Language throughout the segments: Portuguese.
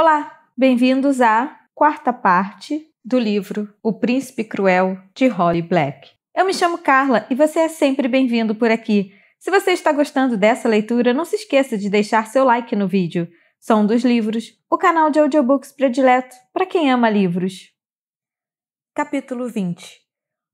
Olá, bem-vindos à quarta parte do livro O Príncipe Cruel de Holly Black. Eu me chamo Carla e você é sempre bem-vindo por aqui. Se você está gostando dessa leitura, não se esqueça de deixar seu like no vídeo. Som dos Livros, o canal de audiobooks predileto para quem ama livros. Capítulo 20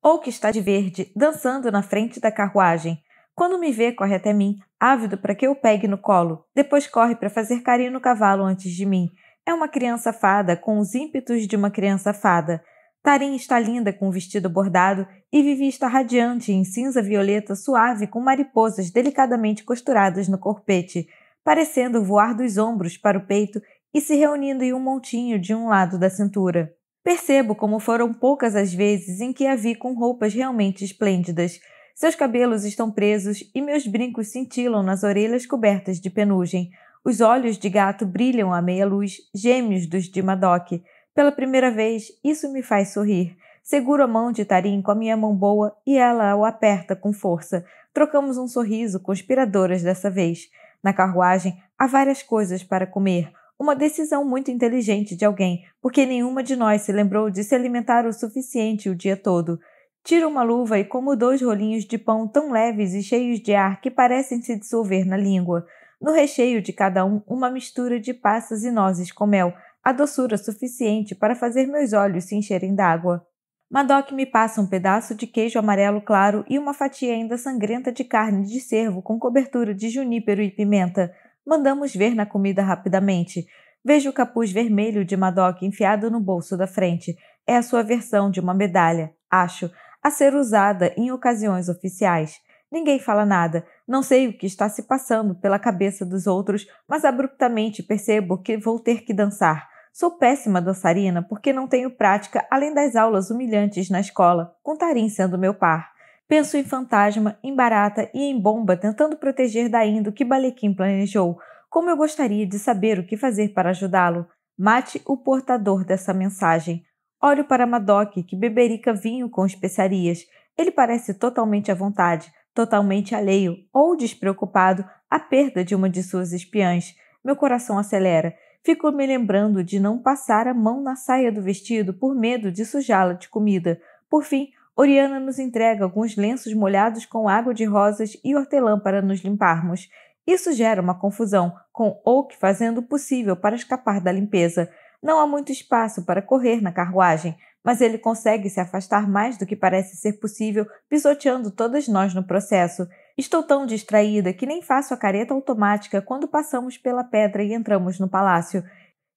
Ou que está de verde, dançando na frente da carruagem. Quando me vê, corre até mim, ávido para que eu pegue no colo. Depois corre para fazer carinho no cavalo antes de mim. É uma criança fada com os ímpetos de uma criança fada. Tarim está linda com o vestido bordado e Vivi está radiante em cinza violeta suave com mariposas delicadamente costuradas no corpete, parecendo voar dos ombros para o peito e se reunindo em um montinho de um lado da cintura. Percebo como foram poucas as vezes em que a vi com roupas realmente esplêndidas. Seus cabelos estão presos e meus brincos cintilam nas orelhas cobertas de penugem. Os olhos de gato brilham à meia-luz, gêmeos dos de Madoc. Pela primeira vez, isso me faz sorrir. Seguro a mão de Tarim com a minha mão boa e ela o aperta com força. Trocamos um sorriso, conspiradoras dessa vez. Na carruagem há várias coisas para comer. Uma decisão muito inteligente de alguém, porque nenhuma de nós se lembrou de se alimentar o suficiente o dia todo. Tiro uma luva e como dois rolinhos de pão tão leves e cheios de ar que parecem se dissolver na língua. No recheio de cada um, uma mistura de passas e nozes com mel, a doçura suficiente para fazer meus olhos se encherem d'água. Madoc me passa um pedaço de queijo amarelo claro e uma fatia ainda sangrenta de carne de cervo com cobertura de junípero e pimenta. Mandamos ver na comida rapidamente. Vejo o capuz vermelho de Madoc enfiado no bolso da frente. É a sua versão de uma medalha, acho, a ser usada em ocasiões oficiais. Ninguém fala nada. Não sei o que está se passando pela cabeça dos outros, mas abruptamente percebo que vou ter que dançar. Sou péssima dançarina porque não tenho prática além das aulas humilhantes na escola, com Tarim sendo meu par. Penso em fantasma, em barata e em bomba tentando proteger da indo que Balequim planejou. Como eu gostaria de saber o que fazer para ajudá-lo. Mate o portador dessa mensagem. Olho para Madoc, que beberica vinho com especiarias. Ele parece totalmente à vontade, Totalmente alheio ou despreocupado à perda de uma de suas espiãs, meu coração acelera. Fico me lembrando de não passar a mão na saia do vestido por medo de sujá-la de comida. Por fim, Oriana nos entrega alguns lenços molhados com água de rosas e hortelã para nos limparmos. Isso gera uma confusão, com Oak fazendo o possível para escapar da limpeza. Não há muito espaço para correr na carruagem, mas ele consegue se afastar mais do que parece ser possível, pisoteando todas nós no processo. Estou tão distraída que nem faço a careta automática quando passamos pela pedra e entramos no palácio.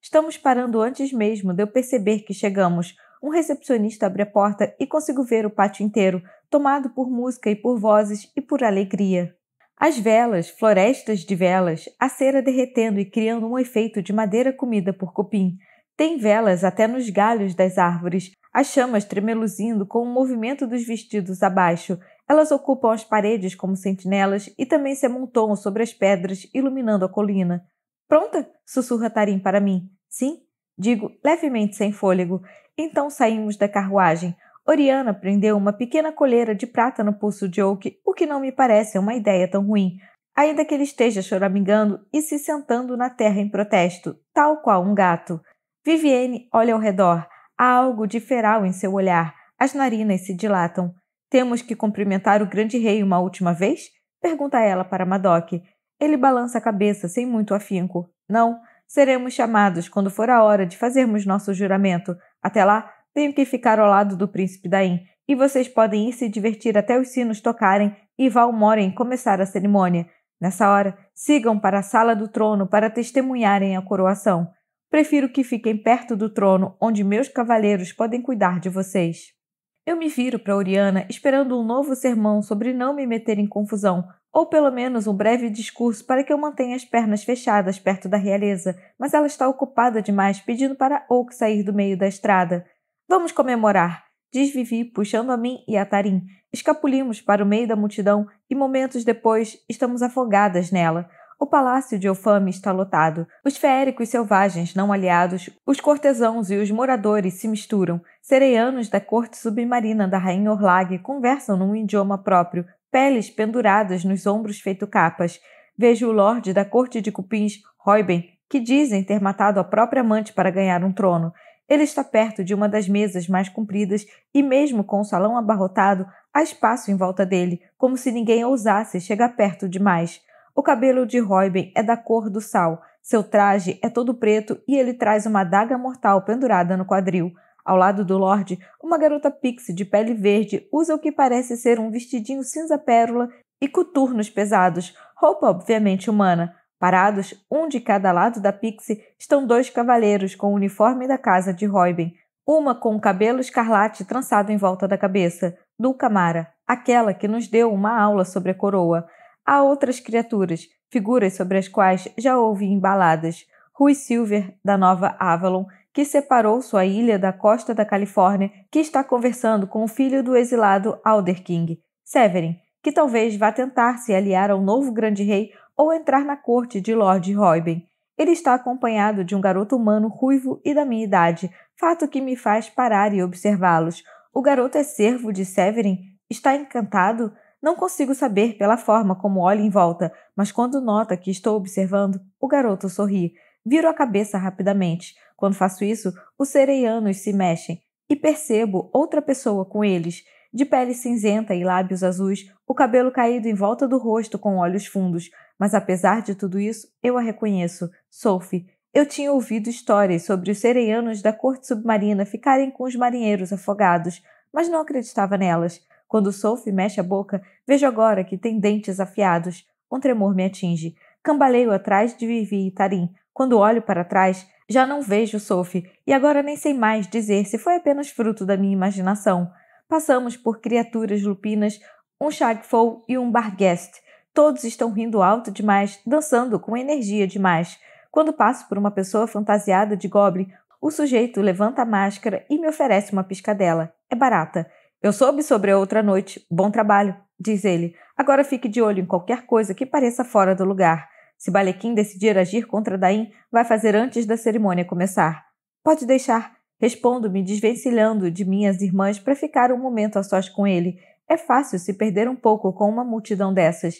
Estamos parando antes mesmo de eu perceber que chegamos. Um recepcionista abre a porta e consigo ver o pátio inteiro, tomado por música e por vozes e por alegria. As velas, florestas de velas, a cera derretendo e criando um efeito de madeira comida por cupim. Tem velas até nos galhos das árvores, as chamas tremeluzindo com o movimento dos vestidos abaixo. Elas ocupam as paredes como sentinelas e também se amontoam sobre as pedras, iluminando a colina. Pronta? sussurra Tarim para mim. Sim? Digo, levemente sem fôlego. Então saímos da carruagem. Oriana prendeu uma pequena colheira de prata no pulso de Oak, o que não me parece uma ideia tão ruim, ainda que ele esteja choramingando e se sentando na terra em protesto, tal qual um gato. Viviane olha ao redor. Há algo de feral em seu olhar. As narinas se dilatam. Temos que cumprimentar o grande rei uma última vez? Pergunta ela para Madoc. Ele balança a cabeça sem muito afinco. Não, seremos chamados quando for a hora de fazermos nosso juramento. Até lá, tenho que ficar ao lado do príncipe Daim, e vocês podem ir se divertir até os sinos tocarem e Valmorem começar a cerimônia. Nessa hora, sigam para a sala do trono para testemunharem a coroação. Prefiro que fiquem perto do trono onde meus cavaleiros podem cuidar de vocês. Eu me viro para Oriana esperando um novo sermão sobre não me meter em confusão, ou pelo menos um breve discurso para que eu mantenha as pernas fechadas perto da realeza, mas ela está ocupada demais pedindo para Oak sair do meio da estrada. Vamos comemorar! Diz Vivi, puxando a mim e a Tarim. Escapulimos para o meio da multidão e momentos depois estamos afogadas nela. O palácio de Eufame está lotado. Os féricos selvagens não aliados, os cortesãos e os moradores se misturam. Sereianos da corte submarina da rainha Orlag conversam num idioma próprio, peles penduradas nos ombros feito capas. Vejo o lorde da corte de cupins, Royben, que dizem ter matado a própria amante para ganhar um trono. Ele está perto de uma das mesas mais compridas e, mesmo com o salão abarrotado, há espaço em volta dele, como se ninguém ousasse chegar perto demais. O cabelo de Reuben é da cor do sal, seu traje é todo preto e ele traz uma adaga mortal pendurada no quadril. Ao lado do Lorde, uma garota pixie de pele verde usa o que parece ser um vestidinho cinza-pérola e coturnos pesados, roupa obviamente humana. Parados, um de cada lado da pixie, estão dois cavaleiros com o uniforme da casa de Reuben, uma com o cabelo escarlate trançado em volta da cabeça, Dulcamara, aquela que nos deu uma aula sobre a coroa há outras criaturas, figuras sobre as quais já houve embaladas. Rui Silver, da Nova Avalon, que separou sua ilha da costa da Califórnia, que está conversando com o filho do exilado Alder King, Severin, que talvez vá tentar se aliar ao novo grande rei ou entrar na corte de Lord Royben. Ele está acompanhado de um garoto humano ruivo e da minha idade, fato que me faz parar e observá-los. O garoto é servo de Severin? Está encantado? Não consigo saber pela forma como olha em volta, mas quando nota que estou observando, o garoto sorri. Viro a cabeça rapidamente. Quando faço isso, os sereianos se mexem e percebo outra pessoa com eles, de pele cinzenta e lábios azuis, o cabelo caído em volta do rosto com olhos fundos. Mas apesar de tudo isso, eu a reconheço. Sophie. Eu tinha ouvido histórias sobre os sereianos da corte submarina ficarem com os marinheiros afogados, mas não acreditava nelas. Quando Sophie mexe a boca, vejo agora que tem dentes afiados. Um tremor me atinge. Cambaleio atrás de Vivi e Tarim. Quando olho para trás, já não vejo Sophie e agora nem sei mais dizer se foi apenas fruto da minha imaginação. Passamos por criaturas lupinas, um Shagfall e um Barguest. Todos estão rindo alto demais, dançando com energia demais. Quando passo por uma pessoa fantasiada de goblin, o sujeito levanta a máscara e me oferece uma piscadela. É barata. Eu soube sobre a outra noite. Bom trabalho, diz ele. Agora fique de olho em qualquer coisa que pareça fora do lugar. Se Balequim decidir agir contra Daim, vai fazer antes da cerimônia começar. Pode deixar. Respondo, me desvencilhando de minhas irmãs para ficar um momento a sós com ele. É fácil se perder um pouco com uma multidão dessas.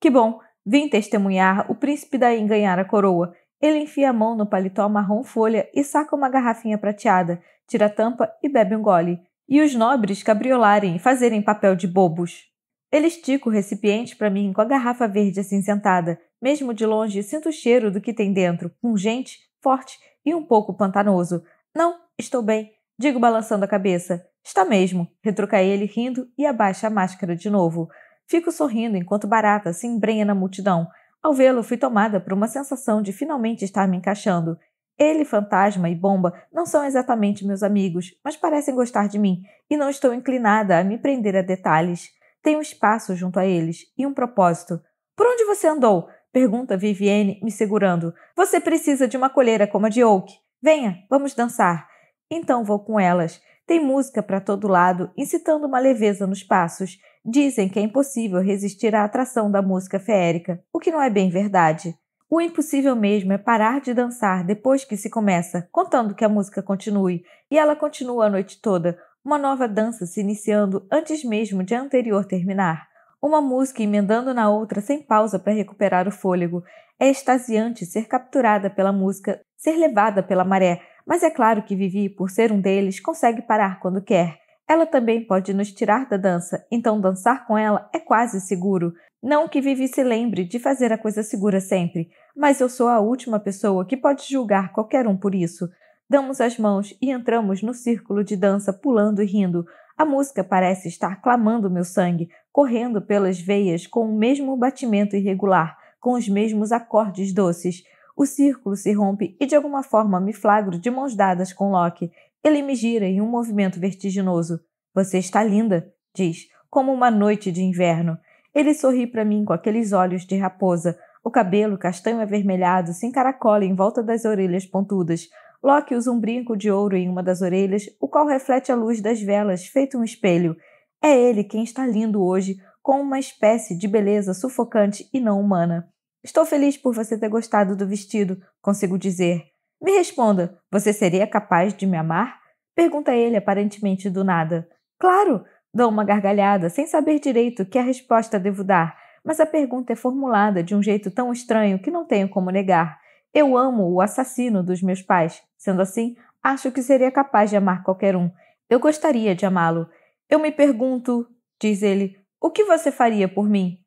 Que bom! Vim testemunhar o príncipe Daim ganhar a coroa. Ele enfia a mão no paletó marrom folha e saca uma garrafinha prateada, tira a tampa e bebe um gole e os nobres cabriolarem e fazerem papel de bobos. Ele estica o recipiente para mim com a garrafa verde acinzentada. Mesmo de longe, sinto o cheiro do que tem dentro, pungente, forte e um pouco pantanoso. Não, estou bem, digo balançando a cabeça. Está mesmo, retruca ele rindo e abaixa a máscara de novo. Fico sorrindo enquanto Barata se embrenha na multidão. Ao vê-lo, fui tomada por uma sensação de finalmente estar me encaixando. Ele, fantasma e bomba não são exatamente meus amigos, mas parecem gostar de mim e não estou inclinada a me prender a detalhes. Tenho espaço junto a eles e um propósito. Por onde você andou? pergunta Vivienne, me segurando. Você precisa de uma colheira como a de Oak. Venha, vamos dançar. Então vou com elas. Tem música para todo lado, incitando uma leveza nos passos. Dizem que é impossível resistir à atração da música feérica, o que não é bem verdade. O impossível mesmo é parar de dançar depois que se começa, contando que a música continue, e ela continua a noite toda, uma nova dança se iniciando antes mesmo de a anterior terminar. Uma música emendando na outra sem pausa para recuperar o fôlego. É extasiante ser capturada pela música, ser levada pela maré, mas é claro que Vivi, por ser um deles, consegue parar quando quer. Ela também pode nos tirar da dança, então dançar com ela é quase seguro. Não que Vivi se lembre de fazer a coisa segura sempre, mas eu sou a última pessoa que pode julgar qualquer um por isso. Damos as mãos e entramos no círculo de dança pulando e rindo. A música parece estar clamando meu sangue, correndo pelas veias com o mesmo batimento irregular, com os mesmos acordes doces. O círculo se rompe e de alguma forma me flagro de mãos dadas com Loki. Ele me gira em um movimento vertiginoso. Você está linda, diz, como uma noite de inverno. Ele sorri para mim com aqueles olhos de raposa. O cabelo castanho avermelhado se encaracola em volta das orelhas pontudas. Loki usa um brinco de ouro em uma das orelhas, o qual reflete a luz das velas, feito um espelho. É ele quem está lindo hoje, com uma espécie de beleza sufocante e não humana. Estou feliz por você ter gostado do vestido, consigo dizer. Me responda, você seria capaz de me amar? Pergunta ele aparentemente do nada. Claro! Dou uma gargalhada, sem saber direito que a resposta devo dar, mas a pergunta é formulada de um jeito tão estranho que não tenho como negar. Eu amo o assassino dos meus pais. Sendo assim, acho que seria capaz de amar qualquer um. Eu gostaria de amá-lo. Eu me pergunto, diz ele, o que você faria por mim?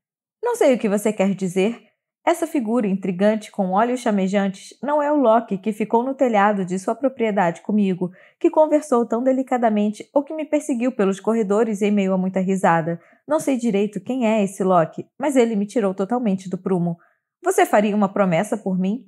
Não sei o que você quer dizer, essa figura intrigante com olhos chamejantes não é o Loki que ficou no telhado de sua propriedade comigo, que conversou tão delicadamente ou que me perseguiu pelos corredores em meio a muita risada. Não sei direito quem é esse Loki, mas ele me tirou totalmente do prumo. Você faria uma promessa por mim?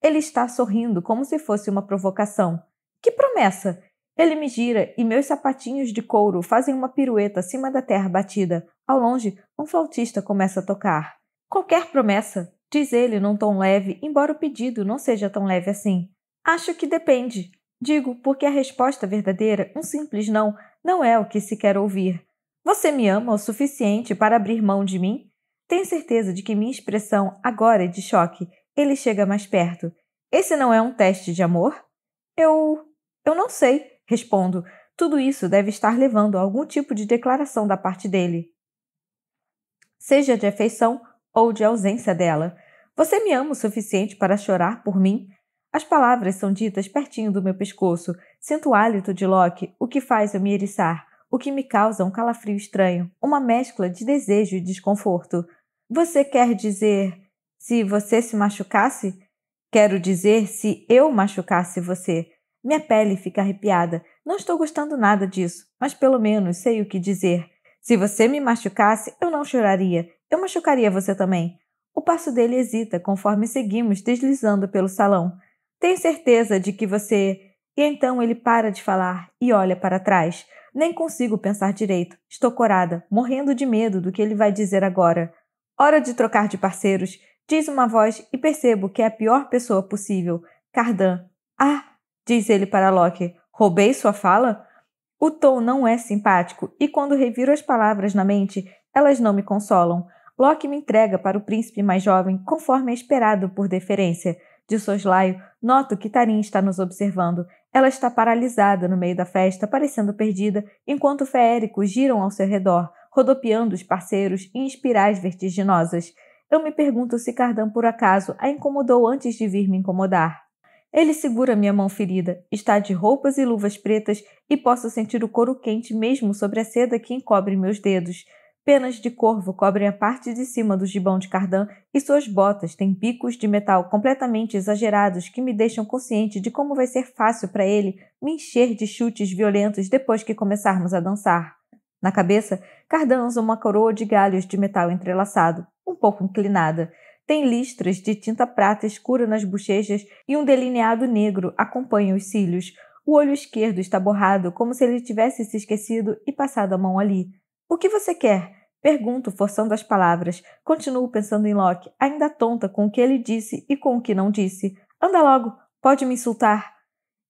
Ele está sorrindo como se fosse uma provocação. Que promessa? Ele me gira e meus sapatinhos de couro fazem uma pirueta acima da terra batida. Ao longe, um flautista começa a tocar. Qualquer promessa, diz ele num tom leve, embora o pedido não seja tão leve assim. Acho que depende. Digo porque a resposta verdadeira, um simples não, não é o que se quer ouvir. Você me ama o suficiente para abrir mão de mim? Tenho certeza de que minha expressão agora é de choque. Ele chega mais perto. Esse não é um teste de amor? Eu. Eu não sei, respondo. Tudo isso deve estar levando a algum tipo de declaração da parte dele. Seja de afeição ou de ausência dela. Você me ama o suficiente para chorar por mim? As palavras são ditas pertinho do meu pescoço. Sinto o hálito de Locke, o que faz eu me eriçar, o que me causa um calafrio estranho, uma mescla de desejo e desconforto. Você quer dizer se você se machucasse? Quero dizer se eu machucasse você. Minha pele fica arrepiada. Não estou gostando nada disso, mas pelo menos sei o que dizer. Se você me machucasse, eu não choraria. Eu machucaria você também. O passo dele hesita conforme seguimos deslizando pelo salão. Tenho certeza de que você. E então ele para de falar e olha para trás. Nem consigo pensar direito. Estou corada, morrendo de medo do que ele vai dizer agora. Hora de trocar de parceiros, diz uma voz e percebo que é a pior pessoa possível. Cardan. Ah, diz ele para Loki. Roubei sua fala? O tom não é simpático e quando reviro as palavras na mente, elas não me consolam. Loki me entrega para o príncipe mais jovem, conforme é esperado por deferência. De soslaio, noto que Tarim está nos observando. Ela está paralisada no meio da festa, parecendo perdida, enquanto feéricos giram ao seu redor, rodopiando os parceiros em espirais vertiginosas. Eu me pergunto se Cardan por acaso a incomodou antes de vir me incomodar. Ele segura minha mão ferida, está de roupas e luvas pretas e posso sentir o couro quente mesmo sobre a seda que encobre meus dedos. Penas de corvo cobrem a parte de cima do gibão de cardan e suas botas têm bicos de metal completamente exagerados que me deixam consciente de como vai ser fácil para ele me encher de chutes violentos depois que começarmos a dançar. Na cabeça, cardan usa uma coroa de galhos de metal entrelaçado, um pouco inclinada. Tem listras de tinta prata escura nas bochechas e um delineado negro acompanha os cílios. O olho esquerdo está borrado, como se ele tivesse se esquecido e passado a mão ali. O que você quer? Pergunto, forçando as palavras. Continuo pensando em Locke, ainda tonta com o que ele disse e com o que não disse. Anda logo, pode me insultar.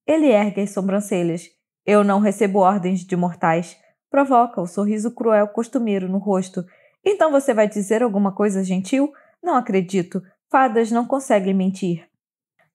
Ele ergue as sobrancelhas. Eu não recebo ordens de mortais. Provoca o sorriso cruel costumeiro no rosto. Então você vai dizer alguma coisa gentil? Não acredito. Fadas não conseguem mentir.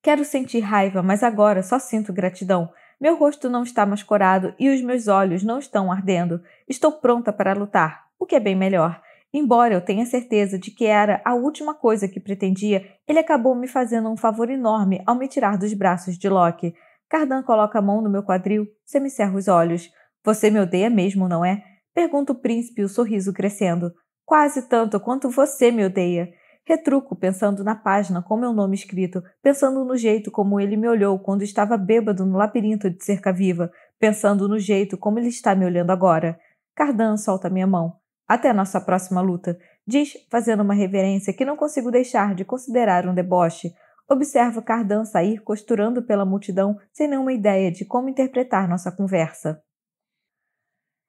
Quero sentir raiva, mas agora só sinto gratidão. Meu rosto não está mascorado e os meus olhos não estão ardendo. Estou pronta para lutar, o que é bem melhor. Embora eu tenha certeza de que era a última coisa que pretendia, ele acabou me fazendo um favor enorme ao me tirar dos braços de Loki. Cardan coloca a mão no meu quadril, me cerra os olhos. Você me odeia mesmo, não é? Pergunta o príncipe, o sorriso crescendo. Quase tanto quanto você me odeia. Retruco, pensando na página com meu nome escrito, pensando no jeito como ele me olhou quando estava bêbado no labirinto de cerca-viva, pensando no jeito como ele está me olhando agora. Cardan solta minha mão. Até nossa próxima luta. Diz, fazendo uma reverência que não consigo deixar de considerar um deboche. Observo Cardan sair costurando pela multidão sem nenhuma ideia de como interpretar nossa conversa.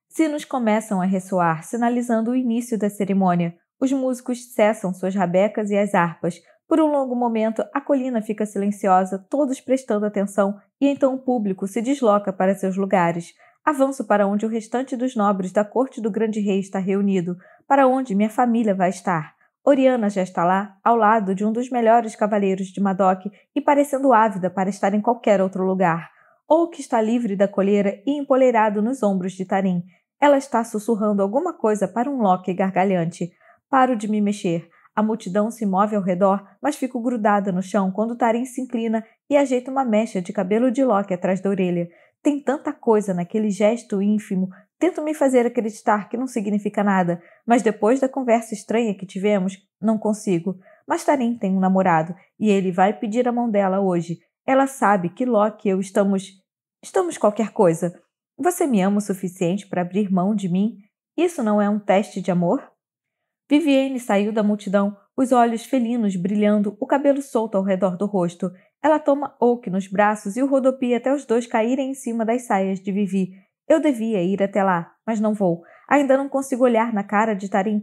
Sinos começam a ressoar, sinalizando o início da cerimônia. Os músicos cessam suas rabecas e as harpas. Por um longo momento, a colina fica silenciosa, todos prestando atenção, e então o público se desloca para seus lugares. Avanço para onde o restante dos nobres da corte do grande rei está reunido, para onde minha família vai estar. Oriana já está lá, ao lado de um dos melhores cavaleiros de Madoc e parecendo ávida para estar em qualquer outro lugar, ou que está livre da coleira e empoleirado nos ombros de Tarim. Ela está sussurrando alguma coisa para um Loki gargalhante. Paro de me mexer. A multidão se move ao redor, mas fico grudada no chão quando Tarim se inclina e ajeita uma mecha de cabelo de Loki atrás da orelha. Tem tanta coisa naquele gesto ínfimo. Tento me fazer acreditar que não significa nada, mas depois da conversa estranha que tivemos, não consigo. Mas Tarim tem um namorado e ele vai pedir a mão dela hoje. Ela sabe que Loki e eu estamos. estamos qualquer coisa. Você me ama o suficiente para abrir mão de mim? Isso não é um teste de amor? Viviane saiu da multidão, os olhos felinos brilhando, o cabelo solto ao redor do rosto. Ela toma Oak nos braços e o rodopia até os dois caírem em cima das saias de Vivi. Eu devia ir até lá, mas não vou. Ainda não consigo olhar na cara de Tarim.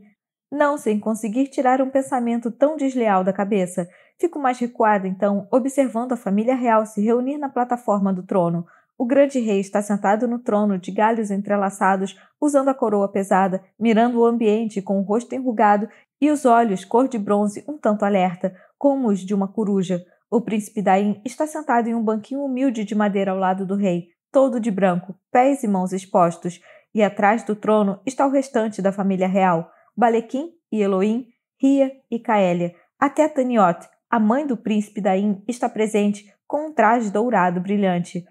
Não sem conseguir tirar um pensamento tão desleal da cabeça. Fico mais recuado, então, observando a família real se reunir na plataforma do trono. O grande rei está sentado no trono de galhos entrelaçados, usando a coroa pesada, mirando o ambiente com o rosto enrugado e os olhos cor de bronze um tanto alerta, como os de uma coruja. O príncipe Daim está sentado em um banquinho humilde de madeira ao lado do rei, todo de branco, pés e mãos expostos, e atrás do trono está o restante da família real: Balequim e Eloim, Ria e Caélia. Até Taniote, a mãe do príncipe Daim, está presente com um traje dourado brilhante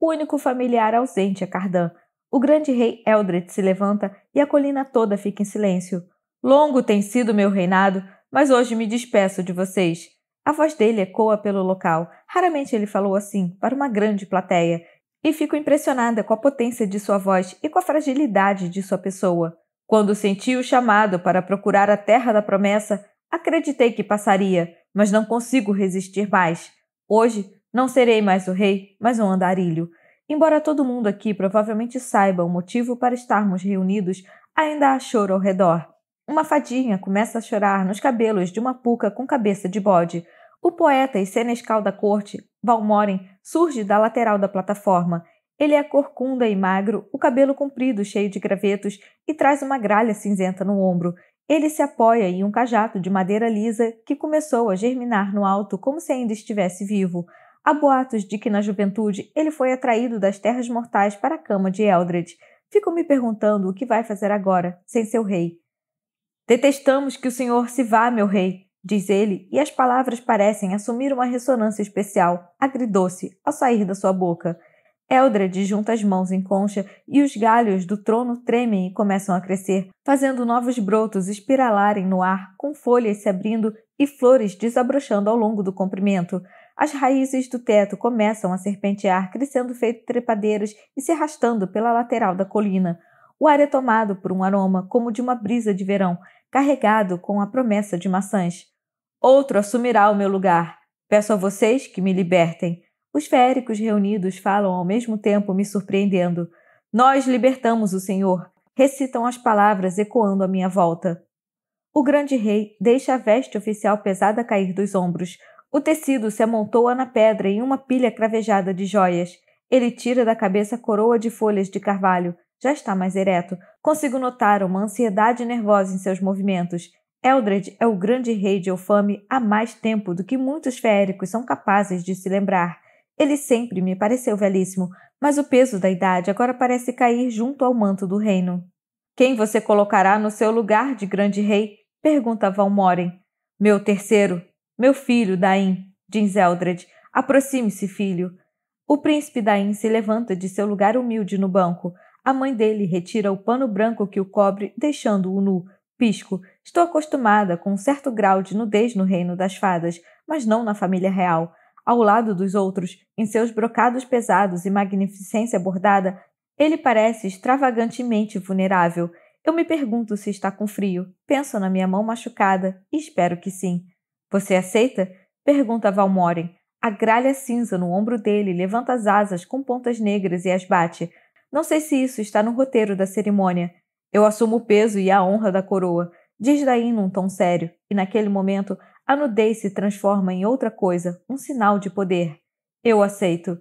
o único familiar ausente é Cardan. O grande rei Eldred se levanta e a colina toda fica em silêncio. Longo tem sido meu reinado, mas hoje me despeço de vocês. A voz dele ecoa pelo local. Raramente ele falou assim para uma grande plateia, e fico impressionada com a potência de sua voz e com a fragilidade de sua pessoa. Quando senti o chamado para procurar a terra da promessa, acreditei que passaria, mas não consigo resistir mais. Hoje não serei mais o rei, mas um andarilho. Embora todo mundo aqui provavelmente saiba o motivo para estarmos reunidos, ainda há choro ao redor. Uma fadinha começa a chorar nos cabelos de uma puca com cabeça de bode. O poeta e senescal da corte, Valmoren, surge da lateral da plataforma. Ele é corcunda e magro, o cabelo comprido cheio de gravetos e traz uma gralha cinzenta no ombro. Ele se apoia em um cajato de madeira lisa que começou a germinar no alto como se ainda estivesse vivo. Há boatos de que na juventude ele foi atraído das terras mortais para a cama de Eldred. Fico me perguntando o que vai fazer agora, sem seu rei. Detestamos que o senhor se vá, meu rei, diz ele, e as palavras parecem assumir uma ressonância especial, agridoce, ao sair da sua boca. Eldred junta as mãos em concha e os galhos do trono tremem e começam a crescer, fazendo novos brotos espiralarem no ar, com folhas se abrindo e flores desabrochando ao longo do comprimento. As raízes do teto começam a serpentear, crescendo feito trepadeiras e se arrastando pela lateral da colina. O ar é tomado por um aroma como de uma brisa de verão, carregado com a promessa de maçãs. Outro assumirá o meu lugar. Peço a vocês que me libertem. Os féricos reunidos falam ao mesmo tempo, me surpreendendo. Nós libertamos o Senhor. Recitam as palavras ecoando à minha volta. O grande rei deixa a veste oficial pesada cair dos ombros. O tecido se amontoa na pedra em uma pilha cravejada de joias. Ele tira da cabeça a coroa de folhas de carvalho. Já está mais ereto. Consigo notar uma ansiedade nervosa em seus movimentos. Eldred é o grande rei de Ofame há mais tempo do que muitos feéricos são capazes de se lembrar. Ele sempre me pareceu velhíssimo, mas o peso da idade agora parece cair junto ao manto do reino. Quem você colocará no seu lugar de grande rei? pergunta Valmoren. Meu terceiro, meu filho, Daim, diz Eldred, aproxime-se, filho. O príncipe Daim se levanta de seu lugar humilde no banco. A mãe dele retira o pano branco que o cobre, deixando-o nu. Pisco, estou acostumada com um certo grau de nudez no reino das fadas, mas não na família real. Ao lado dos outros, em seus brocados pesados e magnificência bordada, ele parece extravagantemente vulnerável. Eu me pergunto se está com frio. Penso na minha mão machucada e espero que sim. Você aceita? Pergunta Valmoren. Agralha cinza no ombro dele, levanta as asas com pontas negras e as bate. Não sei se isso está no roteiro da cerimônia. Eu assumo o peso e a honra da coroa. Diz daí num tom sério, e naquele momento a nudez se transforma em outra coisa, um sinal de poder. Eu aceito.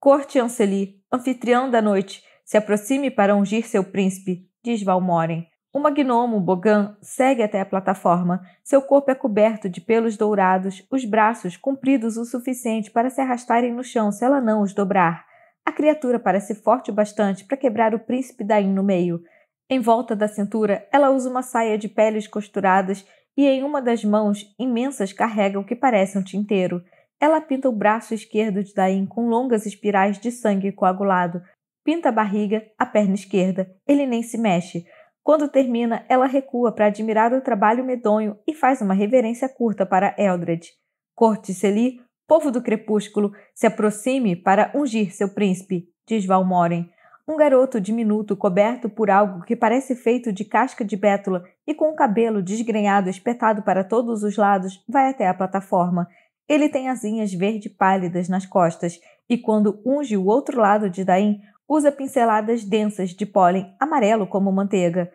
Corte Anceli, anfitrião da noite, se aproxime para ungir seu príncipe, diz Valmoren. Uma gnomo bogan segue até a plataforma. Seu corpo é coberto de pelos dourados, os braços compridos o suficiente para se arrastarem no chão se ela não os dobrar. A criatura parece forte o bastante para quebrar o príncipe Dain no meio. Em volta da cintura, ela usa uma saia de peles costuradas e em uma das mãos imensas carrega o que parece um tinteiro. Ela pinta o braço esquerdo de Dain com longas espirais de sangue coagulado. Pinta a barriga, a perna esquerda. Ele nem se mexe. Quando termina, ela recua para admirar o trabalho medonho e faz uma reverência curta para Eldred. Corticeli, povo do crepúsculo, se aproxime para ungir seu príncipe, diz Valmoren, um garoto diminuto coberto por algo que parece feito de casca de bétula e com o cabelo desgrenhado espetado para todos os lados, vai até a plataforma. Ele tem asinhas verde pálidas nas costas e quando unge o outro lado de Daim, usa pinceladas densas de pólen amarelo como manteiga.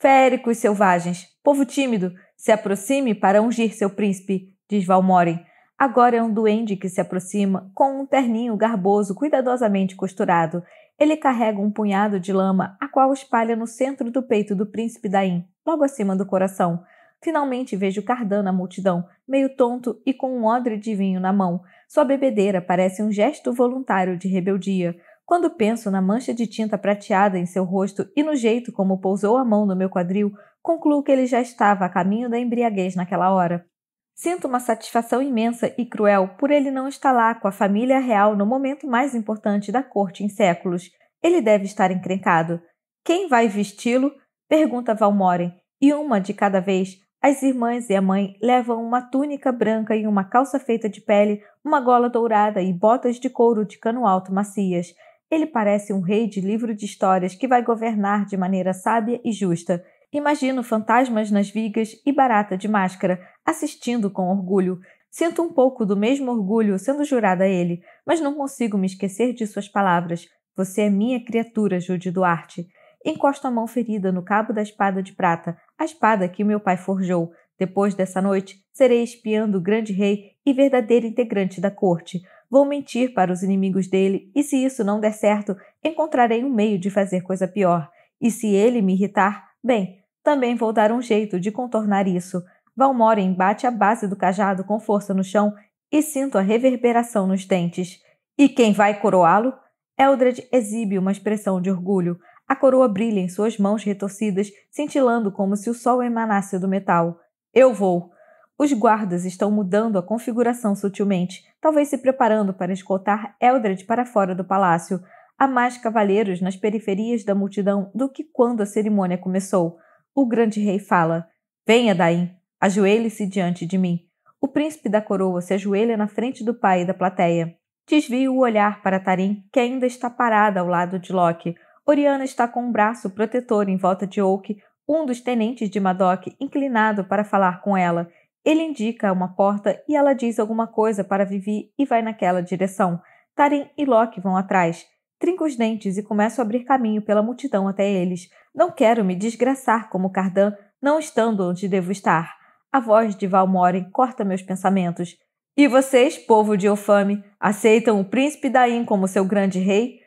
Féricos selvagens, povo tímido, se aproxime para ungir seu príncipe, diz Valmoren. Agora é um duende que se aproxima com um terninho garboso cuidadosamente costurado. Ele carrega um punhado de lama, a qual espalha no centro do peito do príncipe Daim, logo acima do coração. Finalmente vejo Cardan na multidão, meio tonto e com um odre de vinho na mão. Sua bebedeira parece um gesto voluntário de rebeldia. Quando penso na mancha de tinta prateada em seu rosto e no jeito como pousou a mão no meu quadril, concluo que ele já estava a caminho da embriaguez naquela hora. Sinto uma satisfação imensa e cruel por ele não estar lá com a família real no momento mais importante da corte em séculos. Ele deve estar encrencado. Quem vai vesti-lo? pergunta Valmoren, e uma de cada vez. As irmãs e a mãe levam uma túnica branca e uma calça feita de pele, uma gola dourada e botas de couro de cano alto macias. Ele parece um rei de livro de histórias que vai governar de maneira sábia e justa. Imagino fantasmas nas vigas e barata de máscara, assistindo com orgulho. Sinto um pouco do mesmo orgulho sendo jurada a ele, mas não consigo me esquecer de suas palavras. Você é minha criatura, Jude Duarte. Encosto a mão ferida no cabo da espada de prata, a espada que meu pai forjou. Depois dessa noite, serei espiando o grande rei e verdadeiro integrante da corte. Vou mentir para os inimigos dele, e se isso não der certo, encontrarei um meio de fazer coisa pior. E se ele me irritar, bem, também vou dar um jeito de contornar isso. Valmoren bate a base do cajado com força no chão e sinto a reverberação nos dentes. E quem vai coroá-lo? Eldred exibe uma expressão de orgulho. A coroa brilha em suas mãos retorcidas, cintilando como se o sol emanasse do metal. Eu vou. Os guardas estão mudando a configuração sutilmente talvez se preparando para escoltar Eldred para fora do palácio. Há mais cavaleiros nas periferias da multidão do que quando a cerimônia começou. O grande rei fala: Venha, Daim, ajoelhe-se diante de mim. O príncipe da coroa se ajoelha na frente do pai e da plateia. Desvia o olhar para Tarim, que ainda está parada ao lado de Loki. Oriana está com um braço protetor em volta de Oak, um dos tenentes de Madoc inclinado para falar com ela, ele indica uma porta e ela diz alguma coisa para Vivi e vai naquela direção. Taren e Loki vão atrás. Trinco os dentes e começo a abrir caminho pela multidão até eles. Não quero me desgraçar como Cardan, não estando onde devo estar. A voz de Valmoren corta meus pensamentos. E vocês, povo de Ofame, aceitam o príncipe Daim como seu grande rei?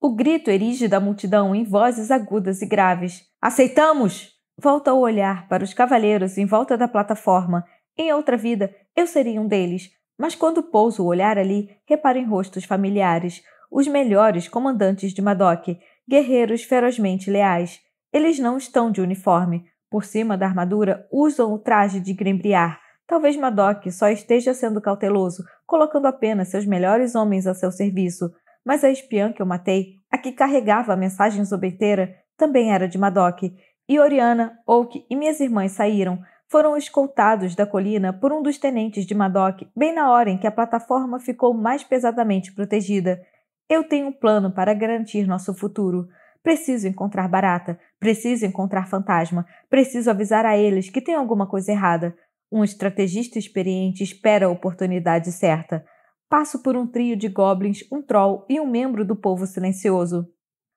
O grito erige da multidão em vozes agudas e graves. Aceitamos! Volta o olhar para os cavaleiros em volta da plataforma. Em outra vida, eu seria um deles, mas quando pouso o olhar ali, reparo em rostos familiares, os melhores comandantes de Madoc, guerreiros ferozmente leais. Eles não estão de uniforme. Por cima da armadura, usam o traje de grembriar. Talvez Madoc só esteja sendo cauteloso, colocando apenas seus melhores homens a seu serviço. Mas a espiã que eu matei, a que carregava a mensagem também era de Madoc. E Oriana, Oak e minhas irmãs saíram, foram escoltados da colina por um dos tenentes de Madoc bem na hora em que a plataforma ficou mais pesadamente protegida. Eu tenho um plano para garantir nosso futuro. Preciso encontrar Barata, preciso encontrar Fantasma, preciso avisar a eles que tem alguma coisa errada. Um estrategista experiente espera a oportunidade certa. Passo por um trio de goblins, um troll e um membro do povo silencioso.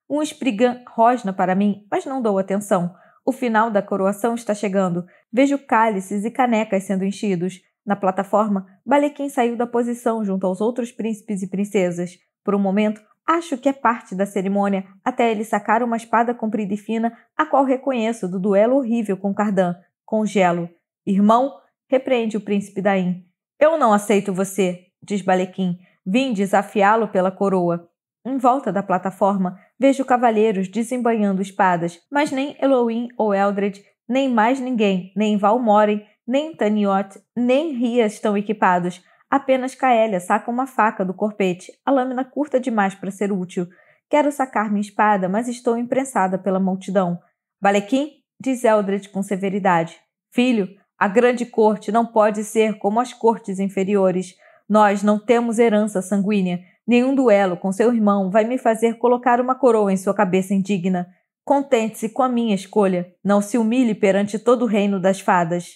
Um esprigã rosna para mim, mas não dou atenção. O final da coroação está chegando. Vejo cálices e canecas sendo enchidos. Na plataforma, Balequim saiu da posição junto aos outros príncipes e princesas. Por um momento, acho que é parte da cerimônia, até ele sacar uma espada comprida e fina, a qual reconheço do duelo horrível com Cardan. Congelo. Irmão, repreende o príncipe Daim. Eu não aceito você, diz Balequim. Vim desafiá-lo pela coroa. Em volta da plataforma, vejo cavaleiros desembanhando espadas, mas nem Elohim ou Eldred, nem mais ninguém, nem Valmoren, nem Taniot, nem Ria estão equipados. Apenas Kaelia saca uma faca do corpete, a lâmina curta demais para ser útil. Quero sacar minha espada, mas estou imprensada pela multidão. Balequim, diz Eldred com severidade. Filho, a grande corte não pode ser como as cortes inferiores. Nós não temos herança sanguínea. Nenhum duelo com seu irmão vai me fazer colocar uma coroa em sua cabeça indigna. Contente-se com a minha escolha. Não se humilhe perante todo o reino das fadas.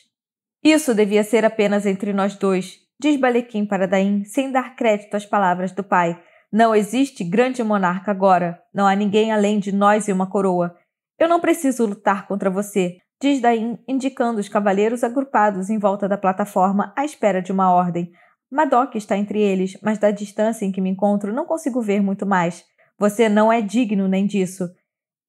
Isso devia ser apenas entre nós dois, diz Balequim para Daim, sem dar crédito às palavras do pai. Não existe grande monarca agora. Não há ninguém além de nós e uma coroa. Eu não preciso lutar contra você, diz Daim, indicando os cavaleiros agrupados em volta da plataforma à espera de uma ordem. Madoc está entre eles, mas da distância em que me encontro não consigo ver muito mais. Você não é digno nem disso.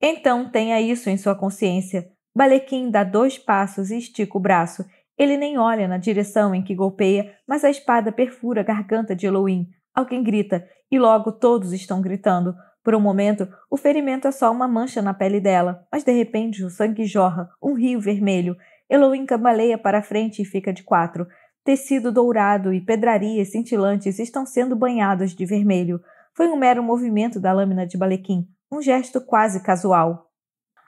Então tenha isso em sua consciência. Balequim dá dois passos e estica o braço. Ele nem olha na direção em que golpeia, mas a espada perfura a garganta de Elohim. Alguém grita, e logo todos estão gritando. Por um momento, o ferimento é só uma mancha na pele dela, mas de repente o sangue jorra, um rio vermelho. Elohim cambaleia para frente e fica de quatro. Tecido dourado e pedrarias cintilantes estão sendo banhados de vermelho. Foi um mero movimento da lâmina de balequim, um gesto quase casual.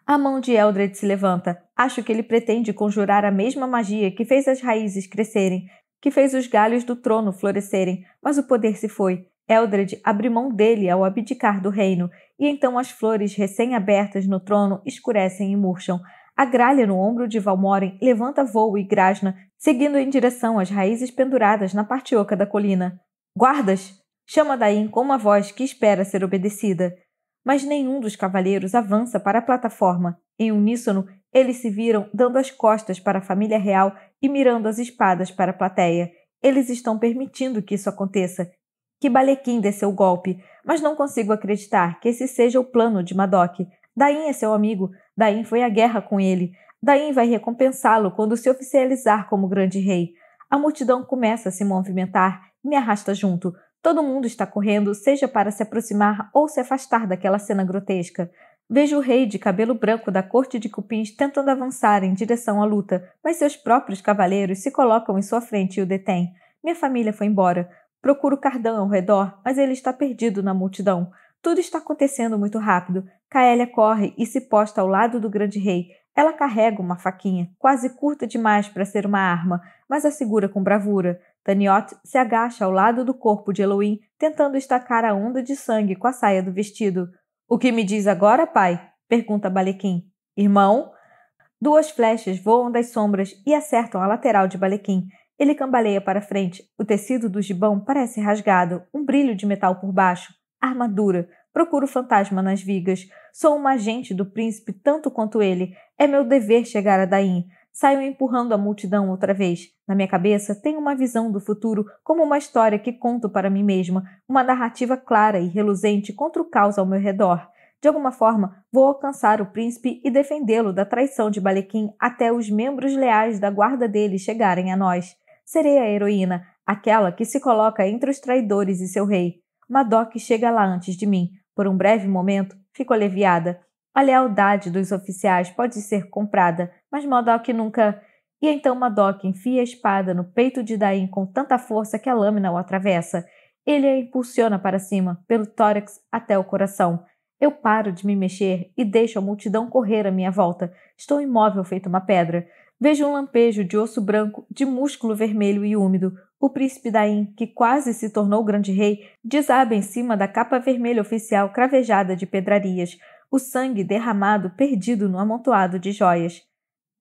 A mão de Eldred se levanta. Acho que ele pretende conjurar a mesma magia que fez as raízes crescerem, que fez os galhos do trono florescerem, mas o poder se foi. Eldred abre mão dele ao abdicar do reino, e então as flores recém-abertas no trono escurecem e murcham. A gralha no ombro de Valmoren levanta voo e grasna, seguindo em direção às raízes penduradas na parte oca da colina. Guardas! Chama Daim com uma voz que espera ser obedecida. Mas nenhum dos cavaleiros avança para a plataforma. Em uníssono, eles se viram dando as costas para a família real e mirando as espadas para a plateia. Eles estão permitindo que isso aconteça. Que Balequim dê seu golpe, mas não consigo acreditar que esse seja o plano de Madoc. Daim é seu amigo, Daim foi à guerra com ele, Daim vai recompensá-lo quando se oficializar como grande rei. A multidão começa a se movimentar e me arrasta junto. Todo mundo está correndo, seja para se aproximar ou se afastar daquela cena grotesca. Vejo o rei de cabelo branco da corte de cupins tentando avançar em direção à luta, mas seus próprios cavaleiros se colocam em sua frente e o detêm. Minha família foi embora. Procuro Cardan ao redor, mas ele está perdido na multidão. Tudo está acontecendo muito rápido. Kaélia corre e se posta ao lado do grande rei. Ela carrega uma faquinha, quase curta demais para ser uma arma, mas a segura com bravura. Taniot se agacha ao lado do corpo de Elohim, tentando estacar a onda de sangue com a saia do vestido. O que me diz agora, pai? pergunta Balequim. Irmão? Duas flechas voam das sombras e acertam a lateral de Balequim. Ele cambaleia para frente. O tecido do gibão parece rasgado, um brilho de metal por baixo armadura, procuro fantasma nas vigas. Sou uma agente do príncipe tanto quanto ele. É meu dever chegar a Daim. Saio empurrando a multidão outra vez. Na minha cabeça, tenho uma visão do futuro como uma história que conto para mim mesma, uma narrativa clara e reluzente contra o caos ao meu redor. De alguma forma, vou alcançar o príncipe e defendê-lo da traição de Balequim até os membros leais da guarda dele chegarem a nós. Serei a heroína, aquela que se coloca entre os traidores e seu rei. Madoc chega lá antes de mim. Por um breve momento, fico aliviada. A lealdade dos oficiais pode ser comprada, mas Madoc nunca. E então Madoc enfia a espada no peito de Dain com tanta força que a lâmina o atravessa. Ele a impulsiona para cima, pelo tórax até o coração. Eu paro de me mexer e deixo a multidão correr à minha volta. Estou imóvel feito uma pedra. Vejo um lampejo de osso branco, de músculo vermelho e úmido. O príncipe Daim, que quase se tornou grande rei, desaba em cima da capa vermelha oficial cravejada de pedrarias, o sangue derramado perdido no amontoado de joias.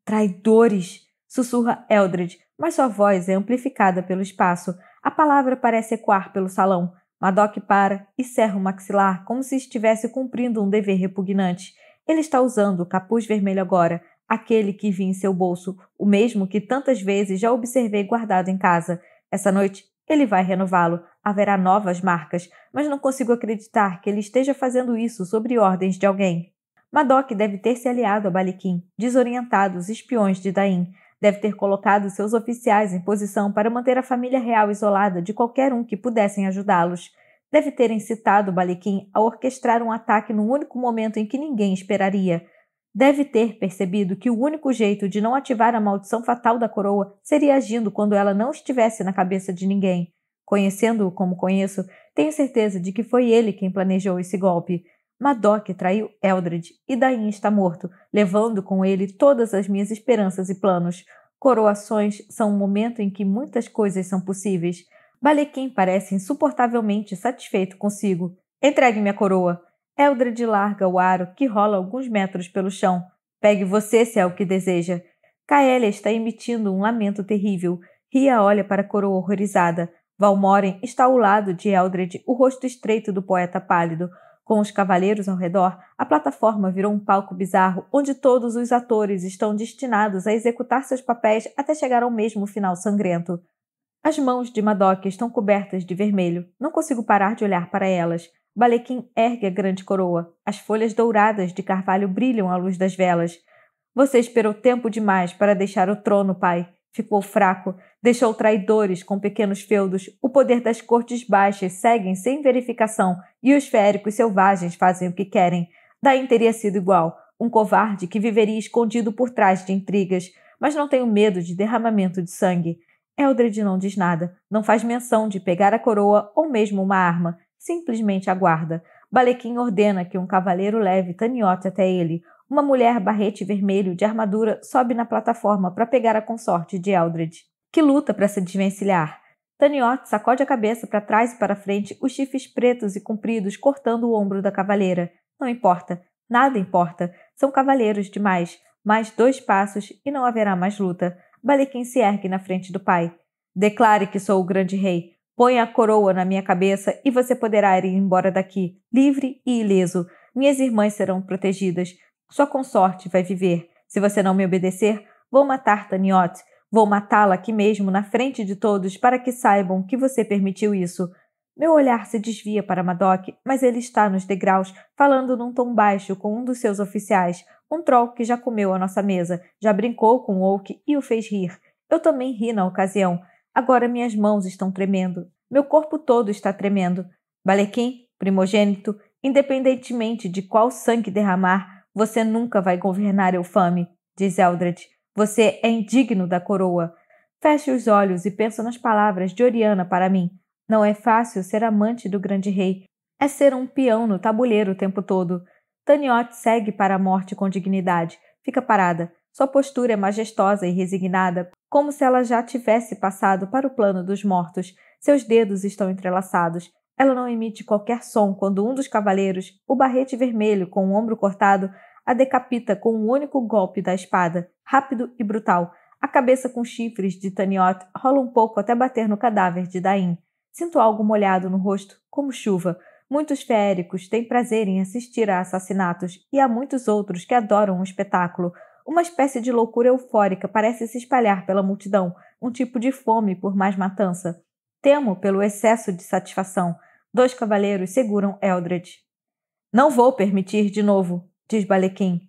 Traidores! sussurra Eldred, mas sua voz é amplificada pelo espaço. A palavra parece ecoar pelo salão. Madoc para e cerra o maxilar como se estivesse cumprindo um dever repugnante. Ele está usando o capuz vermelho agora, aquele que vi em seu bolso, o mesmo que tantas vezes já observei guardado em casa. Essa noite ele vai renová-lo. Haverá novas marcas, mas não consigo acreditar que ele esteja fazendo isso sobre ordens de alguém. Madoc deve ter se aliado a Baliquim, desorientado os espiões de Daim. Deve ter colocado seus oficiais em posição para manter a família real isolada de qualquer um que pudessem ajudá-los. Deve ter incitado Baliquim a orquestrar um ataque num único momento em que ninguém esperaria. Deve ter percebido que o único jeito de não ativar a maldição fatal da coroa seria agindo quando ela não estivesse na cabeça de ninguém. Conhecendo-o como conheço, tenho certeza de que foi ele quem planejou esse golpe. Madoc traiu Eldred e Dain está morto, levando com ele todas as minhas esperanças e planos. Coroações são um momento em que muitas coisas são possíveis. Balequim parece insuportavelmente satisfeito consigo. Entregue me a coroa. Eldred larga o aro, que rola alguns metros pelo chão. Pegue você, se é o que deseja. Kaelia está emitindo um lamento terrível. Ria olha para a coroa horrorizada. Valmoren está ao lado de Eldred, o rosto estreito do poeta pálido. Com os cavaleiros ao redor, a plataforma virou um palco bizarro onde todos os atores estão destinados a executar seus papéis até chegar ao mesmo final sangrento. As mãos de Madoc estão cobertas de vermelho. Não consigo parar de olhar para elas. Balequim ergue a grande coroa. As folhas douradas de carvalho brilham à luz das velas. Você esperou tempo demais para deixar o trono, pai. Ficou fraco, deixou traidores com pequenos feudos. O poder das cortes baixas seguem sem verificação e os féricos selvagens fazem o que querem. Daí teria sido igual, um covarde que viveria escondido por trás de intrigas. Mas não tenho medo de derramamento de sangue. Eldred não diz nada, não faz menção de pegar a coroa ou mesmo uma arma simplesmente aguarda. Balequim ordena que um cavaleiro leve Taniote até ele. Uma mulher barrete vermelho de armadura sobe na plataforma para pegar a consorte de Eldred, que luta para se desvencilhar. Taniote sacode a cabeça para trás e para frente, os chifres pretos e compridos cortando o ombro da cavaleira. Não importa, nada importa. São cavaleiros demais. Mais dois passos e não haverá mais luta. Balequim se ergue na frente do pai. Declare que sou o grande rei. Põe a coroa na minha cabeça e você poderá ir embora daqui, livre e ileso. Minhas irmãs serão protegidas. Sua consorte vai viver. Se você não me obedecer, vou matar Taniot. Vou matá-la aqui mesmo, na frente de todos, para que saibam que você permitiu isso. Meu olhar se desvia para Madoc, mas ele está nos degraus, falando num tom baixo com um dos seus oficiais, um troll que já comeu a nossa mesa, já brincou com Oak e o fez rir. Eu também ri na ocasião. Agora minhas mãos estão tremendo. Meu corpo todo está tremendo. Balequim, primogênito, independentemente de qual sangue derramar, você nunca vai governar Eufame, diz Eldred. Você é indigno da coroa. Feche os olhos e pensa nas palavras de Oriana para mim. Não é fácil ser amante do grande rei. É ser um peão no tabuleiro o tempo todo. Taniot segue para a morte com dignidade. Fica parada. Sua postura é majestosa e resignada, como se ela já tivesse passado para o plano dos mortos. Seus dedos estão entrelaçados. Ela não emite qualquer som quando um dos cavaleiros, o barrete vermelho com o ombro cortado, a decapita com um único golpe da espada, rápido e brutal. A cabeça com chifres de Taniot rola um pouco até bater no cadáver de Dain. Sinto algo molhado no rosto, como chuva. Muitos feéricos têm prazer em assistir a assassinatos e há muitos outros que adoram o espetáculo. Uma espécie de loucura eufórica parece se espalhar pela multidão, um tipo de fome por mais matança. Temo pelo excesso de satisfação. Dois cavaleiros seguram Eldred. Não vou permitir de novo, diz Balequim.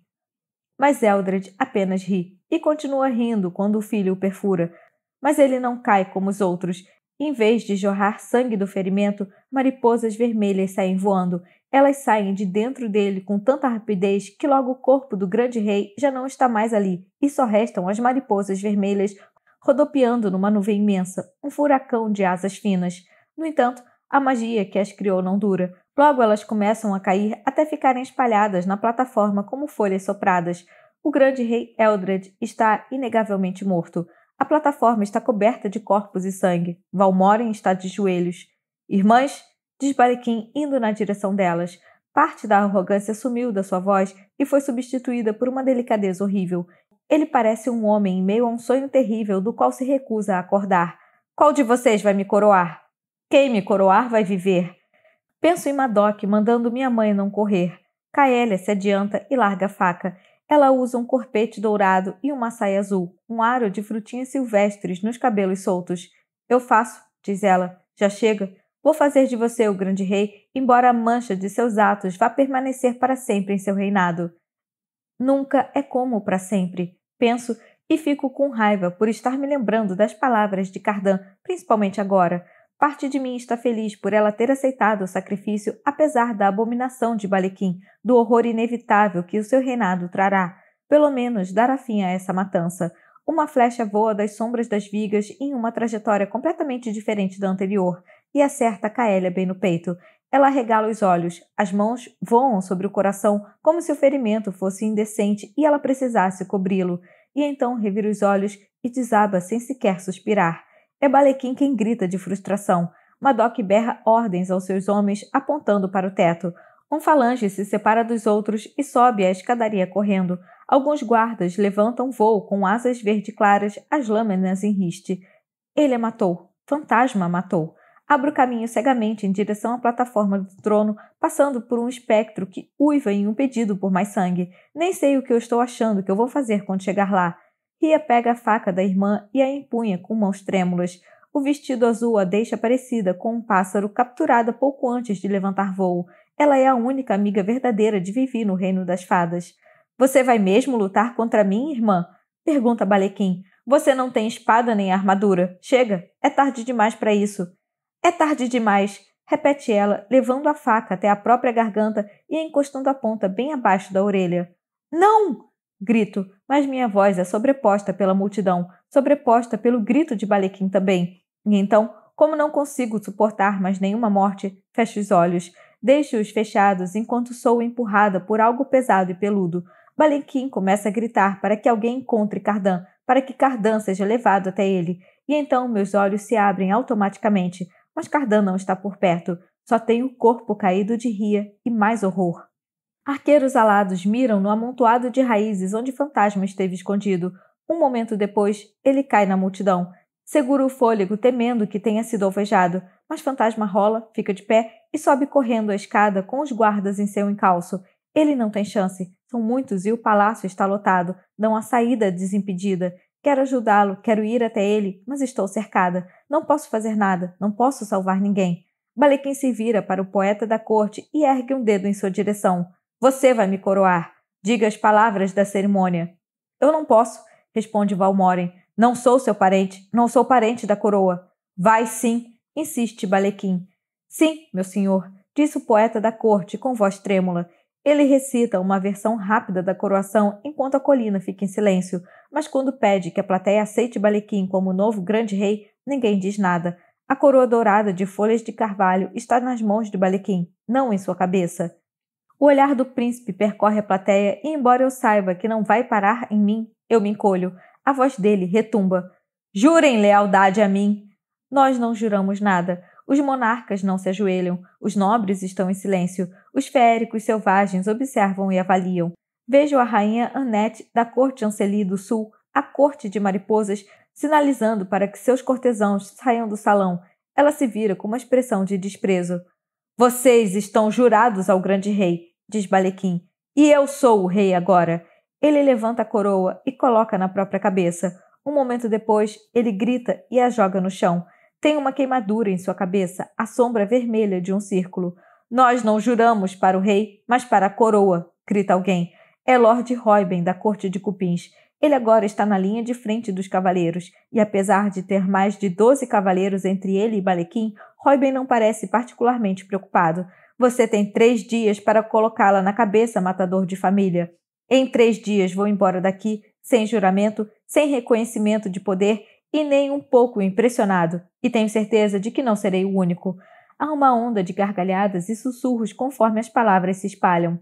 Mas Eldred apenas ri e continua rindo quando o filho o perfura. Mas ele não cai como os outros. Em vez de jorrar sangue do ferimento, mariposas vermelhas saem voando elas saem de dentro dele com tanta rapidez que logo o corpo do grande rei já não está mais ali e só restam as mariposas vermelhas rodopiando numa nuvem imensa, um furacão de asas finas. No entanto, a magia que as criou não dura. Logo elas começam a cair até ficarem espalhadas na plataforma como folhas sopradas. O grande rei Eldred está inegavelmente morto. A plataforma está coberta de corpos e sangue. Valmoren está de joelhos. Irmãs, Desbaraquim indo na direção delas. Parte da arrogância sumiu da sua voz e foi substituída por uma delicadeza horrível. Ele parece um homem em meio a um sonho terrível do qual se recusa a acordar. Qual de vocês vai me coroar? Quem me coroar vai viver. Penso em Madoc mandando minha mãe não correr. Kaélia se adianta e larga a faca. Ela usa um corpete dourado e uma saia azul, um aro de frutinhas silvestres nos cabelos soltos. Eu faço, diz ela. Já chega. Vou fazer de você o grande rei, embora a mancha de seus atos vá permanecer para sempre em seu reinado. Nunca é como para sempre, penso e fico com raiva por estar me lembrando das palavras de Cardan, principalmente agora. Parte de mim está feliz por ela ter aceitado o sacrifício, apesar da abominação de Balequim, do horror inevitável que o seu reinado trará. Pelo menos dará fim a essa matança. Uma flecha voa das sombras das vigas em uma trajetória completamente diferente da anterior, e acerta Caélia bem no peito. Ela regala os olhos, as mãos voam sobre o coração como se o ferimento fosse indecente e ela precisasse cobri-lo. E então revira os olhos e desaba sem sequer suspirar. É Balequim quem grita de frustração. Madoc berra ordens aos seus homens, apontando para o teto. Um falange se separa dos outros e sobe a escadaria correndo. Alguns guardas levantam voo com asas verde claras, as lâminas em riste. Ele a matou. Fantasma matou abro caminho cegamente em direção à plataforma do trono, passando por um espectro que uiva em um pedido por mais sangue. Nem sei o que eu estou achando que eu vou fazer quando chegar lá. Ria pega a faca da irmã e a empunha com mãos trêmulas. O vestido azul a deixa parecida com um pássaro capturada pouco antes de levantar voo. Ela é a única amiga verdadeira de Vivi no Reino das Fadas. Você vai mesmo lutar contra mim, irmã? Pergunta Balequim. Você não tem espada nem armadura. Chega, é tarde demais para isso. É tarde demais, repete ela, levando a faca até a própria garganta e encostando a ponta bem abaixo da orelha. Não! Grito, mas minha voz é sobreposta pela multidão, sobreposta pelo grito de Balequim também. E então, como não consigo suportar mais nenhuma morte, fecho os olhos, deixo-os fechados enquanto sou empurrada por algo pesado e peludo. Balequim começa a gritar para que alguém encontre Cardan, para que Cardan seja levado até ele. E então meus olhos se abrem automaticamente, mas Cardan não está por perto, só tem o corpo caído de ria e mais horror. Arqueiros alados miram no amontoado de raízes onde fantasma esteve escondido. Um momento depois, ele cai na multidão. Segura o fôlego, temendo que tenha sido alvejado, mas fantasma rola, fica de pé e sobe correndo a escada com os guardas em seu encalço. Ele não tem chance, são muitos e o palácio está lotado, não há saída desimpedida. Quero ajudá-lo, quero ir até ele, mas estou cercada. Não posso fazer nada, não posso salvar ninguém. Balequim se vira para o poeta da corte e ergue um dedo em sua direção. Você vai me coroar. Diga as palavras da cerimônia. Eu não posso, responde Valmoren. Não sou seu parente, não sou parente da coroa. Vai sim, insiste Balequim. Sim, meu senhor, disse o poeta da corte com voz trêmula. Ele recita uma versão rápida da coroação enquanto a colina fica em silêncio, mas quando pede que a plateia aceite Balequim como novo grande rei, Ninguém diz nada. A coroa dourada de folhas de carvalho está nas mãos de Balequim, não em sua cabeça. O olhar do príncipe percorre a plateia e, embora eu saiba que não vai parar em mim, eu me encolho. A voz dele retumba: Jurem lealdade a mim! Nós não juramos nada. Os monarcas não se ajoelham, os nobres estão em silêncio, os féricos selvagens observam e avaliam. Vejo a rainha Annette da corte Anceli do Sul, a corte de mariposas, Sinalizando para que seus cortesãos saiam do salão, ela se vira com uma expressão de desprezo. Vocês estão jurados ao grande rei, diz Balequim, e eu sou o rei agora. Ele levanta a coroa e coloca na própria cabeça. Um momento depois, ele grita e a joga no chão. Tem uma queimadura em sua cabeça, a sombra vermelha de um círculo. Nós não juramos para o rei, mas para a coroa, grita alguém. É Lord Royben, da corte de Cupins. Ele agora está na linha de frente dos cavaleiros, e apesar de ter mais de 12 cavaleiros entre ele e Balequim, Royben não parece particularmente preocupado. Você tem três dias para colocá-la na cabeça, matador de família. Em três dias vou embora daqui, sem juramento, sem reconhecimento de poder e nem um pouco impressionado, e tenho certeza de que não serei o único. Há uma onda de gargalhadas e sussurros conforme as palavras se espalham.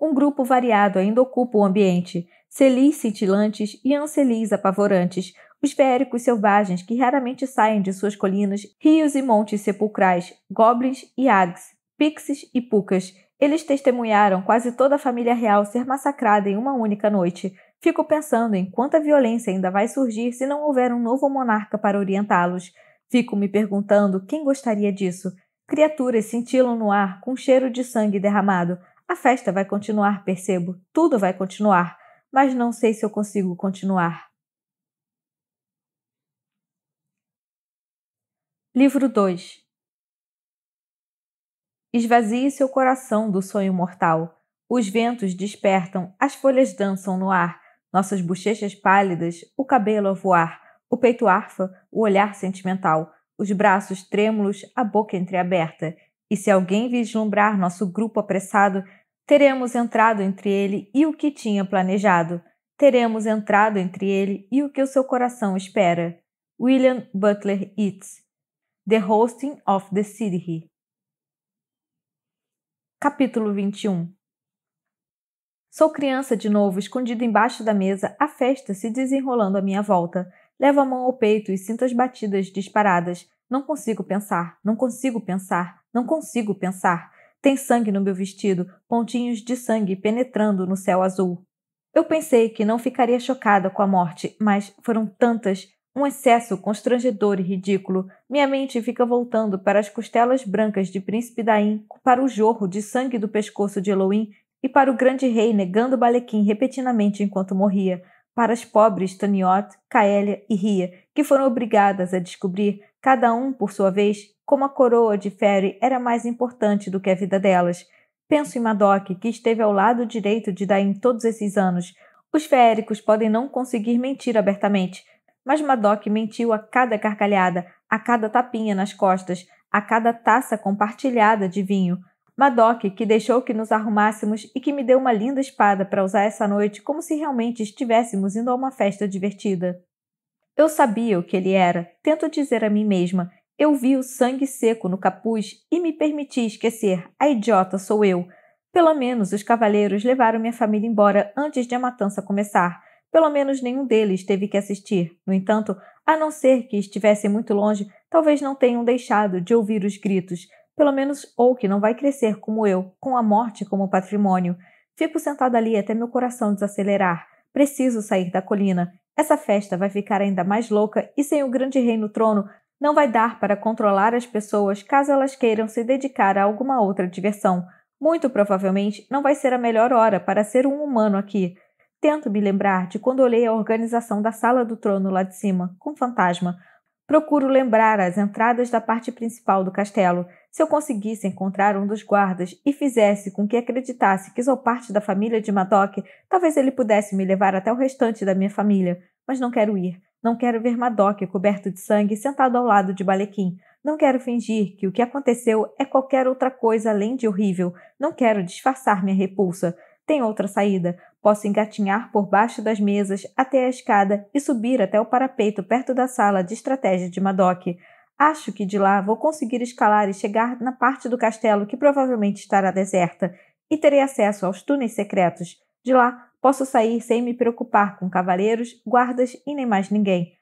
Um grupo variado ainda ocupa o ambiente celis cintilantes e ancelis apavorantes, os féricos selvagens que raramente saem de suas colinas, rios e montes sepulcrais, goblins e ags, pixies e pucas. Eles testemunharam quase toda a família real ser massacrada em uma única noite. Fico pensando em quanta violência ainda vai surgir se não houver um novo monarca para orientá-los. Fico me perguntando quem gostaria disso. Criaturas cintilam no ar com cheiro de sangue derramado. A festa vai continuar, percebo. Tudo vai continuar mas não sei se eu consigo continuar. Livro 2 Esvazie seu coração do sonho mortal. Os ventos despertam, as folhas dançam no ar, nossas bochechas pálidas, o cabelo a voar, o peito arfa, o olhar sentimental, os braços trêmulos, a boca entreaberta. E se alguém vislumbrar nosso grupo apressado, Teremos entrado entre ele e o que tinha planejado. Teremos entrado entre ele e o que o seu coração espera. William Butler Yeats The Hosting of the City Capítulo 21 Sou criança de novo, escondido embaixo da mesa, a festa se desenrolando à minha volta. Levo a mão ao peito e sinto as batidas disparadas. Não consigo pensar, não consigo pensar, não consigo pensar. Tem sangue no meu vestido, pontinhos de sangue penetrando no céu azul. Eu pensei que não ficaria chocada com a morte, mas foram tantas, um excesso constrangedor e ridículo. Minha mente fica voltando para as costelas brancas de Príncipe Daim, para o jorro de sangue do pescoço de Elohim e para o grande rei negando Balequim repetidamente enquanto morria, para as pobres Taniot, Kaelia e Ria, que foram obrigadas a descobrir Cada um, por sua vez, como a coroa de Ferry era mais importante do que a vida delas. Penso em Madoc, que esteve ao lado direito de Daim todos esses anos. Os féricos podem não conseguir mentir abertamente, mas Madoc mentiu a cada carcalhada, a cada tapinha nas costas, a cada taça compartilhada de vinho. Madoc, que deixou que nos arrumássemos e que me deu uma linda espada para usar essa noite, como se realmente estivéssemos indo a uma festa divertida. Eu sabia o que ele era, tento dizer a mim mesma. Eu vi o sangue seco no capuz e me permiti esquecer. A idiota sou eu. Pelo menos os cavaleiros levaram minha família embora antes de a matança começar. Pelo menos nenhum deles teve que assistir. No entanto, a não ser que estivessem muito longe, talvez não tenham deixado de ouvir os gritos. Pelo menos ou que não vai crescer como eu, com a morte como patrimônio. Fico sentada ali até meu coração desacelerar. Preciso sair da colina. Essa festa vai ficar ainda mais louca e sem o grande rei no trono não vai dar para controlar as pessoas caso elas queiram se dedicar a alguma outra diversão. Muito provavelmente não vai ser a melhor hora para ser um humano aqui. Tento me lembrar de quando olhei a organização da sala do trono lá de cima, com fantasma. Procuro lembrar as entradas da parte principal do castelo. Se eu conseguisse encontrar um dos guardas e fizesse com que acreditasse que sou parte da família de Madoc, talvez ele pudesse me levar até o restante da minha família. Mas não quero ir. Não quero ver Madoc coberto de sangue sentado ao lado de Balequim. Não quero fingir que o que aconteceu é qualquer outra coisa além de horrível. Não quero disfarçar minha repulsa. Tem outra saída. Posso engatinhar por baixo das mesas até a escada e subir até o parapeito perto da sala de estratégia de Madoc. Acho que de lá vou conseguir escalar e chegar na parte do castelo que provavelmente estará deserta e terei acesso aos túneis secretos. De lá posso sair sem me preocupar com cavaleiros, guardas e nem mais ninguém.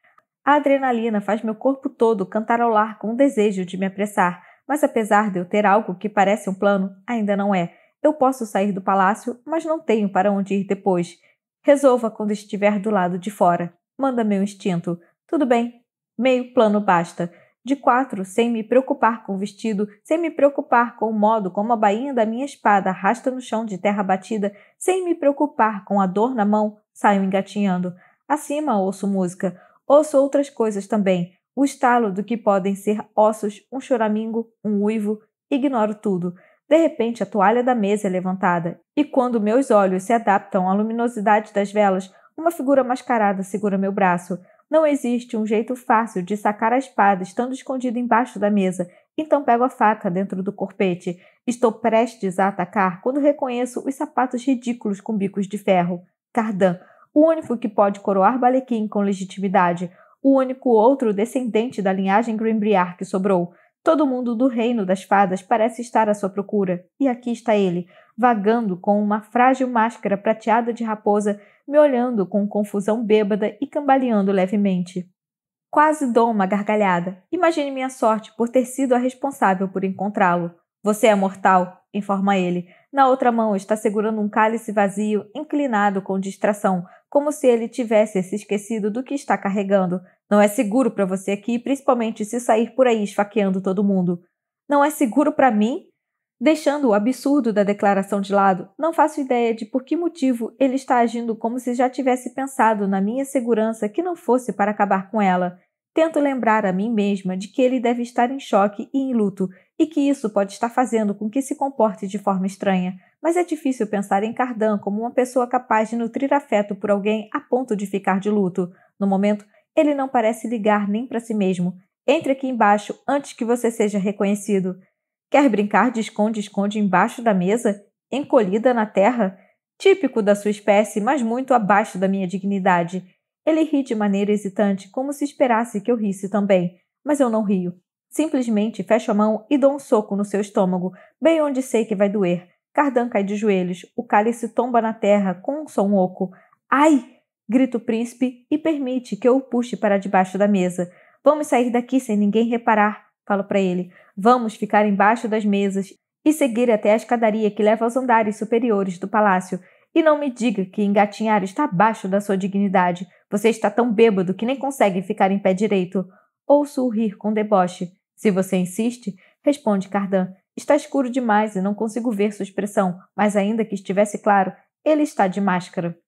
A adrenalina faz meu corpo todo cantarolar com o desejo de me apressar, mas apesar de eu ter algo que parece um plano, ainda não é. Eu posso sair do palácio, mas não tenho para onde ir depois. Resolva quando estiver do lado de fora. Manda meu instinto. Tudo bem. Meio plano basta. De quatro, sem me preocupar com o vestido, sem me preocupar com o modo como a bainha da minha espada arrasta no chão de terra batida, sem me preocupar com a dor na mão, saio engatinhando. Acima ouço música. Ouço outras coisas também. O estalo do que podem ser ossos, um choramingo, um uivo. Ignoro tudo. De repente, a toalha da mesa é levantada, e quando meus olhos se adaptam à luminosidade das velas, uma figura mascarada segura meu braço. Não existe um jeito fácil de sacar a espada estando escondida embaixo da mesa, então pego a faca dentro do corpete. Estou prestes a atacar quando reconheço os sapatos ridículos com bicos de ferro. Cardan, o único que pode coroar Balequim com legitimidade, o único outro descendente da linhagem Grimbriar que sobrou. Todo mundo do reino das fadas parece estar à sua procura, e aqui está ele, vagando com uma frágil máscara prateada de raposa, me olhando com confusão bêbada e cambaleando levemente. Quase dou uma gargalhada. Imagine minha sorte por ter sido a responsável por encontrá-lo. Você é mortal, informa ele, na outra mão está segurando um cálice vazio, inclinado com distração, como se ele tivesse se esquecido do que está carregando. Não é seguro para você aqui, principalmente se sair por aí esfaqueando todo mundo. Não é seguro para mim? Deixando o absurdo da declaração de lado, não faço ideia de por que motivo ele está agindo como se já tivesse pensado na minha segurança que não fosse para acabar com ela tento lembrar a mim mesma de que ele deve estar em choque e em luto e que isso pode estar fazendo com que se comporte de forma estranha, mas é difícil pensar em Cardan como uma pessoa capaz de nutrir afeto por alguém a ponto de ficar de luto. No momento, ele não parece ligar nem para si mesmo. Entre aqui embaixo antes que você seja reconhecido. Quer brincar de esconde-esconde embaixo da mesa, encolhida na terra? Típico da sua espécie, mas muito abaixo da minha dignidade. Ele ri de maneira hesitante, como se esperasse que eu risse também, mas eu não rio. Simplesmente fecho a mão e dou um soco no seu estômago, bem onde sei que vai doer. Cardan cai de joelhos, o cálice tomba na terra com um som oco. Ai! grita o príncipe e permite que eu o puxe para debaixo da mesa. Vamos sair daqui sem ninguém reparar, falo para ele. Vamos ficar embaixo das mesas e seguir até a escadaria que leva aos andares superiores do palácio. E não me diga que engatinhar está abaixo da sua dignidade. Você está tão bêbado que nem consegue ficar em pé direito. ou sorrir com deboche. Se você insiste, responde Cardan. Está escuro demais e não consigo ver sua expressão, mas ainda que estivesse claro, ele está de máscara.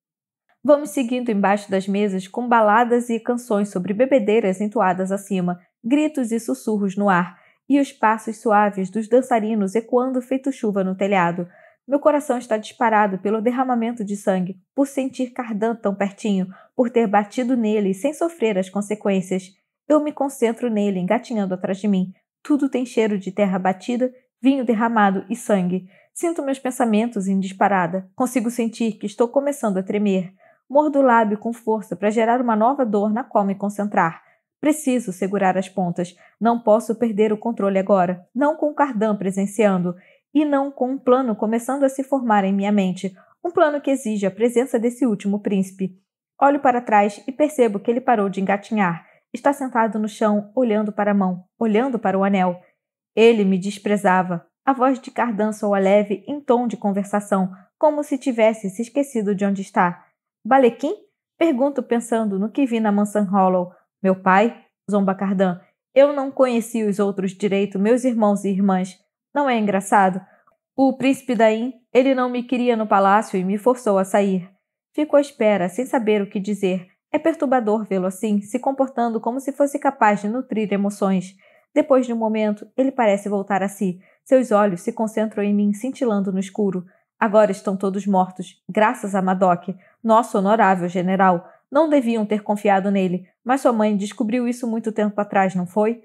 Vamos seguindo embaixo das mesas com baladas e canções sobre bebedeiras entoadas acima, gritos e sussurros no ar, e os passos suaves dos dançarinos ecoando feito chuva no telhado. Meu coração está disparado pelo derramamento de sangue, por sentir Cardan tão pertinho, por ter batido nele sem sofrer as consequências. Eu me concentro nele, engatinhando atrás de mim. Tudo tem cheiro de terra batida, vinho derramado e sangue. Sinto meus pensamentos em disparada. Consigo sentir que estou começando a tremer. Mordo o lábio com força para gerar uma nova dor na qual me concentrar. Preciso segurar as pontas. Não posso perder o controle agora. Não com o Cardan presenciando e não com um plano começando a se formar em minha mente, um plano que exige a presença desse último príncipe. Olho para trás e percebo que ele parou de engatinhar. Está sentado no chão, olhando para a mão, olhando para o anel. Ele me desprezava. A voz de Cardan soa leve em tom de conversação, como se tivesse se esquecido de onde está. Balequim? Pergunto pensando no que vi na Mansão Hollow. Meu pai? Zomba Cardan. Eu não conheci os outros direito, meus irmãos e irmãs. Não é engraçado? O príncipe Daim, ele não me queria no palácio e me forçou a sair. Fico à espera, sem saber o que dizer. É perturbador vê-lo assim, se comportando como se fosse capaz de nutrir emoções. Depois de um momento, ele parece voltar a si. Seus olhos se concentram em mim, cintilando no escuro. Agora estão todos mortos, graças a Madoc, nosso honorável general. Não deviam ter confiado nele, mas sua mãe descobriu isso muito tempo atrás, não foi?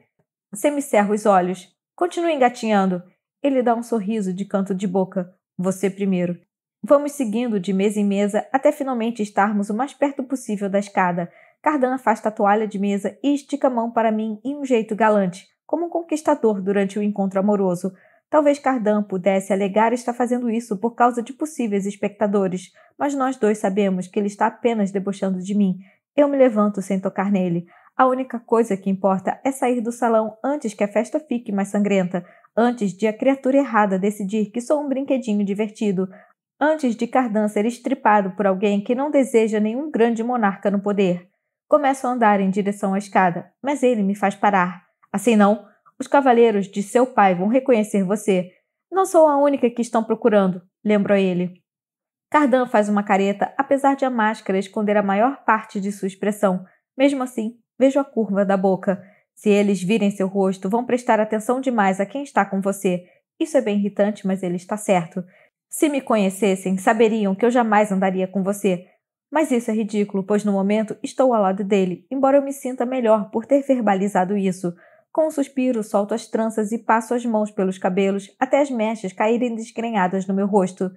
cerra os olhos. Continue engatinhando. Ele dá um sorriso de canto de boca. Você primeiro. Vamos seguindo de mesa em mesa até finalmente estarmos o mais perto possível da escada. Cardan afasta a toalha de mesa e estica a mão para mim em um jeito galante, como um conquistador durante o encontro amoroso. Talvez Cardan pudesse alegar estar fazendo isso por causa de possíveis espectadores, mas nós dois sabemos que ele está apenas debochando de mim. Eu me levanto sem tocar nele. A única coisa que importa é sair do salão antes que a festa fique mais sangrenta antes de a criatura errada decidir que sou um brinquedinho divertido, antes de Cardan ser estripado por alguém que não deseja nenhum grande monarca no poder. Começo a andar em direção à escada, mas ele me faz parar. Assim não, os cavaleiros de seu pai vão reconhecer você. Não sou a única que estão procurando, lembrou ele. Cardan faz uma careta, apesar de a máscara esconder a maior parte de sua expressão. Mesmo assim, vejo a curva da boca. Se eles virem seu rosto, vão prestar atenção demais a quem está com você. Isso é bem irritante, mas ele está certo. Se me conhecessem, saberiam que eu jamais andaria com você. Mas isso é ridículo, pois no momento estou ao lado dele, embora eu me sinta melhor por ter verbalizado isso. Com um suspiro, solto as tranças e passo as mãos pelos cabelos até as mechas caírem desgrenhadas no meu rosto.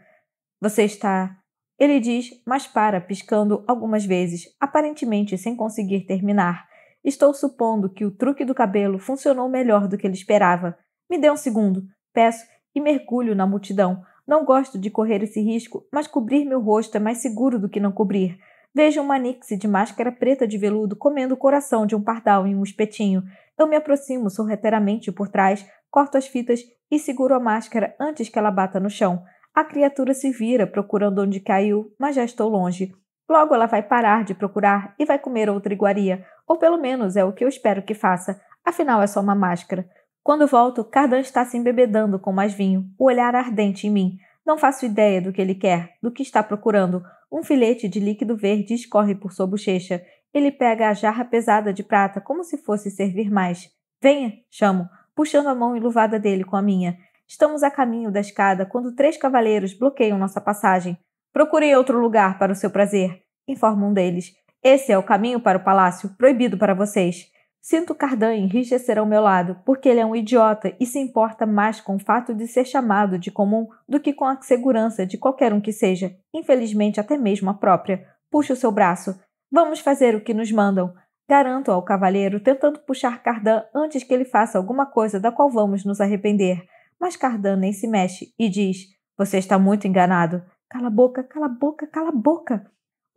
Você está. Ele diz, mas para, piscando algumas vezes, aparentemente sem conseguir terminar. Estou supondo que o truque do cabelo funcionou melhor do que ele esperava. Me dê um segundo, peço e mergulho na multidão. Não gosto de correr esse risco, mas cobrir meu rosto é mais seguro do que não cobrir. Vejo uma Nixie de máscara preta de veludo comendo o coração de um pardal em um espetinho. Eu me aproximo sorrateiramente por trás, corto as fitas e seguro a máscara antes que ela bata no chão. A criatura se vira procurando onde caiu, mas já estou longe. Logo ela vai parar de procurar e vai comer outra iguaria, ou pelo menos é o que eu espero que faça, afinal é só uma máscara. Quando volto, Cardan está se embebedando com mais vinho, o olhar ardente em mim. Não faço ideia do que ele quer, do que está procurando. Um filete de líquido verde escorre por sua bochecha. Ele pega a jarra pesada de prata como se fosse servir mais. Venha, chamo, puxando a mão enluvada dele com a minha. Estamos a caminho da escada quando três cavaleiros bloqueiam nossa passagem. Procurei outro lugar para o seu prazer, informa um deles. Esse é o caminho para o palácio, proibido para vocês. Sinto Cardan enrijecer ao meu lado, porque ele é um idiota e se importa mais com o fato de ser chamado de comum do que com a segurança de qualquer um que seja, infelizmente até mesmo a própria. Puxa o seu braço. Vamos fazer o que nos mandam. Garanto ao cavalheiro, tentando puxar Cardan antes que ele faça alguma coisa da qual vamos nos arrepender. Mas Cardan nem se mexe e diz: Você está muito enganado. Cala a boca, cala a boca, cala a boca.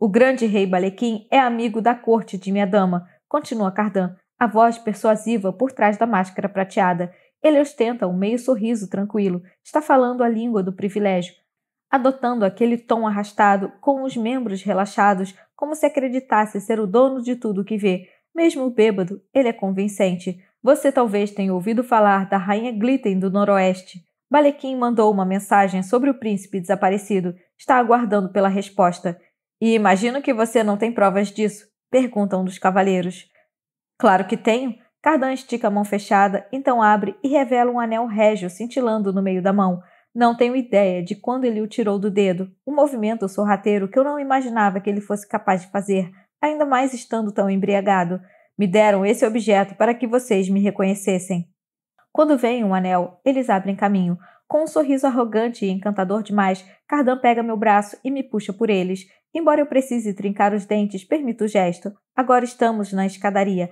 O grande rei Balequim é amigo da corte de minha dama, continua Cardan, a voz persuasiva por trás da máscara prateada. Ele ostenta um meio sorriso tranquilo, está falando a língua do privilégio, adotando aquele tom arrastado, com os membros relaxados, como se acreditasse ser o dono de tudo o que vê. Mesmo bêbado, ele é convincente. Você talvez tenha ouvido falar da rainha Glitten do Noroeste. Balequim mandou uma mensagem sobre o príncipe desaparecido. Está aguardando pela resposta. E imagino que você não tem provas disso, pergunta um dos cavaleiros. Claro que tenho. Cardan estica a mão fechada, então abre e revela um anel régio cintilando no meio da mão. Não tenho ideia de quando ele o tirou do dedo, um movimento sorrateiro que eu não imaginava que ele fosse capaz de fazer, ainda mais estando tão embriagado. Me deram esse objeto para que vocês me reconhecessem. Quando vem um anel, eles abrem caminho. Com um sorriso arrogante e encantador demais, Cardan pega meu braço e me puxa por eles. Embora eu precise trincar os dentes, permito o gesto. Agora estamos na escadaria.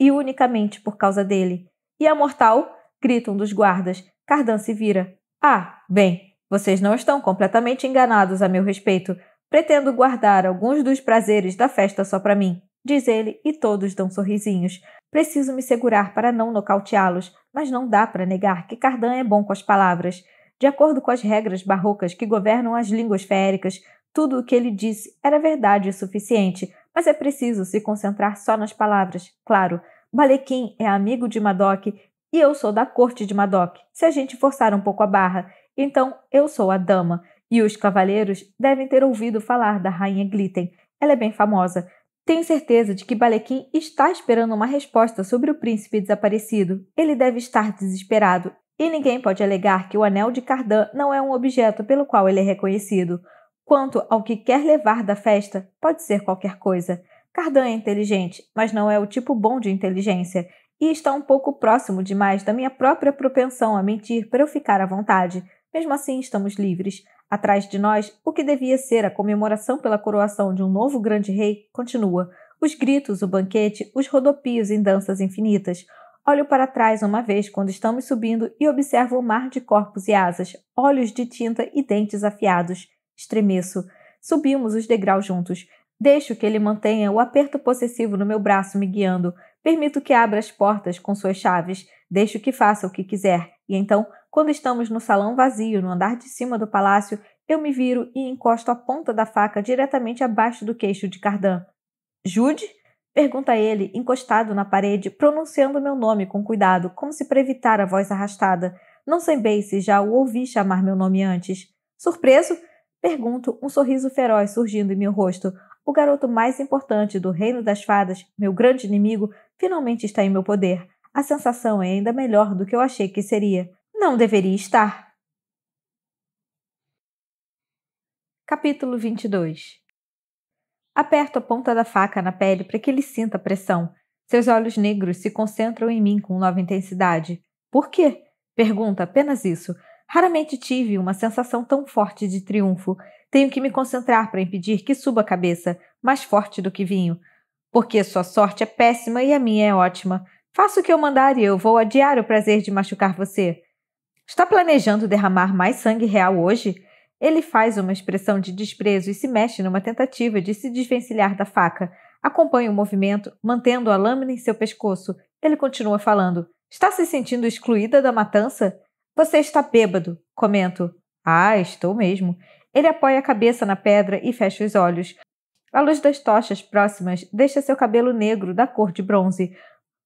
E unicamente por causa dele. E a mortal? Grita um dos guardas. Cardan se vira. Ah, bem, vocês não estão completamente enganados a meu respeito. Pretendo guardar alguns dos prazeres da festa só para mim, diz ele, e todos dão sorrisinhos. Preciso me segurar para não nocauteá-los mas não dá para negar que Cardan é bom com as palavras. De acordo com as regras barrocas que governam as línguas féricas, tudo o que ele disse era verdade o suficiente, mas é preciso se concentrar só nas palavras. Claro, Balequim é amigo de Madoc e eu sou da corte de Madoc. Se a gente forçar um pouco a barra, então eu sou a dama. E os cavaleiros devem ter ouvido falar da rainha Glitten. Ela é bem famosa. Tenho certeza de que Balequim está esperando uma resposta sobre o príncipe desaparecido. Ele deve estar desesperado, e ninguém pode alegar que o anel de Cardan não é um objeto pelo qual ele é reconhecido. Quanto ao que quer levar da festa, pode ser qualquer coisa. Cardan é inteligente, mas não é o tipo bom de inteligência, e está um pouco próximo demais da minha própria propensão a mentir para eu ficar à vontade. Mesmo assim, estamos livres. Atrás de nós, o que devia ser a comemoração pela coroação de um novo grande rei continua. Os gritos, o banquete, os rodopios em danças infinitas. Olho para trás uma vez quando estamos subindo e observo o um mar de corpos e asas, olhos de tinta e dentes afiados. Estremeço. Subimos os degraus juntos. Deixo que ele mantenha o aperto possessivo no meu braço me guiando. Permito que abra as portas com suas chaves. Deixo que faça o que quiser. E então quando estamos no salão vazio, no andar de cima do palácio, eu me viro e encosto a ponta da faca diretamente abaixo do queixo de Cardan. Jude? Pergunta ele, encostado na parede, pronunciando meu nome com cuidado, como se para evitar a voz arrastada. Não sei bem se já o ouvi chamar meu nome antes. Surpreso? Pergunto, um sorriso feroz surgindo em meu rosto. O garoto mais importante do Reino das Fadas, meu grande inimigo, finalmente está em meu poder. A sensação é ainda melhor do que eu achei que seria não deveria estar. Capítulo 22 Aperto a ponta da faca na pele para que ele sinta a pressão. Seus olhos negros se concentram em mim com nova intensidade. Por quê? Pergunta apenas isso. Raramente tive uma sensação tão forte de triunfo. Tenho que me concentrar para impedir que suba a cabeça, mais forte do que vinho. Porque sua sorte é péssima e a minha é ótima. Faça o que eu mandar e eu vou adiar o prazer de machucar você. Está planejando derramar mais sangue real hoje? Ele faz uma expressão de desprezo e se mexe numa tentativa de se desvencilhar da faca. Acompanha o movimento, mantendo a lâmina em seu pescoço. Ele continua falando: Está se sentindo excluída da matança? Você está bêbado, comento. Ah, estou mesmo. Ele apoia a cabeça na pedra e fecha os olhos. A luz das tochas próximas deixa seu cabelo negro da cor de bronze.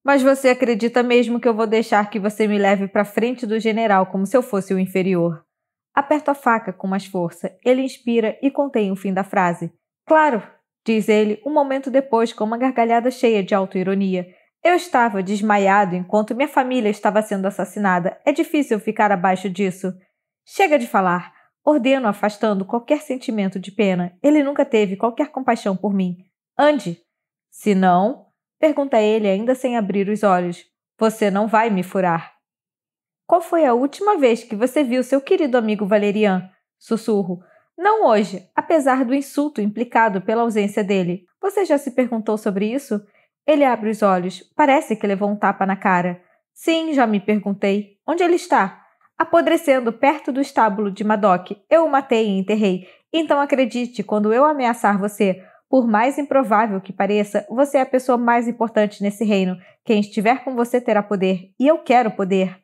Mas você acredita mesmo que eu vou deixar que você me leve para frente do general como se eu fosse o inferior? Aperto a faca com mais força. Ele inspira e contém o fim da frase. Claro, diz ele um momento depois com uma gargalhada cheia de autoironia. Eu estava desmaiado enquanto minha família estava sendo assassinada. É difícil ficar abaixo disso. Chega de falar. Ordeno afastando qualquer sentimento de pena. Ele nunca teve qualquer compaixão por mim. Ande. Se não, Pergunta ele, ainda sem abrir os olhos. Você não vai me furar. Qual foi a última vez que você viu seu querido amigo Valerian? Sussurro. Não hoje, apesar do insulto implicado pela ausência dele. Você já se perguntou sobre isso? Ele abre os olhos. Parece que levou um tapa na cara. Sim, já me perguntei. Onde ele está? Apodrecendo perto do estábulo de Madoc. Eu o matei e enterrei. Então acredite, quando eu ameaçar você, por mais improvável que pareça, você é a pessoa mais importante nesse reino. Quem estiver com você terá poder, e eu quero poder.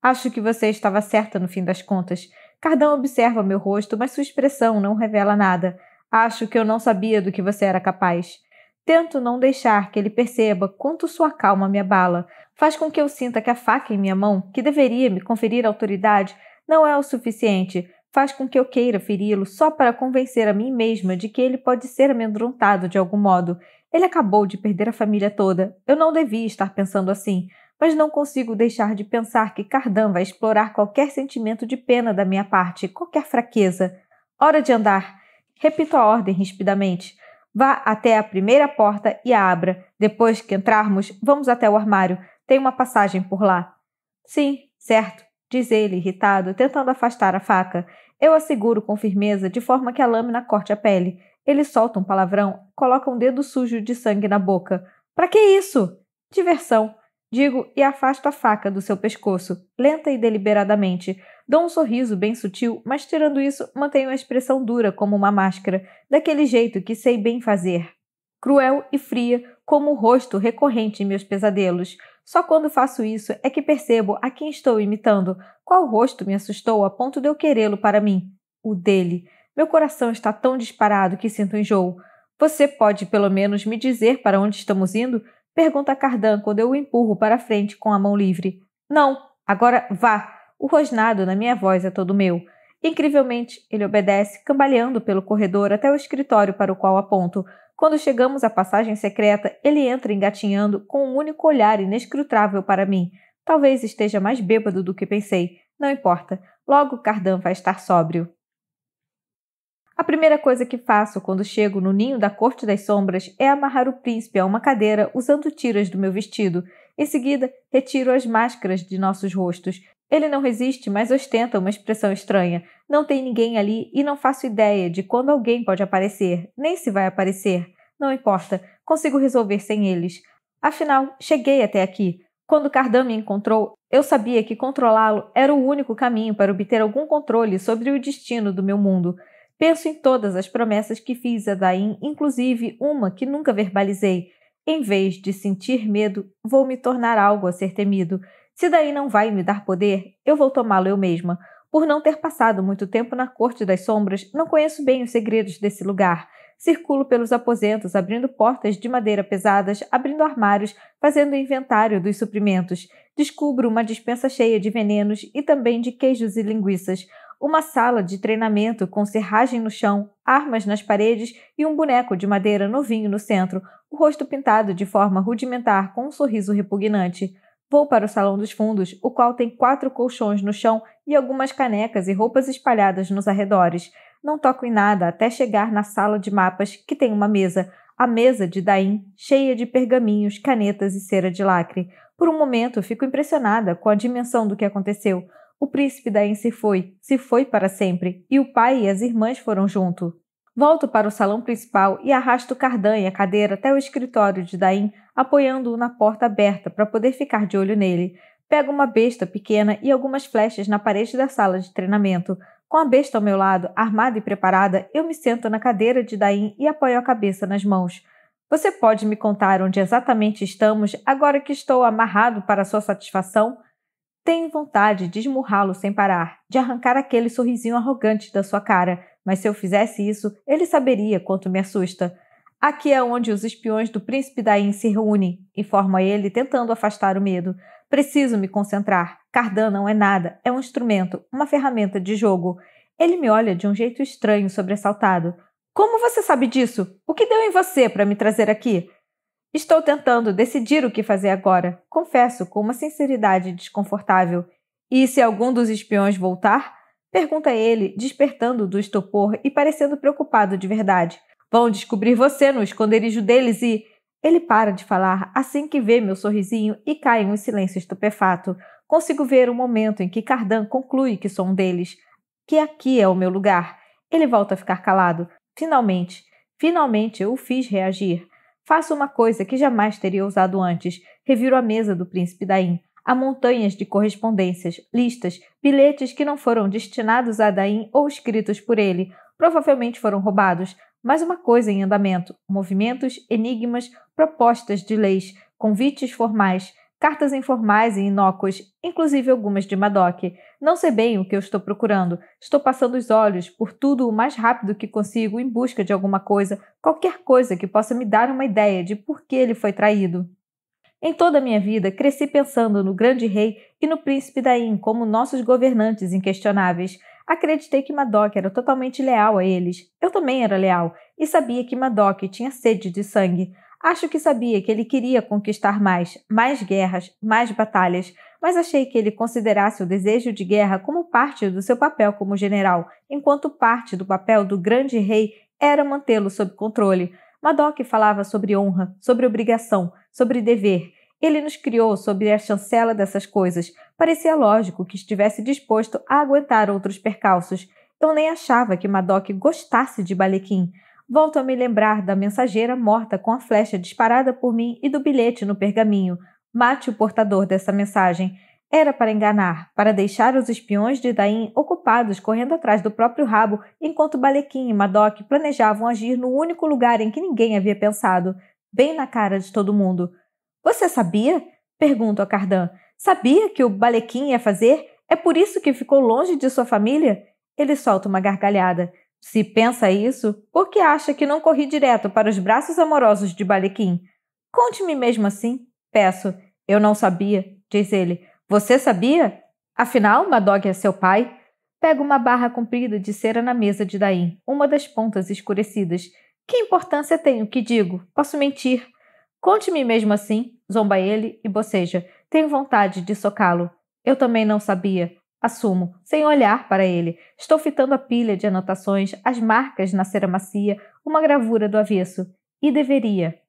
Acho que você estava certa no fim das contas. Cardão observa meu rosto, mas sua expressão não revela nada. Acho que eu não sabia do que você era capaz. Tento não deixar que ele perceba quanto sua calma me abala. Faz com que eu sinta que a faca em minha mão, que deveria me conferir autoridade, não é o suficiente faz com que eu queira feri-lo só para convencer a mim mesma de que ele pode ser amedrontado de algum modo. Ele acabou de perder a família toda. Eu não devia estar pensando assim, mas não consigo deixar de pensar que Cardan vai explorar qualquer sentimento de pena da minha parte, qualquer fraqueza. Hora de andar. Repito a ordem rispidamente. Vá até a primeira porta e a abra. Depois que entrarmos, vamos até o armário. Tem uma passagem por lá. Sim, certo, diz ele, irritado, tentando afastar a faca. Eu a seguro com firmeza, de forma que a lâmina corte a pele. Ele solta um palavrão, coloca um dedo sujo de sangue na boca. Para que isso? Diversão. Digo e afasto a faca do seu pescoço, lenta e deliberadamente. Dou um sorriso bem sutil, mas tirando isso, mantenho a expressão dura como uma máscara, daquele jeito que sei bem fazer. Cruel e fria, como o rosto recorrente em meus pesadelos. Só quando faço isso é que percebo a quem estou imitando, qual rosto me assustou a ponto de eu querê-lo para mim. O dele. Meu coração está tão disparado que sinto enjoo. Você pode pelo menos me dizer para onde estamos indo? Pergunta Cardan quando eu o empurro para a frente com a mão livre. Não, agora vá! O rosnado na minha voz é todo meu. Incrivelmente, ele obedece, cambaleando pelo corredor até o escritório para o qual aponto. Quando chegamos à passagem secreta, ele entra engatinhando com um único olhar inescrutável para mim. Talvez esteja mais bêbado do que pensei. Não importa. Logo Cardan vai estar sóbrio. A primeira coisa que faço quando chego no ninho da Corte das Sombras é amarrar o príncipe a uma cadeira usando tiras do meu vestido. Em seguida, retiro as máscaras de nossos rostos, ele não resiste, mas ostenta uma expressão estranha. Não tem ninguém ali e não faço ideia de quando alguém pode aparecer, nem se vai aparecer. Não importa, consigo resolver sem eles. Afinal, cheguei até aqui. Quando Cardan me encontrou, eu sabia que controlá-lo era o único caminho para obter algum controle sobre o destino do meu mundo. Penso em todas as promessas que fiz a Dain, inclusive uma que nunca verbalizei. Em vez de sentir medo, vou me tornar algo a ser temido. Se daí não vai me dar poder, eu vou tomá-lo eu mesma. Por não ter passado muito tempo na Corte das Sombras, não conheço bem os segredos desse lugar. Circulo pelos aposentos, abrindo portas de madeira pesadas, abrindo armários, fazendo inventário dos suprimentos. Descubro uma dispensa cheia de venenos e também de queijos e linguiças. Uma sala de treinamento com serragem no chão, armas nas paredes e um boneco de madeira novinho no centro, o rosto pintado de forma rudimentar com um sorriso repugnante. Vou para o salão dos fundos, o qual tem quatro colchões no chão e algumas canecas e roupas espalhadas nos arredores. Não toco em nada até chegar na sala de mapas, que tem uma mesa, a mesa de Daim, cheia de pergaminhos, canetas e cera de lacre. Por um momento, fico impressionada com a dimensão do que aconteceu. O príncipe Daim se foi, se foi para sempre, e o pai e as irmãs foram junto. Volto para o salão principal e arrasto Cardan e a cadeira até o escritório de Daim, apoiando-o na porta aberta para poder ficar de olho nele. Pego uma besta pequena e algumas flechas na parede da sala de treinamento. Com a besta ao meu lado, armada e preparada, eu me sento na cadeira de Daim e apoio a cabeça nas mãos. Você pode me contar onde exatamente estamos agora que estou amarrado para sua satisfação? Tenho vontade de esmurrá-lo sem parar, de arrancar aquele sorrisinho arrogante da sua cara, mas se eu fizesse isso, ele saberia quanto me assusta. Aqui é onde os espiões do príncipe Daim se reúnem, informa ele, tentando afastar o medo. Preciso me concentrar. Cardan não é nada, é um instrumento, uma ferramenta de jogo. Ele me olha de um jeito estranho, sobressaltado. Como você sabe disso? O que deu em você para me trazer aqui? Estou tentando decidir o que fazer agora, confesso com uma sinceridade desconfortável. E se algum dos espiões voltar? Pergunta ele, despertando do estopor e parecendo preocupado de verdade. Vão descobrir você no esconderijo deles e. Ele para de falar assim que vê meu sorrisinho e cai em um silêncio estupefato. Consigo ver o momento em que Cardan conclui que sou um deles, que aqui é o meu lugar. Ele volta a ficar calado. Finalmente, finalmente eu o fiz reagir. Faço uma coisa que jamais teria usado antes. Reviro a mesa do príncipe Daim. Há montanhas de correspondências, listas, bilhetes que não foram destinados a Daim ou escritos por ele, provavelmente foram roubados, mas uma coisa em andamento: movimentos, enigmas, propostas de leis, convites formais, cartas informais e inócuas, inclusive algumas de Madoc. Não sei bem o que eu estou procurando. Estou passando os olhos por tudo o mais rápido que consigo em busca de alguma coisa, qualquer coisa que possa me dar uma ideia de por que ele foi traído. Em toda a minha vida, cresci pensando no grande rei e no príncipe Daim como nossos governantes inquestionáveis. Acreditei que Madoc era totalmente leal a eles. Eu também era leal e sabia que Madoc tinha sede de sangue. Acho que sabia que ele queria conquistar mais, mais guerras, mais batalhas, mas achei que ele considerasse o desejo de guerra como parte do seu papel como general, enquanto parte do papel do grande rei era mantê-lo sob controle. Madoc falava sobre honra, sobre obrigação, sobre dever. Ele nos criou sob a chancela dessas coisas. Parecia lógico que estivesse disposto a aguentar outros percalços. Eu nem achava que Madoc gostasse de Balequim. Volto a me lembrar da mensageira morta com a flecha disparada por mim e do bilhete no pergaminho. Mate o portador dessa mensagem. Era para enganar, para deixar os espiões de Dain ocupados correndo atrás do próprio rabo, enquanto Balequim e Madoc planejavam agir no único lugar em que ninguém havia pensado, bem na cara de todo mundo. Você sabia? Pergunta a Cardan. Sabia que o Balequim ia fazer? É por isso que ficou longe de sua família? Ele solta uma gargalhada. Se pensa isso, por que acha que não corri direto para os braços amorosos de Balequim? Conte-me mesmo assim, peço. Eu não sabia, diz ele. Você sabia? Afinal, Madog é seu pai. Pega uma barra comprida de cera na mesa de Daim, uma das pontas escurecidas. Que importância tem o que digo? Posso mentir. Conte-me mesmo assim, zomba ele e boceja. Tenho vontade de socá-lo. Eu também não sabia. Assumo, sem olhar para ele. Estou fitando a pilha de anotações, as marcas na cera macia, uma gravura do avesso. E deveria.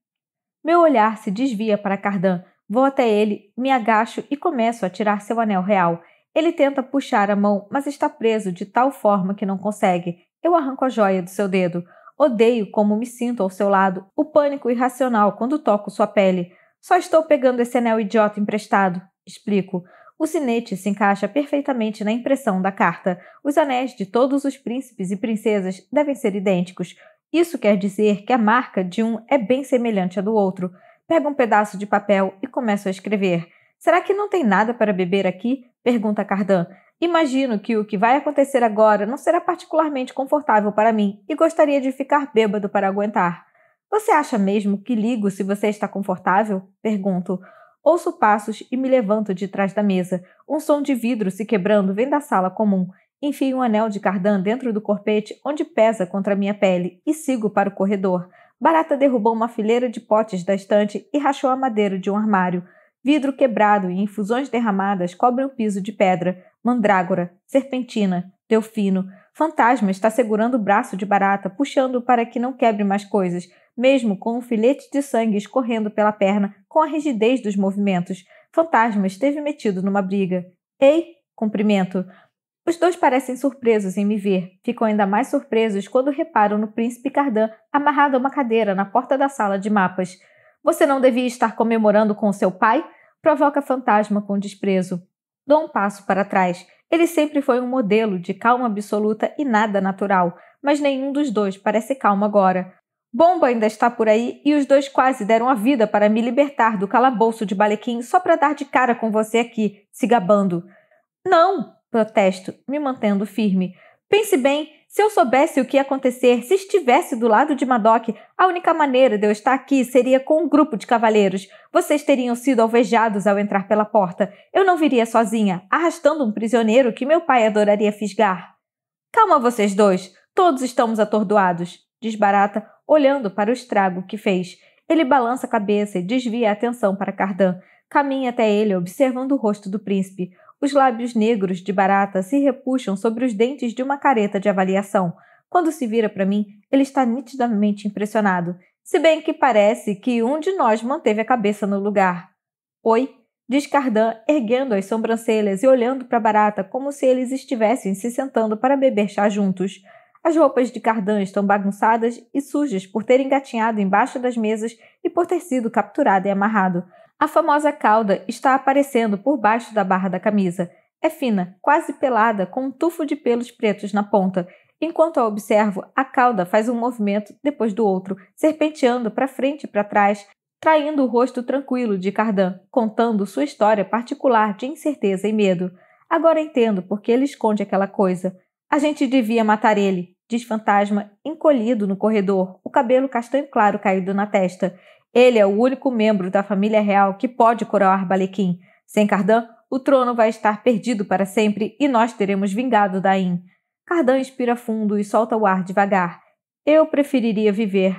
Meu olhar se desvia para Cardan, Vou até ele, me agacho e começo a tirar seu anel real. Ele tenta puxar a mão, mas está preso de tal forma que não consegue. Eu arranco a joia do seu dedo. Odeio como me sinto ao seu lado, o pânico irracional quando toco sua pele. Só estou pegando esse anel idiota emprestado, explico. O sinete se encaixa perfeitamente na impressão da carta. Os anéis de todos os príncipes e princesas devem ser idênticos. Isso quer dizer que a marca de um é bem semelhante à do outro pega um pedaço de papel e começa a escrever. Será que não tem nada para beber aqui? pergunta Cardan. Imagino que o que vai acontecer agora não será particularmente confortável para mim e gostaria de ficar bêbado para aguentar. Você acha mesmo que ligo se você está confortável? pergunto. Ouço passos e me levanto de trás da mesa. Um som de vidro se quebrando vem da sala comum. Enfio um anel de cardan dentro do corpete, onde pesa contra minha pele, e sigo para o corredor. Barata derrubou uma fileira de potes da estante e rachou a madeira de um armário. Vidro quebrado e infusões derramadas cobrem o piso de pedra. Mandrágora, serpentina, delfino. Fantasma está segurando o braço de Barata, puxando para que não quebre mais coisas, mesmo com um filete de sangue escorrendo pela perna com a rigidez dos movimentos. Fantasma esteve metido numa briga. Ei, cumprimento. Os dois parecem surpresos em me ver. Ficam ainda mais surpresos quando reparam no príncipe Cardan amarrado a uma cadeira na porta da sala de mapas. Você não devia estar comemorando com seu pai? Provoca fantasma com desprezo. Dou um passo para trás. Ele sempre foi um modelo de calma absoluta e nada natural, mas nenhum dos dois parece calmo agora. Bomba ainda está por aí e os dois quase deram a vida para me libertar do calabouço de Balequim só para dar de cara com você aqui, se gabando. Não, protesto, me mantendo firme. Pense bem, se eu soubesse o que ia acontecer, se estivesse do lado de Madoc, a única maneira de eu estar aqui seria com um grupo de cavaleiros. Vocês teriam sido alvejados ao entrar pela porta. Eu não viria sozinha, arrastando um prisioneiro que meu pai adoraria fisgar. Calma vocês dois, todos estamos atordoados, diz Barata, olhando para o estrago que fez. Ele balança a cabeça e desvia a atenção para Cardan. Caminha até ele, observando o rosto do príncipe. Os lábios negros de Barata se repuxam sobre os dentes de uma careta de avaliação. Quando se vira para mim, ele está nitidamente impressionado, se bem que parece que um de nós manteve a cabeça no lugar. Oi? Diz Cardan, erguendo as sobrancelhas e olhando para Barata como se eles estivessem se sentando para beber chá juntos. As roupas de Cardan estão bagunçadas e sujas por ter engatinhado embaixo das mesas e por ter sido capturado e amarrado. A famosa cauda está aparecendo por baixo da barra da camisa. É fina, quase pelada, com um tufo de pelos pretos na ponta. Enquanto a observo, a cauda faz um movimento depois do outro, serpenteando para frente e para trás, traindo o rosto tranquilo de Cardan, contando sua história particular de incerteza e medo. Agora entendo por que ele esconde aquela coisa. A gente devia matar ele, diz Fantasma, encolhido no corredor, o cabelo castanho claro caído na testa. Ele é o único membro da família real que pode coroar Balequim. Sem Cardan, o trono vai estar perdido para sempre e nós teremos vingado Daim. Cardan inspira fundo e solta o ar devagar. Eu preferiria viver.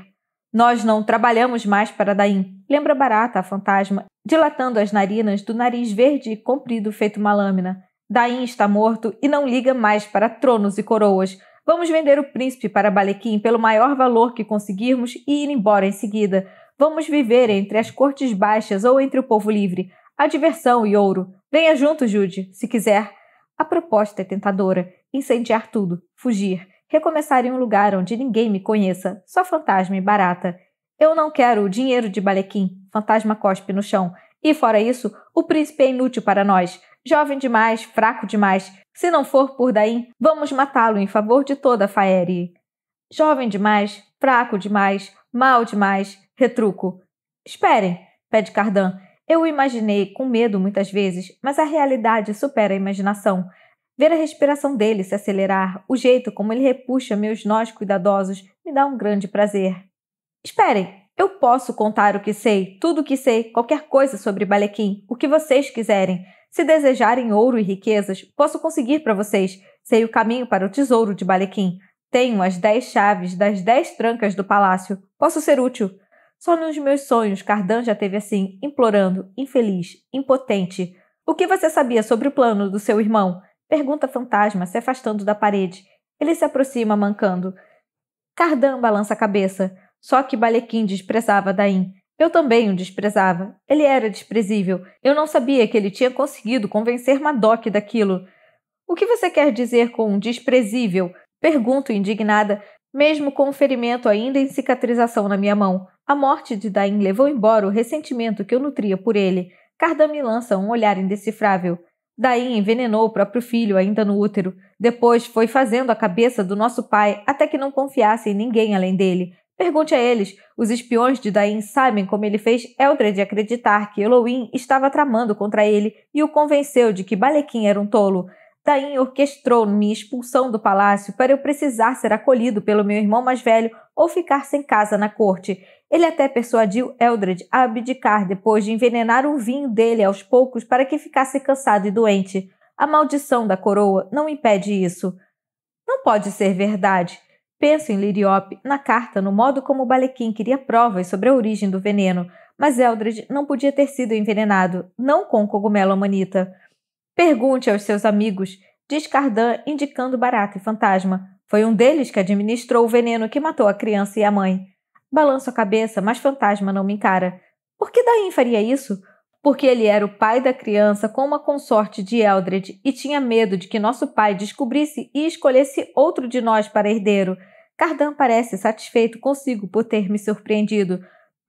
Nós não trabalhamos mais para Daim. Lembra Barata, a fantasma, dilatando as narinas do nariz verde e comprido feito uma lâmina. Daim está morto e não liga mais para tronos e coroas. Vamos vender o príncipe para Balequim pelo maior valor que conseguirmos e ir embora em seguida. Vamos viver entre as cortes baixas ou entre o povo livre. A diversão e ouro. Venha junto, Jude, se quiser. A proposta é tentadora. Incendiar tudo, fugir, recomeçar em um lugar onde ninguém me conheça, só fantasma e barata. Eu não quero o dinheiro de Balequim, fantasma cospe no chão. E fora isso, o príncipe é inútil para nós. Jovem demais, fraco demais. Se não for por Daim, vamos matá-lo em favor de toda a Faerie. Jovem demais, fraco demais, mal demais. Retruco. Esperem, pede Cardan. Eu o imaginei com medo muitas vezes, mas a realidade supera a imaginação. Ver a respiração dele se acelerar, o jeito como ele repuxa meus nós cuidadosos, me dá um grande prazer. Esperem, eu posso contar o que sei, tudo o que sei, qualquer coisa sobre Balequim, o que vocês quiserem. Se desejarem ouro e riquezas, posso conseguir para vocês. Sei o caminho para o tesouro de Balequim. Tenho as dez chaves das dez trancas do palácio. Posso ser útil. Só nos meus sonhos, Cardan já teve assim, implorando, infeliz, impotente. O que você sabia sobre o plano do seu irmão? Pergunta fantasma, se afastando da parede. Ele se aproxima, mancando. Cardan balança a cabeça. Só que Balequim desprezava Daim. Eu também o desprezava. Ele era desprezível. Eu não sabia que ele tinha conseguido convencer Madoc daquilo. O que você quer dizer com desprezível? Pergunto indignada, mesmo com o ferimento ainda em cicatrização na minha mão. A morte de Daim levou embora o ressentimento que eu nutria por ele. Cardami lança um olhar indecifrável. Daim envenenou o próprio filho ainda no útero. Depois foi fazendo a cabeça do nosso pai até que não confiasse em ninguém além dele. Pergunte a eles. Os espiões de Daim sabem como ele fez Eldred acreditar que Elohim estava tramando contra ele e o convenceu de que Balequim era um tolo. Daim orquestrou minha expulsão do palácio para eu precisar ser acolhido pelo meu irmão mais velho ou ficar sem casa na corte. Ele até persuadiu Eldred a abdicar depois de envenenar o vinho dele aos poucos para que ficasse cansado e doente. A maldição da coroa não impede isso. Não pode ser verdade. Penso em Liriope na carta no modo como Balequim queria provas sobre a origem do veneno, mas Eldred não podia ter sido envenenado, não com o cogumelo amanita. Pergunte aos seus amigos, diz Cardan, indicando Barata e Fantasma. Foi um deles que administrou o veneno que matou a criança e a mãe. Balanço a cabeça, mas fantasma não me encara. Por que Daim faria isso? Porque ele era o pai da criança com uma consorte de Eldred e tinha medo de que nosso pai descobrisse e escolhesse outro de nós para herdeiro. Cardan parece satisfeito consigo por ter me surpreendido.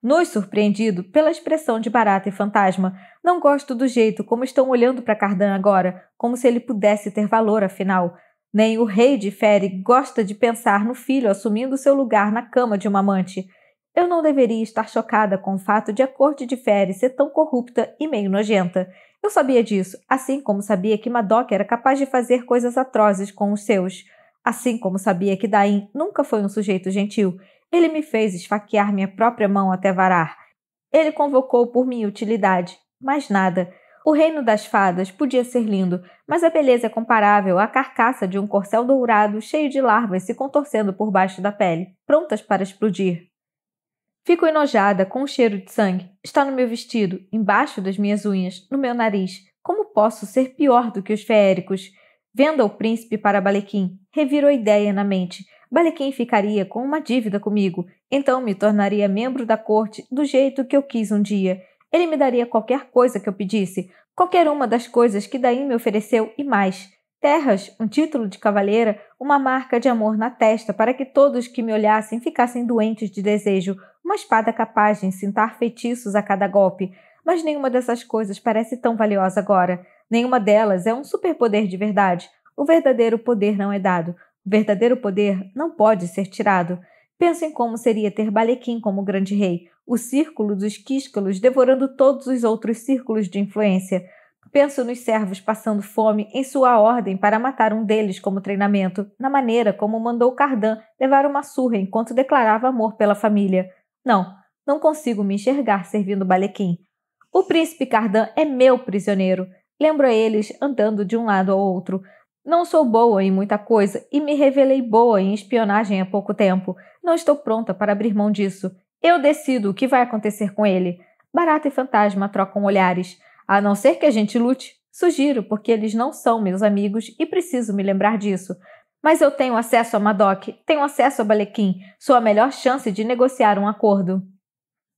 Nos surpreendido pela expressão de barata e fantasma. Não gosto do jeito como estão olhando para Cardan agora, como se ele pudesse ter valor, afinal. Nem o rei de Fere gosta de pensar no filho assumindo seu lugar na cama de uma amante. Eu não deveria estar chocada com o fato de a corte de Fere ser tão corrupta e meio nojenta. Eu sabia disso, assim como sabia que Madoc era capaz de fazer coisas atrozes com os seus. Assim como sabia que Dain nunca foi um sujeito gentil. Ele me fez esfaquear minha própria mão até varar. Ele convocou por minha utilidade, mas nada. O reino das fadas podia ser lindo, mas a beleza é comparável à carcaça de um corcel dourado cheio de larvas se contorcendo por baixo da pele, prontas para explodir. Fico enojada com o cheiro de sangue. Está no meu vestido, embaixo das minhas unhas, no meu nariz. Como posso ser pior do que os feéricos? Venda o príncipe para Balequim. Reviro a ideia na mente. Balequim ficaria com uma dívida comigo. Então me tornaria membro da corte do jeito que eu quis um dia. Ele me daria qualquer coisa que eu pedisse, qualquer uma das coisas que Daim me ofereceu e mais. Terras, um título de cavaleira, uma marca de amor na testa para que todos que me olhassem ficassem doentes de desejo, uma espada capaz de encintar feitiços a cada golpe. Mas nenhuma dessas coisas parece tão valiosa agora. Nenhuma delas é um superpoder de verdade. O verdadeiro poder não é dado. O verdadeiro poder não pode ser tirado. Penso em como seria ter Balequim como grande rei, o círculo dos quíscalos devorando todos os outros círculos de influência. Penso nos servos passando fome em sua ordem para matar um deles como treinamento, na maneira como mandou Cardan levar uma surra enquanto declarava amor pela família. Não, não consigo me enxergar servindo Balequim. O príncipe Cardan é meu prisioneiro. Lembro a eles andando de um lado ao outro, não sou boa em muita coisa e me revelei boa em espionagem há pouco tempo. Não estou pronta para abrir mão disso. Eu decido o que vai acontecer com ele. Barata e Fantasma trocam olhares. A não ser que a gente lute, sugiro, porque eles não são meus amigos e preciso me lembrar disso. Mas eu tenho acesso a Madoc, tenho acesso a Balequim, sou a melhor chance de negociar um acordo.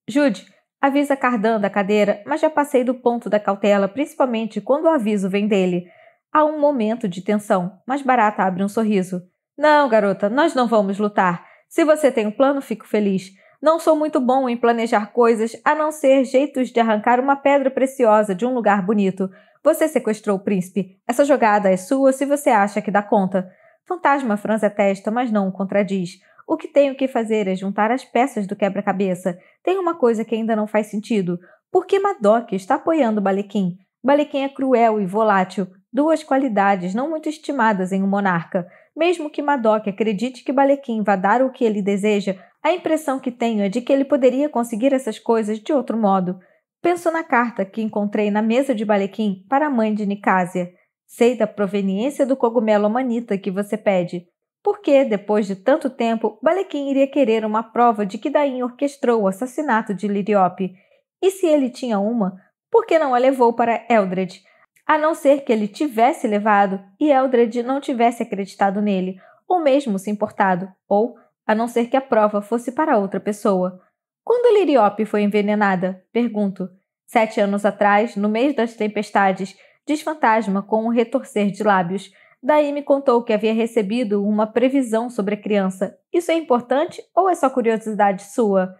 Jude, avisa Cardan da cadeira, mas já passei do ponto da cautela, principalmente quando o aviso vem dele. Há um momento de tensão, mas Barata abre um sorriso. Não, garota, nós não vamos lutar. Se você tem um plano, fico feliz. Não sou muito bom em planejar coisas a não ser jeitos de arrancar uma pedra preciosa de um lugar bonito. Você sequestrou o príncipe. Essa jogada é sua se você acha que dá conta. Fantasma franza a testa, mas não o contradiz. O que tenho que fazer é juntar as peças do quebra-cabeça. Tem uma coisa que ainda não faz sentido. Por que Madoc está apoiando Balequim? Balequim é cruel e volátil duas qualidades não muito estimadas em um monarca. Mesmo que Madoc acredite que Balequim vá dar o que ele deseja, a impressão que tenho é de que ele poderia conseguir essas coisas de outro modo. Penso na carta que encontrei na mesa de Balequim para a mãe de Nicásia. Sei da proveniência do cogumelo amanita que você pede. Porque, depois de tanto tempo, Balequim iria querer uma prova de que Dain orquestrou o assassinato de Liriope. E se ele tinha uma, por que não a levou para Eldred? a não ser que ele tivesse levado e Eldred não tivesse acreditado nele, ou mesmo se importado, ou a não ser que a prova fosse para outra pessoa. Quando Liriope foi envenenada? Pergunto. Sete anos atrás, no mês das tempestades, diz Fantasma com um retorcer de lábios. Daí me contou que havia recebido uma previsão sobre a criança. Isso é importante ou é só curiosidade sua?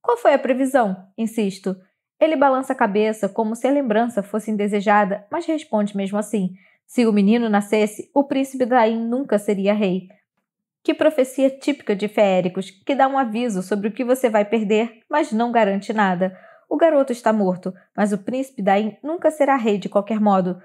Qual foi a previsão? Insisto. Ele balança a cabeça como se a lembrança fosse indesejada, mas responde mesmo assim: se o menino nascesse, o príncipe Daim nunca seria rei. Que profecia típica de feéricos, que dá um aviso sobre o que você vai perder, mas não garante nada. O garoto está morto, mas o príncipe Daim nunca será rei de qualquer modo.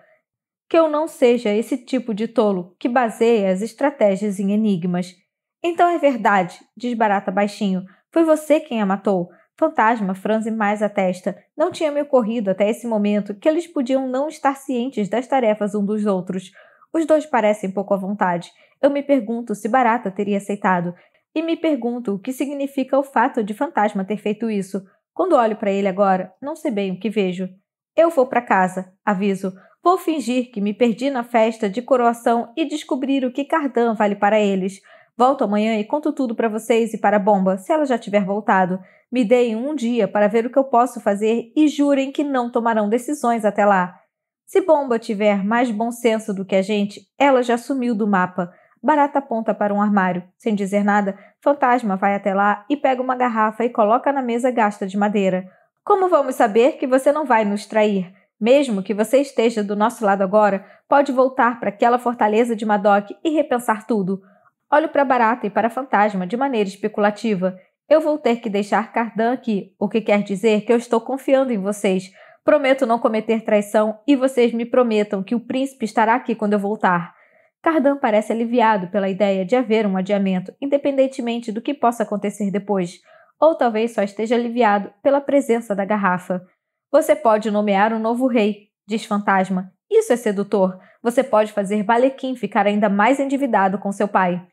Que eu não seja esse tipo de tolo que baseia as estratégias em enigmas. Então é verdade, diz Barata baixinho. Foi você quem a matou. Fantasma, franze mais a testa. Não tinha me ocorrido até esse momento que eles podiam não estar cientes das tarefas um dos outros. Os dois parecem pouco à vontade. Eu me pergunto se Barata teria aceitado. E me pergunto o que significa o fato de Fantasma ter feito isso. Quando olho para ele agora, não sei bem o que vejo. Eu vou para casa, aviso. Vou fingir que me perdi na festa de coroação e descobrir o que Cardan vale para eles. Volto amanhã e conto tudo para vocês e para a bomba, se ela já tiver voltado. Me deem um dia para ver o que eu posso fazer e jurem que não tomarão decisões até lá. Se Bomba tiver mais bom senso do que a gente, ela já sumiu do mapa. Barata aponta para um armário. Sem dizer nada, Fantasma vai até lá e pega uma garrafa e coloca na mesa gasta de madeira. Como vamos saber que você não vai nos trair? Mesmo que você esteja do nosso lado agora, pode voltar para aquela fortaleza de Madoc e repensar tudo. Olho para barata e para fantasma de maneira especulativa. Eu vou ter que deixar Cardan aqui, o que quer dizer que eu estou confiando em vocês. Prometo não cometer traição e vocês me prometam que o príncipe estará aqui quando eu voltar. Cardan parece aliviado pela ideia de haver um adiamento, independentemente do que possa acontecer depois, ou talvez só esteja aliviado pela presença da garrafa. Você pode nomear um novo rei, diz Fantasma. Isso é sedutor. Você pode fazer Balequim ficar ainda mais endividado com seu pai.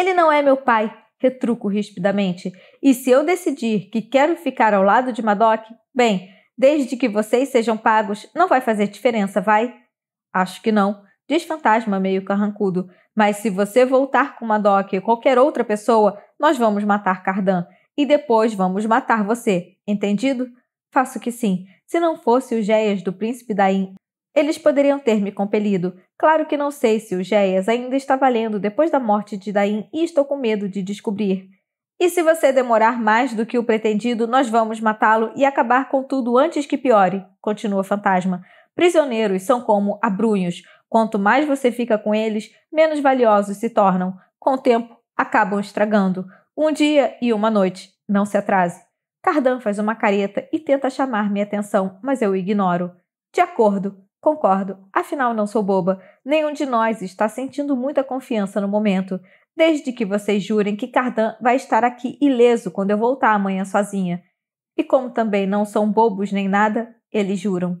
Ele não é meu pai, retruco rispidamente. E se eu decidir que quero ficar ao lado de Madoc, bem, desde que vocês sejam pagos, não vai fazer diferença, vai? Acho que não, diz Fantasma meio carrancudo. Mas se você voltar com Madoc ou qualquer outra pessoa, nós vamos matar Cardan. E depois vamos matar você, entendido? Faço que sim. Se não fosse os Géias do príncipe Daim eles poderiam ter me compelido. Claro que não sei se o Geias ainda está valendo depois da morte de Dain e estou com medo de descobrir. E se você demorar mais do que o pretendido, nós vamos matá-lo e acabar com tudo antes que piore, continua fantasma. Prisioneiros são como abrunhos. Quanto mais você fica com eles, menos valiosos se tornam. Com o tempo, acabam estragando. Um dia e uma noite. Não se atrase. Cardan faz uma careta e tenta chamar minha atenção, mas eu ignoro. De acordo. Concordo, afinal não sou boba. Nenhum de nós está sentindo muita confiança no momento, desde que vocês jurem que Cardan vai estar aqui ileso quando eu voltar amanhã sozinha. E como também não são bobos nem nada, eles juram.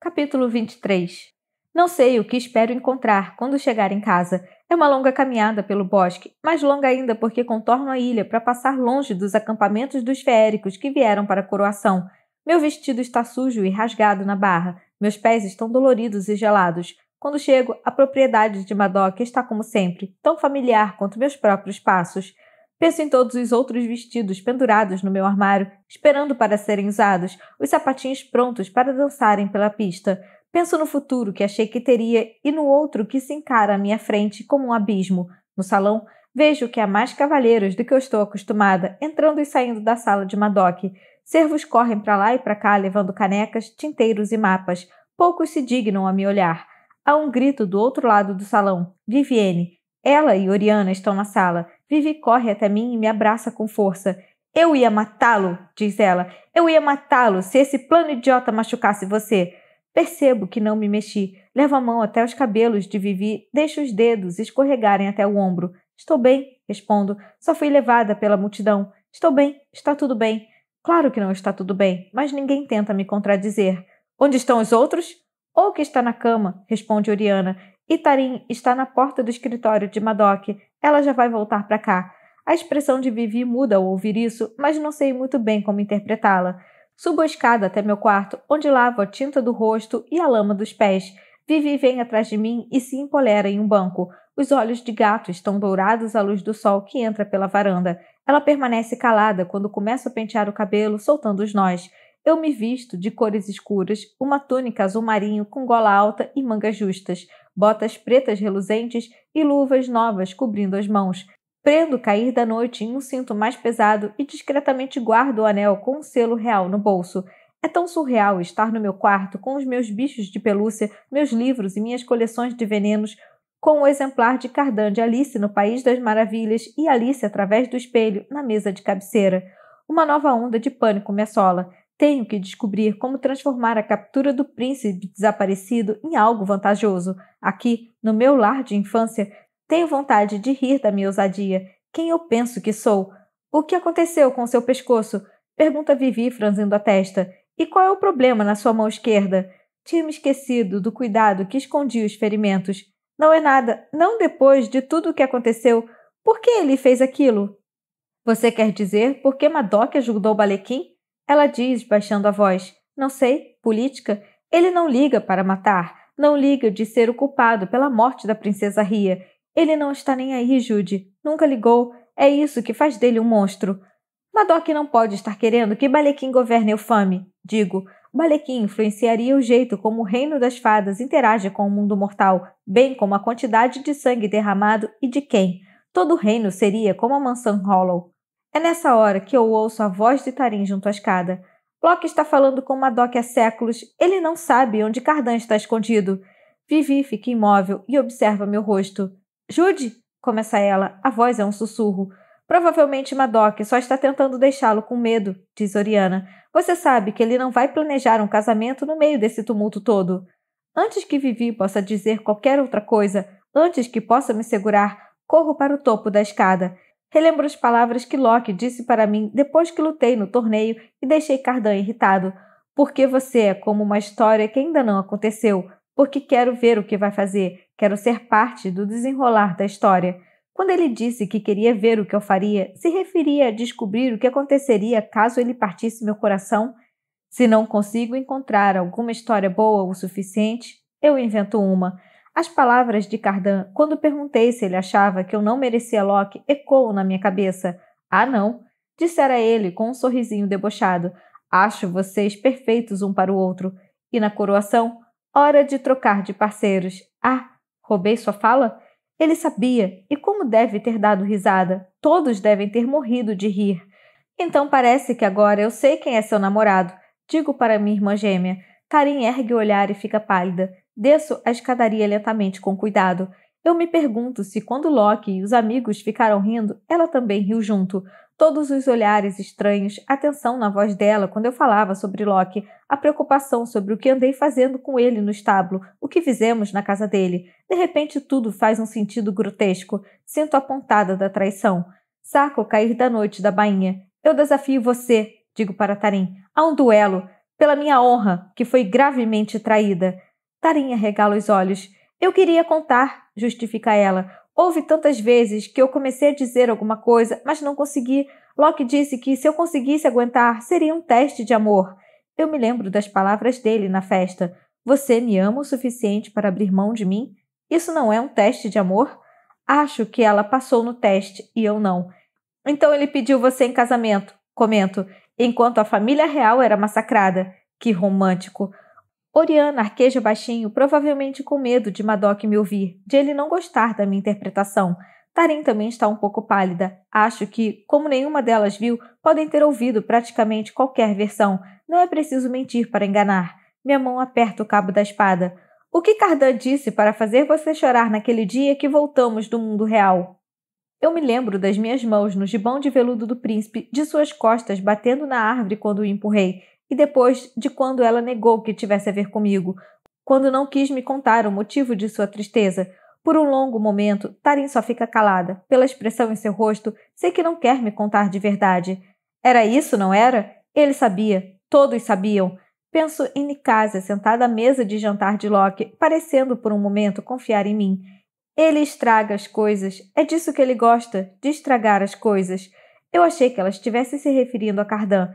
Capítulo 23 Não sei o que espero encontrar quando chegar em casa. É uma longa caminhada pelo bosque, mais longa ainda porque contorno a ilha para passar longe dos acampamentos dos feéricos que vieram para a coroação meu vestido está sujo e rasgado na barra. Meus pés estão doloridos e gelados. Quando chego, a propriedade de Madoc está como sempre, tão familiar quanto meus próprios passos. Penso em todos os outros vestidos pendurados no meu armário, esperando para serem usados, os sapatinhos prontos para dançarem pela pista. Penso no futuro que achei que teria e no outro que se encara à minha frente como um abismo. No salão, vejo que há mais cavalheiros do que eu estou acostumada, entrando e saindo da sala de Madoc. Servos correm para lá e para cá levando canecas, tinteiros e mapas. Poucos se dignam a me olhar. Há um grito do outro lado do salão. Viviane. Ela e Oriana estão na sala. Vivi corre até mim e me abraça com força. Eu ia matá-lo, diz ela. Eu ia matá-lo se esse plano idiota machucasse você. Percebo que não me mexi. Levo a mão até os cabelos de Vivi, deixo os dedos escorregarem até o ombro. Estou bem, respondo. Só fui levada pela multidão. Estou bem, está tudo bem. Claro que não está tudo bem, mas ninguém tenta me contradizer. Onde estão os outros? Ou que está na cama, responde Oriana. E Tarim está na porta do escritório de Madoc. Ela já vai voltar para cá. A expressão de Vivi muda ao ouvir isso, mas não sei muito bem como interpretá-la. Subo a escada até meu quarto, onde lavo a tinta do rosto e a lama dos pés. Vivi vem atrás de mim e se empolera em um banco. Os olhos de gato estão dourados à luz do sol que entra pela varanda. Ela permanece calada quando começo a pentear o cabelo, soltando os nós. Eu me visto de cores escuras, uma túnica azul marinho com gola alta e mangas justas, botas pretas reluzentes e luvas novas cobrindo as mãos. Prendo o cair da noite em um cinto mais pesado e discretamente guardo o anel com um selo real no bolso. É tão surreal estar no meu quarto com os meus bichos de pelúcia, meus livros e minhas coleções de venenos, com o exemplar de Cardan de Alice no País das Maravilhas e Alice através do espelho na mesa de cabeceira. Uma nova onda de pânico me assola. Tenho que descobrir como transformar a captura do príncipe desaparecido em algo vantajoso. Aqui, no meu lar de infância, tenho vontade de rir da minha ousadia. Quem eu penso que sou? O que aconteceu com seu pescoço? Pergunta Vivi, franzindo a testa. E qual é o problema na sua mão esquerda? Tinha me esquecido do cuidado que escondia os ferimentos. Não é nada, não depois de tudo o que aconteceu. Por que ele fez aquilo? Você quer dizer por que Madoc ajudou Balequim? Ela diz, baixando a voz. Não sei, política. Ele não liga para matar, não liga de ser o culpado pela morte da princesa Ria. Ele não está nem aí, Jude. Nunca ligou. É isso que faz dele um monstro. Madoc não pode estar querendo que Balequim governe Eufame. Digo, o balequim influenciaria o jeito como o reino das fadas interage com o mundo mortal, bem como a quantidade de sangue derramado e de quem. Todo o reino seria como a mansão Hollow. É nessa hora que eu ouço a voz de Tarim junto à escada. Locke está falando com Madoc há séculos. Ele não sabe onde Cardan está escondido. Vivi fica imóvel e observa meu rosto. Jude! começa ela. A voz é um sussurro. Provavelmente Madoc só está tentando deixá-lo com medo, diz Oriana. Você sabe que ele não vai planejar um casamento no meio desse tumulto todo. Antes que Vivi possa dizer qualquer outra coisa, antes que possa me segurar, corro para o topo da escada. Relembro as palavras que Loki disse para mim depois que lutei no torneio e deixei Cardan irritado. Porque você é como uma história que ainda não aconteceu, porque quero ver o que vai fazer, quero ser parte do desenrolar da história. Quando ele disse que queria ver o que eu faria, se referia a descobrir o que aconteceria caso ele partisse meu coração. Se não consigo encontrar alguma história boa o suficiente, eu invento uma. As palavras de Cardan, quando perguntei se ele achava que eu não merecia Locke, ecoam na minha cabeça. Ah, não, dissera ele com um sorrisinho debochado. Acho vocês perfeitos um para o outro. E na coroação, hora de trocar de parceiros. Ah, roubei sua fala? Ele sabia, e como deve ter dado risada, todos devem ter morrido de rir. Então parece que agora eu sei quem é seu namorado, digo para minha irmã gêmea. Tarim ergue o olhar e fica pálida. Desço a escadaria lentamente com cuidado. Eu me pergunto se quando Loki e os amigos ficaram rindo, ela também riu junto todos os olhares estranhos, a tensão na voz dela quando eu falava sobre Locke, a preocupação sobre o que andei fazendo com ele no estábulo, o que fizemos na casa dele. De repente, tudo faz um sentido grotesco. Sinto a pontada da traição. Saco cair da noite da bainha. Eu desafio você, digo para Tarim, a um duelo, pela minha honra, que foi gravemente traída. Tarim arregala os olhos. Eu queria contar, justifica ela, Houve tantas vezes que eu comecei a dizer alguma coisa, mas não consegui. Locke disse que se eu conseguisse aguentar, seria um teste de amor. Eu me lembro das palavras dele na festa. Você me ama o suficiente para abrir mão de mim? Isso não é um teste de amor? Acho que ela passou no teste e eu não. Então ele pediu você em casamento, comento, enquanto a família real era massacrada. Que romântico! Oriana arqueja baixinho, provavelmente com medo de Madoc me ouvir, de ele não gostar da minha interpretação. Tarim também está um pouco pálida. Acho que, como nenhuma delas viu, podem ter ouvido praticamente qualquer versão. Não é preciso mentir para enganar. Minha mão aperta o cabo da espada. O que Cardan disse para fazer você chorar naquele dia que voltamos do mundo real? Eu me lembro das minhas mãos no gibão de veludo do príncipe, de suas costas batendo na árvore quando o empurrei e depois de quando ela negou que tivesse a ver comigo, quando não quis me contar o motivo de sua tristeza. Por um longo momento, Tarim só fica calada. Pela expressão em seu rosto, sei que não quer me contar de verdade. Era isso, não era? Ele sabia. Todos sabiam. Penso em Nikasa, sentada à mesa de jantar de Locke, parecendo por um momento confiar em mim. Ele estraga as coisas. É disso que ele gosta, de estragar as coisas. Eu achei que ela estivesse se referindo a Cardan.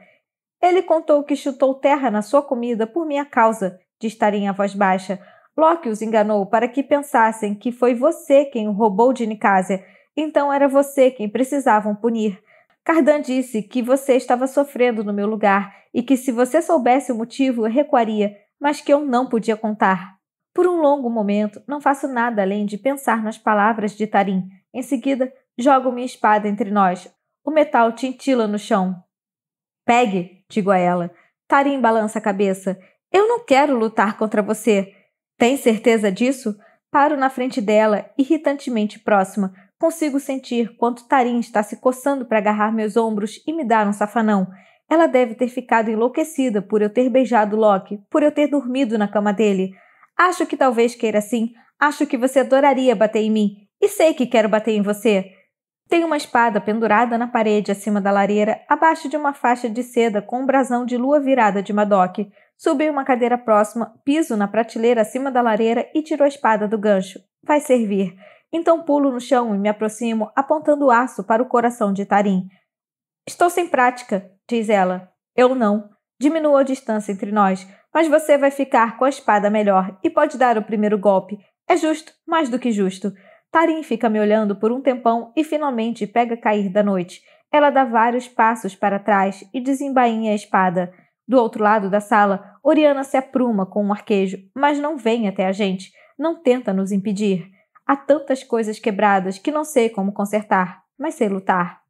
Ele contou que chutou terra na sua comida por minha causa, de Tarim em a voz baixa. Locke os enganou para que pensassem que foi você quem o roubou de Nicásia, então era você quem precisavam punir. Cardan disse que você estava sofrendo no meu lugar e que se você soubesse o motivo eu recuaria, mas que eu não podia contar. Por um longo momento, não faço nada além de pensar nas palavras de Tarim. Em seguida, jogo minha espada entre nós. O metal tintila no chão. Pegue! digo a ela. Tarim balança a cabeça. Eu não quero lutar contra você. Tem certeza disso? Paro na frente dela, irritantemente próxima. Consigo sentir quanto Tarim está se coçando para agarrar meus ombros e me dar um safanão. Ela deve ter ficado enlouquecida por eu ter beijado Loki, por eu ter dormido na cama dele. Acho que talvez queira sim. Acho que você adoraria bater em mim. E sei que quero bater em você. Tem uma espada pendurada na parede acima da lareira, abaixo de uma faixa de seda com um brasão de lua virada de Madoc. Subi uma cadeira próxima, piso na prateleira acima da lareira e tiro a espada do gancho. Vai servir. Então pulo no chão e me aproximo, apontando o aço para o coração de Tarim. Estou sem prática, diz ela. Eu não. Diminuo a distância entre nós, mas você vai ficar com a espada melhor e pode dar o primeiro golpe. É justo, mais do que justo. Tarim fica me olhando por um tempão e finalmente pega cair da noite. Ela dá vários passos para trás e desembainha a espada. Do outro lado da sala, Oriana se apruma com um arquejo, mas não vem até a gente, não tenta nos impedir. Há tantas coisas quebradas que não sei como consertar, mas sei lutar.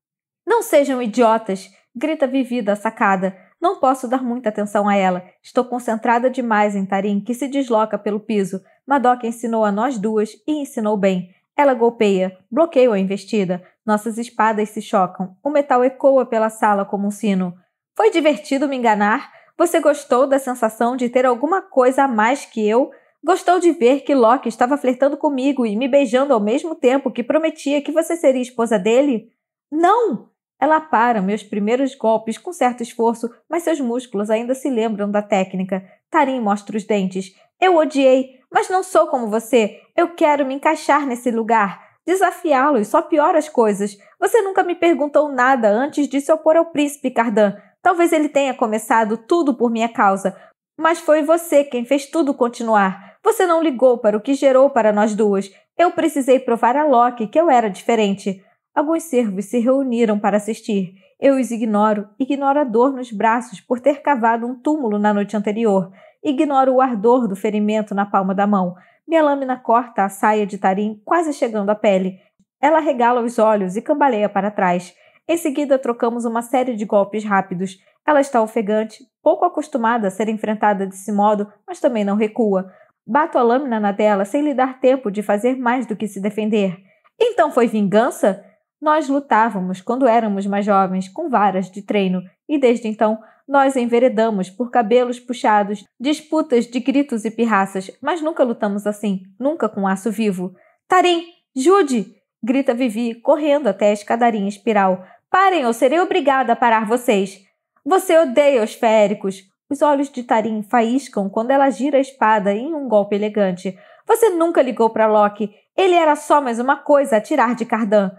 Não sejam idiotas! grita vivida a sacada. Não posso dar muita atenção a ela. Estou concentrada demais em Tarim, que se desloca pelo piso. Madoka ensinou a nós duas e ensinou bem. Ela golpeia, bloqueio a investida, nossas espadas se chocam, o metal ecoa pela sala como um sino. Foi divertido me enganar? Você gostou da sensação de ter alguma coisa a mais que eu? Gostou de ver que Loki estava flertando comigo e me beijando ao mesmo tempo que prometia que você seria esposa dele? Não! Ela para meus primeiros golpes com certo esforço, mas seus músculos ainda se lembram da técnica. Tarim mostra os dentes. Eu odiei mas não sou como você. Eu quero me encaixar nesse lugar. desafiá lo e só piora as coisas. Você nunca me perguntou nada antes de se opor ao príncipe Cardan. Talvez ele tenha começado tudo por minha causa, mas foi você quem fez tudo continuar. Você não ligou para o que gerou para nós duas. Eu precisei provar a Loki que eu era diferente. Alguns servos se reuniram para assistir. Eu os ignoro, ignoro a dor nos braços por ter cavado um túmulo na noite anterior. Ignoro o ardor do ferimento na palma da mão. Minha lâmina corta a saia de tarim quase chegando à pele. Ela regala os olhos e cambaleia para trás. Em seguida, trocamos uma série de golpes rápidos. Ela está ofegante, pouco acostumada a ser enfrentada desse modo, mas também não recua. Bato a lâmina na tela sem lhe dar tempo de fazer mais do que se defender. Então foi vingança? Nós lutávamos quando éramos mais jovens, com varas de treino, e desde então nós enveredamos por cabelos puxados, disputas de gritos e pirraças, mas nunca lutamos assim, nunca com aço vivo. Tarim, Jude! grita Vivi, correndo até a escadaria em espiral. Parem ou serei obrigada a parar vocês. Você odeia os féricos. Os olhos de Tarim faiscam quando ela gira a espada em um golpe elegante. Você nunca ligou para Loki. Ele era só mais uma coisa a tirar de Cardan.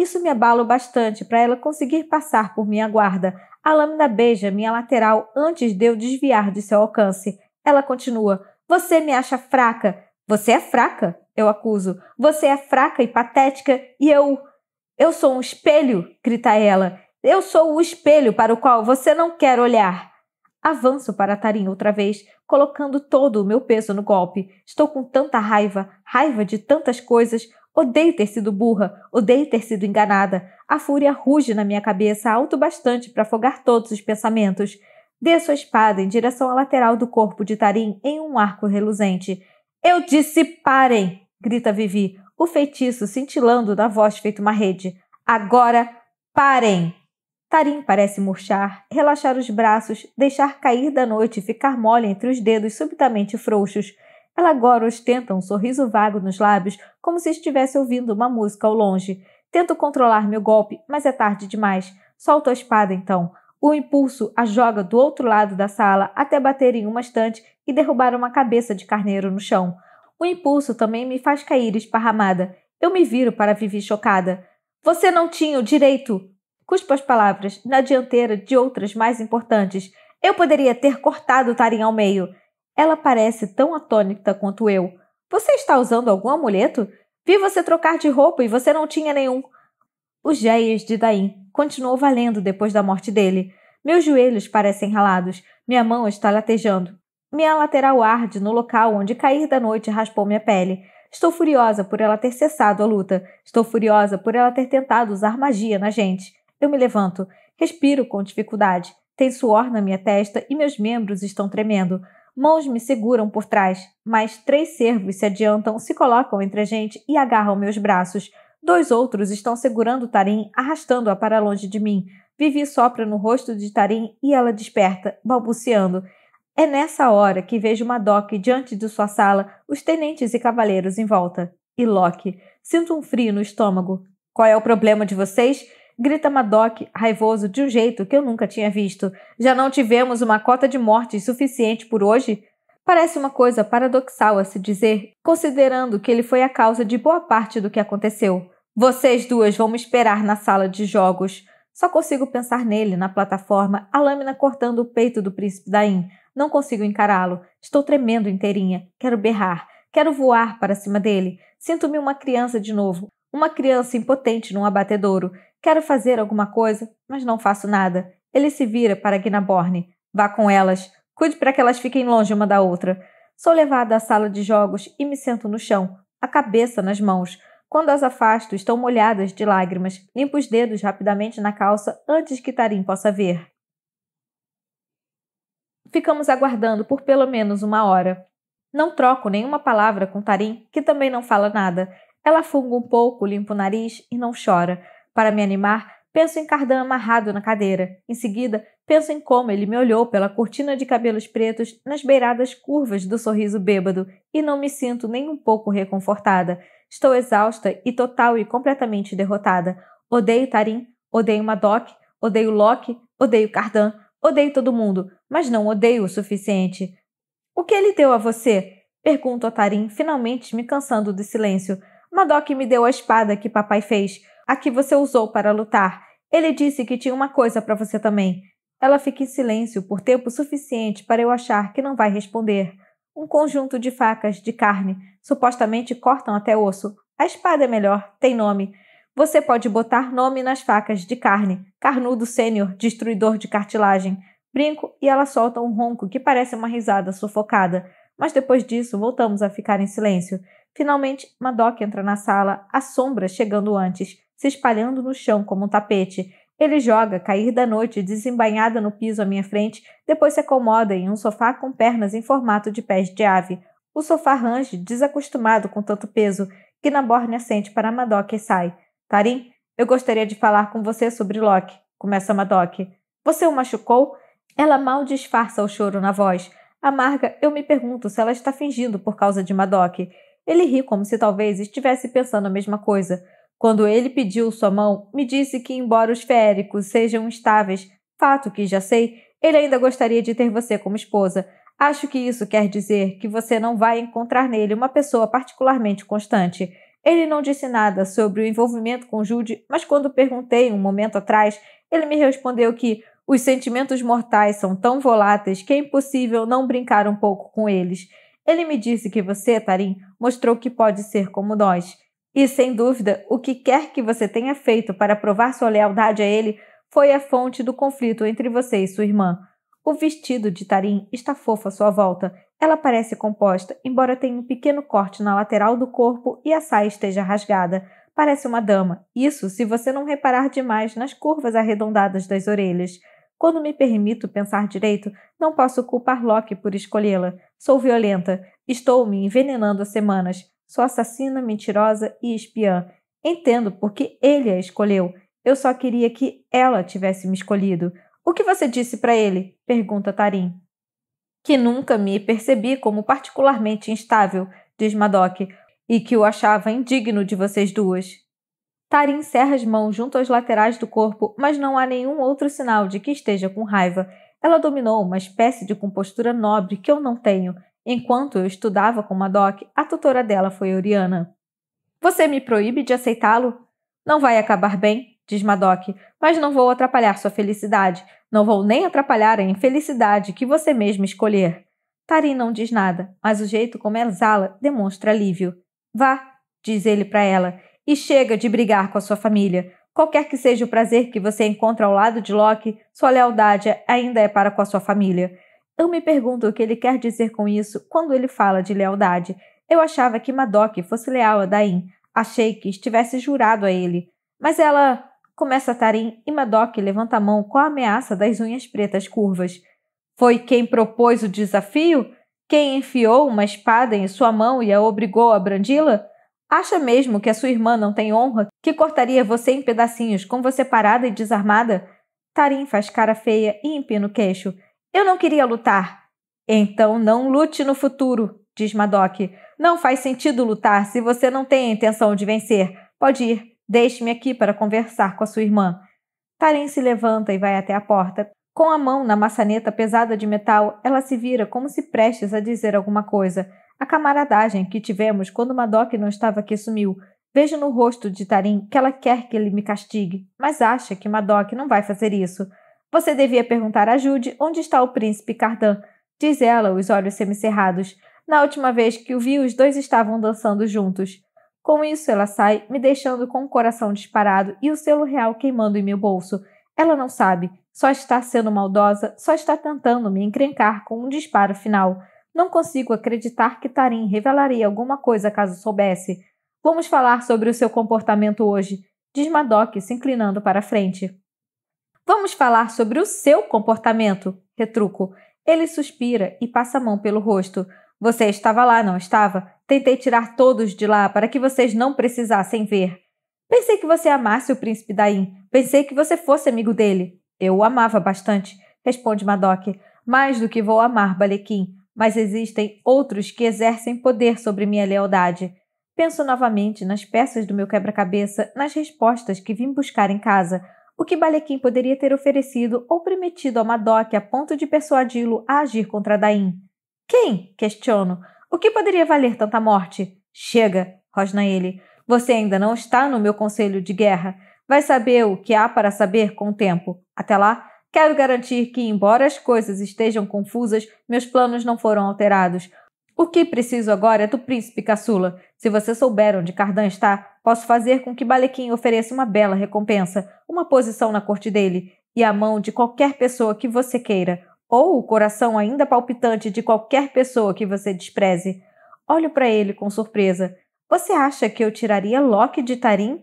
Isso me abala bastante para ela conseguir passar por minha guarda. A lâmina beija minha lateral antes de eu desviar de seu alcance. Ela continua: Você me acha fraca. Você é fraca, eu acuso. Você é fraca e patética e eu. Eu sou um espelho, grita ela. Eu sou o espelho para o qual você não quer olhar. Avanço para a Tarim outra vez, colocando todo o meu peso no golpe. Estou com tanta raiva, raiva de tantas coisas, Odeio ter sido burra, odeio ter sido enganada. A fúria ruge na minha cabeça alto bastante para afogar todos os pensamentos. Dê a espada em direção à lateral do corpo de Tarim em um arco reluzente. Eu disse parem! grita Vivi, o feitiço cintilando na voz feito uma rede. Agora parem! Tarim parece murchar, relaxar os braços, deixar cair da noite e ficar mole entre os dedos subitamente frouxos. Ela agora ostenta um sorriso vago nos lábios, como se estivesse ouvindo uma música ao longe. Tento controlar meu golpe, mas é tarde demais. Solto a espada então. O impulso a joga do outro lado da sala até bater em uma estante e derrubar uma cabeça de carneiro no chão. O impulso também me faz cair esparramada. Eu me viro para Vivi chocada. Você não tinha o direito! Cuspo as palavras na dianteira de outras mais importantes. Eu poderia ter cortado o Tarim ao meio. Ela parece tão atônita quanto eu. Você está usando algum amuleto? Vi você trocar de roupa e você não tinha nenhum. Os géias de Daim continuou valendo depois da morte dele. Meus joelhos parecem ralados, minha mão está latejando. Minha lateral arde no local onde cair da noite raspou minha pele. Estou furiosa por ela ter cessado a luta. Estou furiosa por ela ter tentado usar magia na gente. Eu me levanto, respiro com dificuldade. Tem suor na minha testa e meus membros estão tremendo. Mãos me seguram por trás, mas três servos se adiantam, se colocam entre a gente e agarram meus braços. Dois outros estão segurando Tarim, arrastando-a para longe de mim. Vivi sopra no rosto de Tarim e ela desperta, balbuciando. É nessa hora que vejo Madoc diante de sua sala, os tenentes e cavaleiros em volta. E Loki. Sinto um frio no estômago. Qual é o problema de vocês? grita Madoc, raivoso, de um jeito que eu nunca tinha visto. Já não tivemos uma cota de mortes suficiente por hoje? Parece uma coisa paradoxal a se dizer, considerando que ele foi a causa de boa parte do que aconteceu. Vocês duas vão me esperar na sala de jogos. Só consigo pensar nele, na plataforma, a lâmina cortando o peito do príncipe Daim. Não consigo encará-lo. Estou tremendo inteirinha. Quero berrar. Quero voar para cima dele. Sinto-me uma criança de novo. Uma criança impotente num abatedouro. Quero fazer alguma coisa, mas não faço nada. Ele se vira para Guinaborne. Vá com elas. Cuide para que elas fiquem longe uma da outra. Sou levada à sala de jogos e me sento no chão, a cabeça nas mãos. Quando as afasto, estão molhadas de lágrimas. Limpo os dedos rapidamente na calça antes que Tarim possa ver. Ficamos aguardando por pelo menos uma hora. Não troco nenhuma palavra com Tarim, que também não fala nada. Ela funga um pouco, limpa o nariz e não chora. Para me animar, penso em Cardan amarrado na cadeira. Em seguida, penso em como ele me olhou pela cortina de cabelos pretos nas beiradas curvas do sorriso bêbado e não me sinto nem um pouco reconfortada. Estou exausta e total e completamente derrotada. Odeio Tarim, odeio Madoc, odeio Loki, odeio Cardan, odeio todo mundo, mas não odeio o suficiente. O que ele deu a você? Pergunto a Tarim, finalmente me cansando do silêncio. Madoc me deu a espada que papai fez a que você usou para lutar. Ele disse que tinha uma coisa para você também. Ela fica em silêncio por tempo suficiente para eu achar que não vai responder. Um conjunto de facas de carne, supostamente cortam até osso. A espada é melhor, tem nome. Você pode botar nome nas facas de carne. Carnudo Sênior, destruidor de cartilagem. Brinco e ela solta um ronco que parece uma risada sufocada. Mas depois disso, voltamos a ficar em silêncio. Finalmente, Madoc entra na sala, a sombra chegando antes se espalhando no chão como um tapete. Ele joga, cair da noite, desembainhada no piso à minha frente, depois se acomoda em um sofá com pernas em formato de pés de ave. O sofá range, desacostumado com tanto peso, que Naborne assente para Madoc e sai. Tarim, eu gostaria de falar com você sobre Loki, começa Madoc. Você o machucou? Ela mal disfarça o choro na voz. Amarga, eu me pergunto se ela está fingindo por causa de Madoc. Ele ri como se talvez estivesse pensando a mesma coisa. Quando ele pediu sua mão, me disse que, embora os féricos sejam estáveis, fato que já sei, ele ainda gostaria de ter você como esposa. Acho que isso quer dizer que você não vai encontrar nele uma pessoa particularmente constante. Ele não disse nada sobre o envolvimento com Jude, mas quando perguntei um momento atrás, ele me respondeu que os sentimentos mortais são tão voláteis que é impossível não brincar um pouco com eles. Ele me disse que você, Tarim, mostrou que pode ser como nós e sem dúvida, o que quer que você tenha feito para provar sua lealdade a ele foi a fonte do conflito entre você e sua irmã. O vestido de Tarim está fofo à sua volta. Ela parece composta, embora tenha um pequeno corte na lateral do corpo e a saia esteja rasgada. Parece uma dama. Isso se você não reparar demais nas curvas arredondadas das orelhas. Quando me permito pensar direito, não posso culpar Locke por escolhê-la. Sou violenta. Estou me envenenando há semanas sou assassina, mentirosa e espiã. Entendo porque ele a escolheu. Eu só queria que ela tivesse me escolhido. O que você disse para ele? pergunta Tarim. Que nunca me percebi como particularmente instável, diz Madoc, e que o achava indigno de vocês duas. Tarim cerra as mãos junto às laterais do corpo, mas não há nenhum outro sinal de que esteja com raiva. Ela dominou uma espécie de compostura nobre que eu não tenho. Enquanto eu estudava com Madoc, a tutora dela foi Oriana. Você me proíbe de aceitá-lo? Não vai acabar bem, diz Madoc, mas não vou atrapalhar sua felicidade. Não vou nem atrapalhar a infelicidade que você mesma escolher. Tarim não diz nada, mas o jeito como exala demonstra alívio. Vá, diz ele para ela, e chega de brigar com a sua família. Qualquer que seja o prazer que você encontra ao lado de Loki, sua lealdade ainda é para com a sua família. Eu me pergunto o que ele quer dizer com isso quando ele fala de lealdade. Eu achava que Madoc fosse leal a Dain. Achei que estivesse jurado a ele. Mas ela. Começa Tarim e Madoc levanta a mão com a ameaça das unhas pretas curvas. Foi quem propôs o desafio? Quem enfiou uma espada em sua mão e a obrigou a brandi-la? Acha mesmo que a sua irmã não tem honra, que cortaria você em pedacinhos com você parada e desarmada? Tarim faz cara feia e empina o queixo. Eu não queria lutar. Então não lute no futuro, diz Madoc. Não faz sentido lutar se você não tem a intenção de vencer. Pode ir, deixe-me aqui para conversar com a sua irmã. Tarim se levanta e vai até a porta. Com a mão na maçaneta pesada de metal, ela se vira como se prestes a dizer alguma coisa. A camaradagem que tivemos quando Madoc não estava aqui sumiu. Vejo no rosto de Tarim que ela quer que ele me castigue, mas acha que Madoc não vai fazer isso. Você devia perguntar a Jude onde está o príncipe Cardan, diz ela, os olhos semicerrados. Na última vez que o vi, os dois estavam dançando juntos. Com isso, ela sai, me deixando com o coração disparado e o selo real queimando em meu bolso. Ela não sabe, só está sendo maldosa, só está tentando me encrencar com um disparo final. Não consigo acreditar que Tarim revelaria alguma coisa caso soubesse. Vamos falar sobre o seu comportamento hoje, diz Madoc, se inclinando para a frente. Vamos falar sobre o seu comportamento, retruco. Ele suspira e passa a mão pelo rosto. Você estava lá, não estava? Tentei tirar todos de lá para que vocês não precisassem ver. Pensei que você amasse o príncipe Daim. Pensei que você fosse amigo dele. Eu o amava bastante, responde Madoc. Mais do que vou amar Balequim, mas existem outros que exercem poder sobre minha lealdade. Penso novamente nas peças do meu quebra-cabeça, nas respostas que vim buscar em casa, o que Balequim poderia ter oferecido ou prometido a Madoc a ponto de persuadi-lo a agir contra Daim. Quem? Questiono. O que poderia valer tanta morte? Chega, rosna ele. Você ainda não está no meu conselho de guerra. Vai saber o que há para saber com o tempo. Até lá, quero garantir que, embora as coisas estejam confusas, meus planos não foram alterados. O que preciso agora é do príncipe caçula. Se você souber onde Cardan está, posso fazer com que Balequim ofereça uma bela recompensa, uma posição na corte dele e a mão de qualquer pessoa que você queira, ou o coração ainda palpitante de qualquer pessoa que você despreze. Olho para ele com surpresa. Você acha que eu tiraria Loki de Tarim?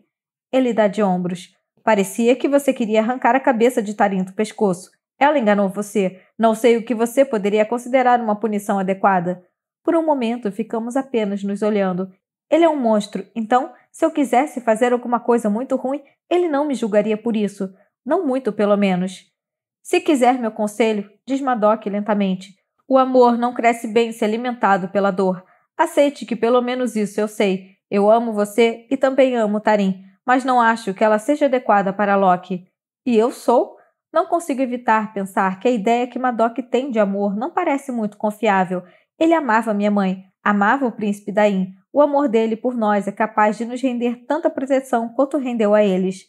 Ele dá de ombros. Parecia que você queria arrancar a cabeça de Tarim do pescoço. Ela enganou você. Não sei o que você poderia considerar uma punição adequada. Por um momento ficamos apenas nos olhando. Ele é um monstro, então, se eu quisesse fazer alguma coisa muito ruim, ele não me julgaria por isso. Não muito, pelo menos. Se quiser meu conselho, diz Madoc lentamente. O amor não cresce bem se alimentado pela dor. Aceite que pelo menos isso eu sei. Eu amo você e também amo Tarim, mas não acho que ela seja adequada para Loki. E eu sou? Não consigo evitar pensar que a ideia que Madoc tem de amor não parece muito confiável ele amava minha mãe, amava o príncipe Daim. O amor dele por nós é capaz de nos render tanta proteção quanto rendeu a eles.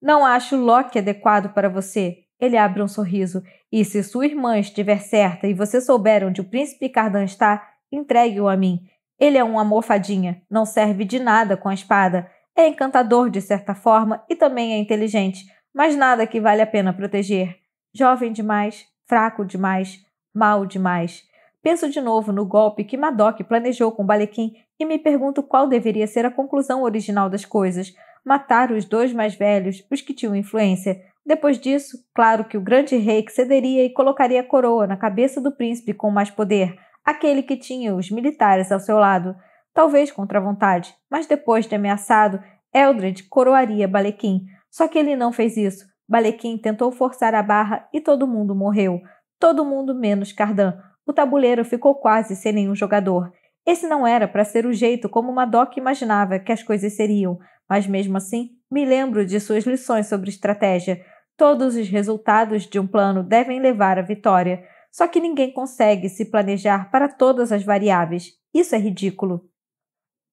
Não acho Loki adequado para você. Ele abre um sorriso. E se sua irmã estiver certa e você souber onde o príncipe Cardan está, entregue-o a mim. Ele é um amorfadinha, não serve de nada com a espada. É encantador de certa forma e também é inteligente, mas nada que vale a pena proteger. Jovem demais, fraco demais, mal demais. Penso de novo no golpe que Madoc planejou com Balequim e me pergunto qual deveria ser a conclusão original das coisas. Matar os dois mais velhos, os que tinham influência. Depois disso, claro que o grande rei cederia e colocaria a coroa na cabeça do príncipe com mais poder, aquele que tinha os militares ao seu lado. Talvez contra a vontade, mas depois de ameaçado, Eldred coroaria Balequim. Só que ele não fez isso. Balequim tentou forçar a barra e todo mundo morreu. Todo mundo menos Cardan o tabuleiro ficou quase sem nenhum jogador. Esse não era para ser o jeito como Madoc imaginava que as coisas seriam, mas mesmo assim me lembro de suas lições sobre estratégia. Todos os resultados de um plano devem levar à vitória, só que ninguém consegue se planejar para todas as variáveis. Isso é ridículo.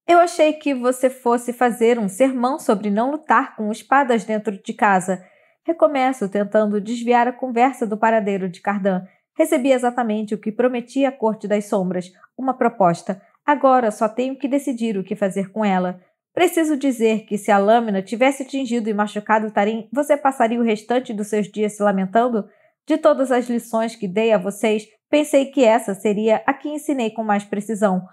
Eu achei que você fosse fazer um sermão sobre não lutar com espadas dentro de casa. Recomeço tentando desviar a conversa do paradeiro de Cardan. Recebi exatamente o que prometi à Corte das Sombras, uma proposta. Agora só tenho que decidir o que fazer com ela. Preciso dizer que se a lâmina tivesse atingido e machucado Tarim, você passaria o restante dos seus dias se lamentando? De todas as lições que dei a vocês, pensei que essa seria a que ensinei com mais precisão.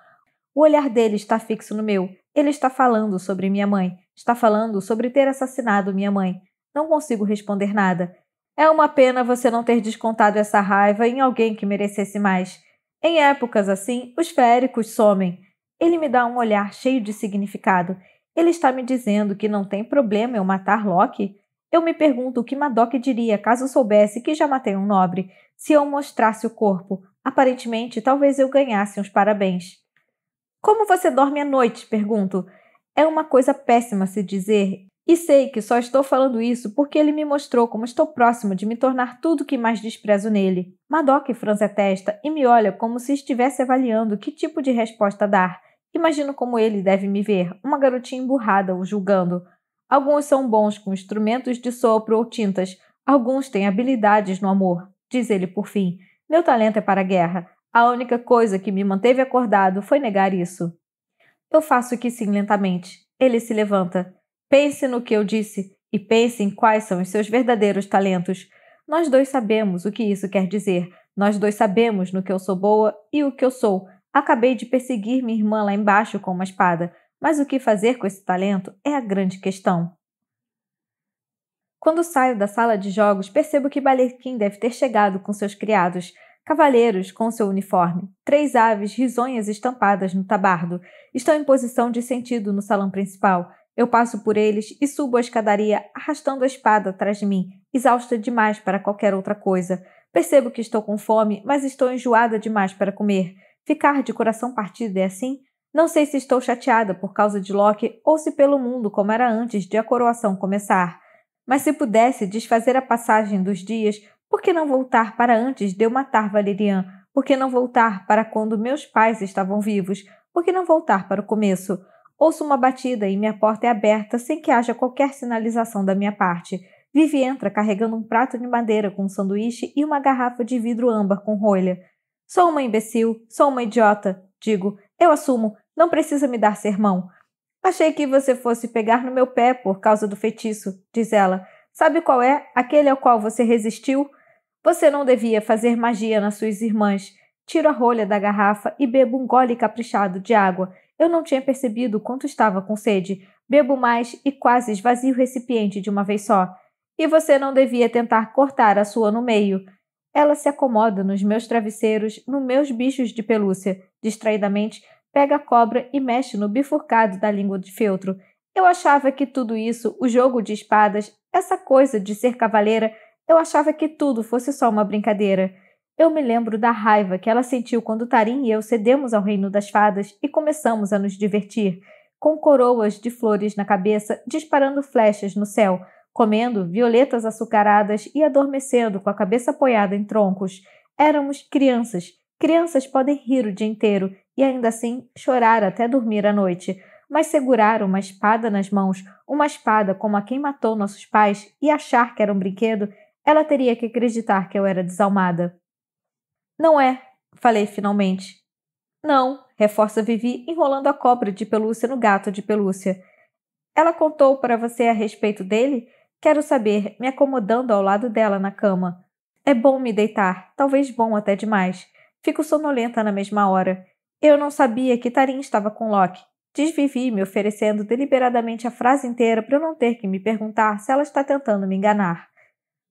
O olhar dele está fixo no meu. Ele está falando sobre minha mãe. Está falando sobre ter assassinado minha mãe. Não consigo responder nada. É uma pena você não ter descontado essa raiva em alguém que merecesse mais. Em épocas assim, os féricos somem. Ele me dá um olhar cheio de significado. Ele está me dizendo que não tem problema eu matar Loki? Eu me pergunto o que Madoc diria caso soubesse que já matei um nobre. Se eu mostrasse o corpo, aparentemente talvez eu ganhasse uns parabéns. Como você dorme à noite? pergunto. É uma coisa péssima se dizer e sei que só estou falando isso porque ele me mostrou como estou próximo de me tornar tudo que mais desprezo nele. Madoc franze a testa e me olha como se estivesse avaliando que tipo de resposta dar. Imagino como ele deve me ver, uma garotinha emburrada o julgando. Alguns são bons com instrumentos de sopro ou tintas, alguns têm habilidades no amor, diz ele por fim. Meu talento é para a guerra. A única coisa que me manteve acordado foi negar isso. Eu faço que sim lentamente. Ele se levanta. Pense no que eu disse e pense em quais são os seus verdadeiros talentos. Nós dois sabemos o que isso quer dizer. Nós dois sabemos no que eu sou boa e o que eu sou. Acabei de perseguir minha irmã lá embaixo com uma espada, mas o que fazer com esse talento é a grande questão. Quando saio da sala de jogos, percebo que Balequim deve ter chegado com seus criados, cavaleiros com seu uniforme. Três aves risonhas estampadas no tabardo estão em posição de sentido no salão principal. Eu passo por eles e subo a escadaria, arrastando a espada atrás de mim, exausta demais para qualquer outra coisa. Percebo que estou com fome, mas estou enjoada demais para comer. Ficar de coração partido é assim? Não sei se estou chateada por causa de Loki ou se pelo mundo como era antes de a coroação começar. Mas se pudesse desfazer a passagem dos dias, por que não voltar para antes de eu matar Valerian? Por que não voltar para quando meus pais estavam vivos? Por que não voltar para o começo? Ouço uma batida e minha porta é aberta sem que haja qualquer sinalização da minha parte. Vivi entra carregando um prato de madeira com um sanduíche e uma garrafa de vidro âmbar com rolha. Sou uma imbecil, sou uma idiota, digo. Eu assumo, não precisa me dar sermão. Achei que você fosse pegar no meu pé por causa do feitiço, diz ela. Sabe qual é? Aquele ao qual você resistiu? Você não devia fazer magia nas suas irmãs. Tiro a rolha da garrafa e bebo um gole caprichado de água. Eu não tinha percebido quanto estava com sede. Bebo mais e quase esvazio o recipiente de uma vez só. E você não devia tentar cortar a sua no meio. Ela se acomoda nos meus travesseiros, nos meus bichos de pelúcia. Distraidamente, pega a cobra e mexe no bifurcado da língua de feltro. Eu achava que tudo isso, o jogo de espadas, essa coisa de ser cavaleira, eu achava que tudo fosse só uma brincadeira. Eu me lembro da raiva que ela sentiu quando Tarim e eu cedemos ao reino das fadas e começamos a nos divertir, com coroas de flores na cabeça, disparando flechas no céu, comendo violetas açucaradas e adormecendo com a cabeça apoiada em troncos. Éramos crianças. Crianças podem rir o dia inteiro e ainda assim chorar até dormir à noite, mas segurar uma espada nas mãos, uma espada como a quem matou nossos pais, e achar que era um brinquedo, ela teria que acreditar que eu era desalmada. Não é, falei finalmente. Não, reforça Vivi, enrolando a cobra de pelúcia no gato de pelúcia. Ela contou para você a respeito dele? Quero saber, me acomodando ao lado dela na cama. É bom me deitar, talvez bom até demais. Fico sonolenta na mesma hora. Eu não sabia que Tarim estava com Locke. Diz Vivi, me oferecendo deliberadamente a frase inteira para eu não ter que me perguntar se ela está tentando me enganar.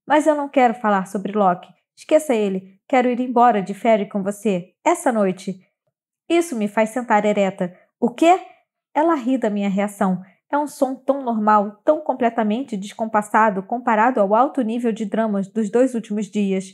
Mas eu não quero falar sobre Locke. Esqueça ele. Quero ir embora de férias com você, essa noite. Isso me faz sentar ereta. O quê? Ela ri da minha reação. É um som tão normal, tão completamente descompassado comparado ao alto nível de dramas dos dois últimos dias.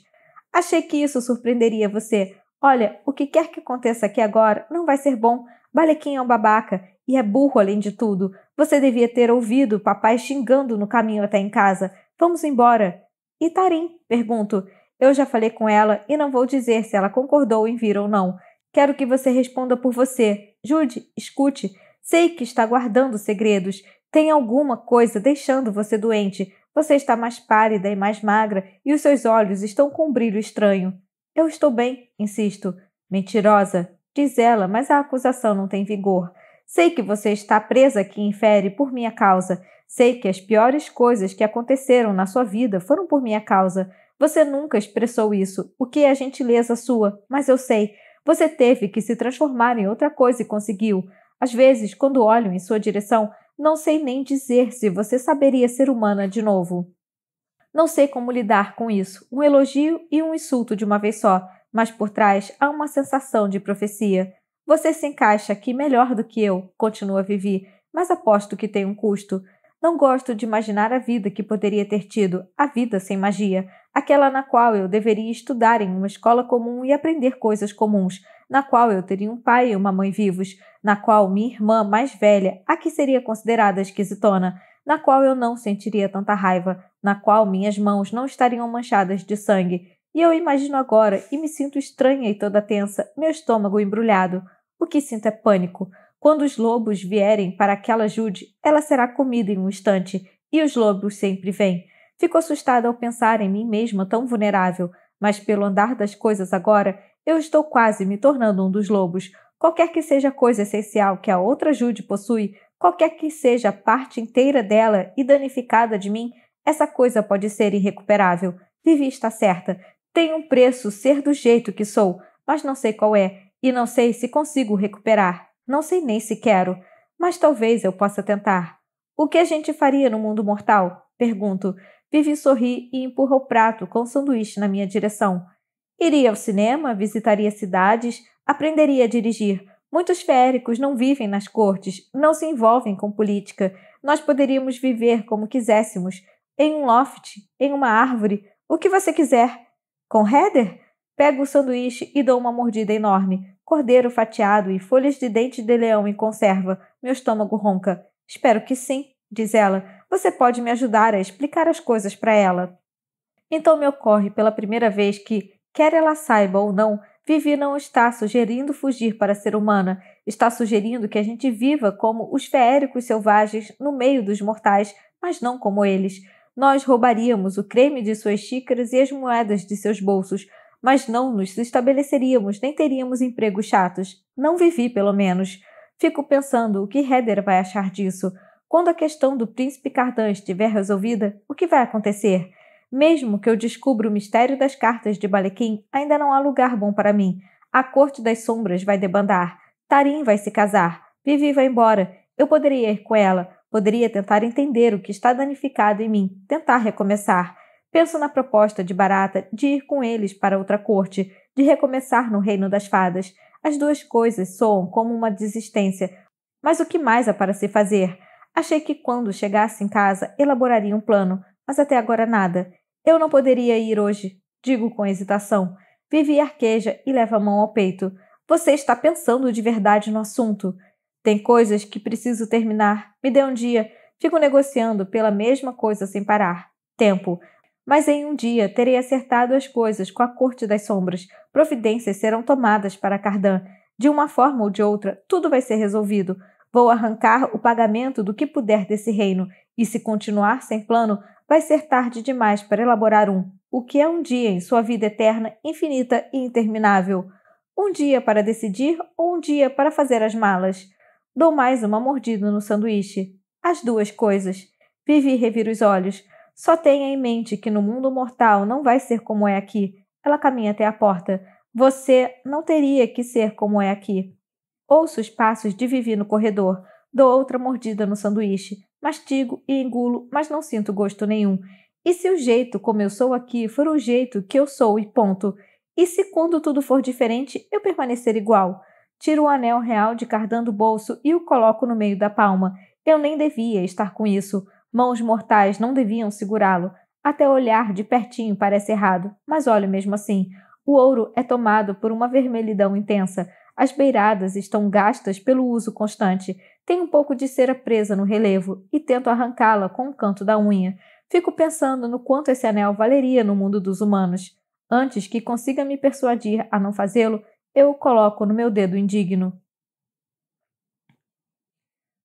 Achei que isso surpreenderia você. Olha, o que quer que aconteça aqui agora não vai ser bom. Balequim é um babaca e é burro além de tudo. Você devia ter ouvido papai xingando no caminho até em casa. Vamos embora. E Tarim? Pergunto. Eu já falei com ela e não vou dizer se ela concordou em vir ou não. Quero que você responda por você. Jude, escute. Sei que está guardando segredos. Tem alguma coisa deixando você doente. Você está mais pálida e mais magra e os seus olhos estão com um brilho estranho. Eu estou bem, insisto. Mentirosa, diz ela, mas a acusação não tem vigor. Sei que você está presa aqui em Fere por minha causa. Sei que as piores coisas que aconteceram na sua vida foram por minha causa. Você nunca expressou isso, o que é gentileza sua, mas eu sei. Você teve que se transformar em outra coisa e conseguiu. Às vezes, quando olho em sua direção, não sei nem dizer se você saberia ser humana de novo. Não sei como lidar com isso, um elogio e um insulto de uma vez só, mas por trás há uma sensação de profecia. Você se encaixa aqui melhor do que eu, continua a viver, mas aposto que tem um custo. Não gosto de imaginar a vida que poderia ter tido, a vida sem magia, aquela na qual eu deveria estudar em uma escola comum e aprender coisas comuns, na qual eu teria um pai e uma mãe vivos, na qual minha irmã mais velha, a que seria considerada esquisitona, na qual eu não sentiria tanta raiva, na qual minhas mãos não estariam manchadas de sangue. E eu imagino agora e me sinto estranha e toda tensa, meu estômago embrulhado. O que sinto é pânico. Quando os lobos vierem para que ela ajude, ela será comida em um instante, e os lobos sempre vêm. Fico assustada ao pensar em mim mesma tão vulnerável, mas pelo andar das coisas agora, eu estou quase me tornando um dos lobos. Qualquer que seja a coisa essencial que a outra Jude possui, qualquer que seja a parte inteira dela e danificada de mim, essa coisa pode ser irrecuperável. Vivi está certa. Tem um preço ser do jeito que sou, mas não sei qual é e não sei se consigo recuperar. Não sei nem se quero, mas talvez eu possa tentar. O que a gente faria no mundo mortal? Pergunto. Vivi sorri e empurra o prato com o sanduíche na minha direção. Iria ao cinema, visitaria cidades, aprenderia a dirigir. Muitos féricos não vivem nas cortes, não se envolvem com política. Nós poderíamos viver como quiséssemos, em um loft, em uma árvore, o que você quiser. Com Heather? Pego o sanduíche e dou uma mordida enorme. Cordeiro fatiado e folhas de dente de leão em conserva. Meu estômago ronca. Espero que sim, diz ela. Você pode me ajudar a explicar as coisas para ela. Então me ocorre pela primeira vez que, quer ela saiba ou não, Vivi não está sugerindo fugir para ser humana, está sugerindo que a gente viva como os feéricos selvagens no meio dos mortais, mas não como eles. Nós roubaríamos o creme de suas xícaras e as moedas de seus bolsos, mas não nos estabeleceríamos nem teríamos empregos chatos. Não vivi, pelo menos. Fico pensando o que Heather vai achar disso. Quando a questão do príncipe Cardan estiver resolvida, o que vai acontecer? Mesmo que eu descubra o mistério das cartas de Balequim, ainda não há lugar bom para mim. A corte das sombras vai debandar. Tarim vai se casar. Vivi vai embora. Eu poderia ir com ela. Poderia tentar entender o que está danificado em mim. Tentar recomeçar. Penso na proposta de Barata de ir com eles para outra corte, de recomeçar no reino das fadas. As duas coisas soam como uma desistência. Mas o que mais há para se fazer? Achei que quando chegasse em casa elaboraria um plano, mas até agora nada. Eu não poderia ir hoje, digo com hesitação. Vivi arqueja e leva a mão ao peito. Você está pensando de verdade no assunto. Tem coisas que preciso terminar. Me dê um dia. Fico negociando pela mesma coisa sem parar. Tempo. Mas em um dia terei acertado as coisas com a Corte das Sombras. Providências serão tomadas para Cardan. De uma forma ou de outra, tudo vai ser resolvido. Vou arrancar o pagamento do que puder desse reino, e se continuar sem plano, vai ser tarde demais para elaborar um, o que é um dia em sua vida eterna, infinita e interminável. Um dia para decidir ou um dia para fazer as malas. Dou mais uma mordida no sanduíche. As duas coisas. Vivi revira os olhos. Só tenha em mente que no mundo mortal não vai ser como é aqui. Ela caminha até a porta. Você não teria que ser como é aqui. Ouço os passos de Vivi no corredor, dou outra mordida no sanduíche, mastigo e engulo, mas não sinto gosto nenhum. E se o jeito como eu sou aqui for o jeito que eu sou e ponto? E se quando tudo for diferente eu permanecer igual? Tiro o anel real de cardan do bolso e o coloco no meio da palma. Eu nem devia estar com isso. Mãos mortais não deviam segurá-lo. Até olhar de pertinho parece errado, mas olho mesmo assim. O ouro é tomado por uma vermelhidão intensa. As beiradas estão gastas pelo uso constante. Tem um pouco de cera presa no relevo e tento arrancá-la com o um canto da unha. Fico pensando no quanto esse anel valeria no mundo dos humanos. Antes que consiga me persuadir a não fazê-lo, eu o coloco no meu dedo indigno.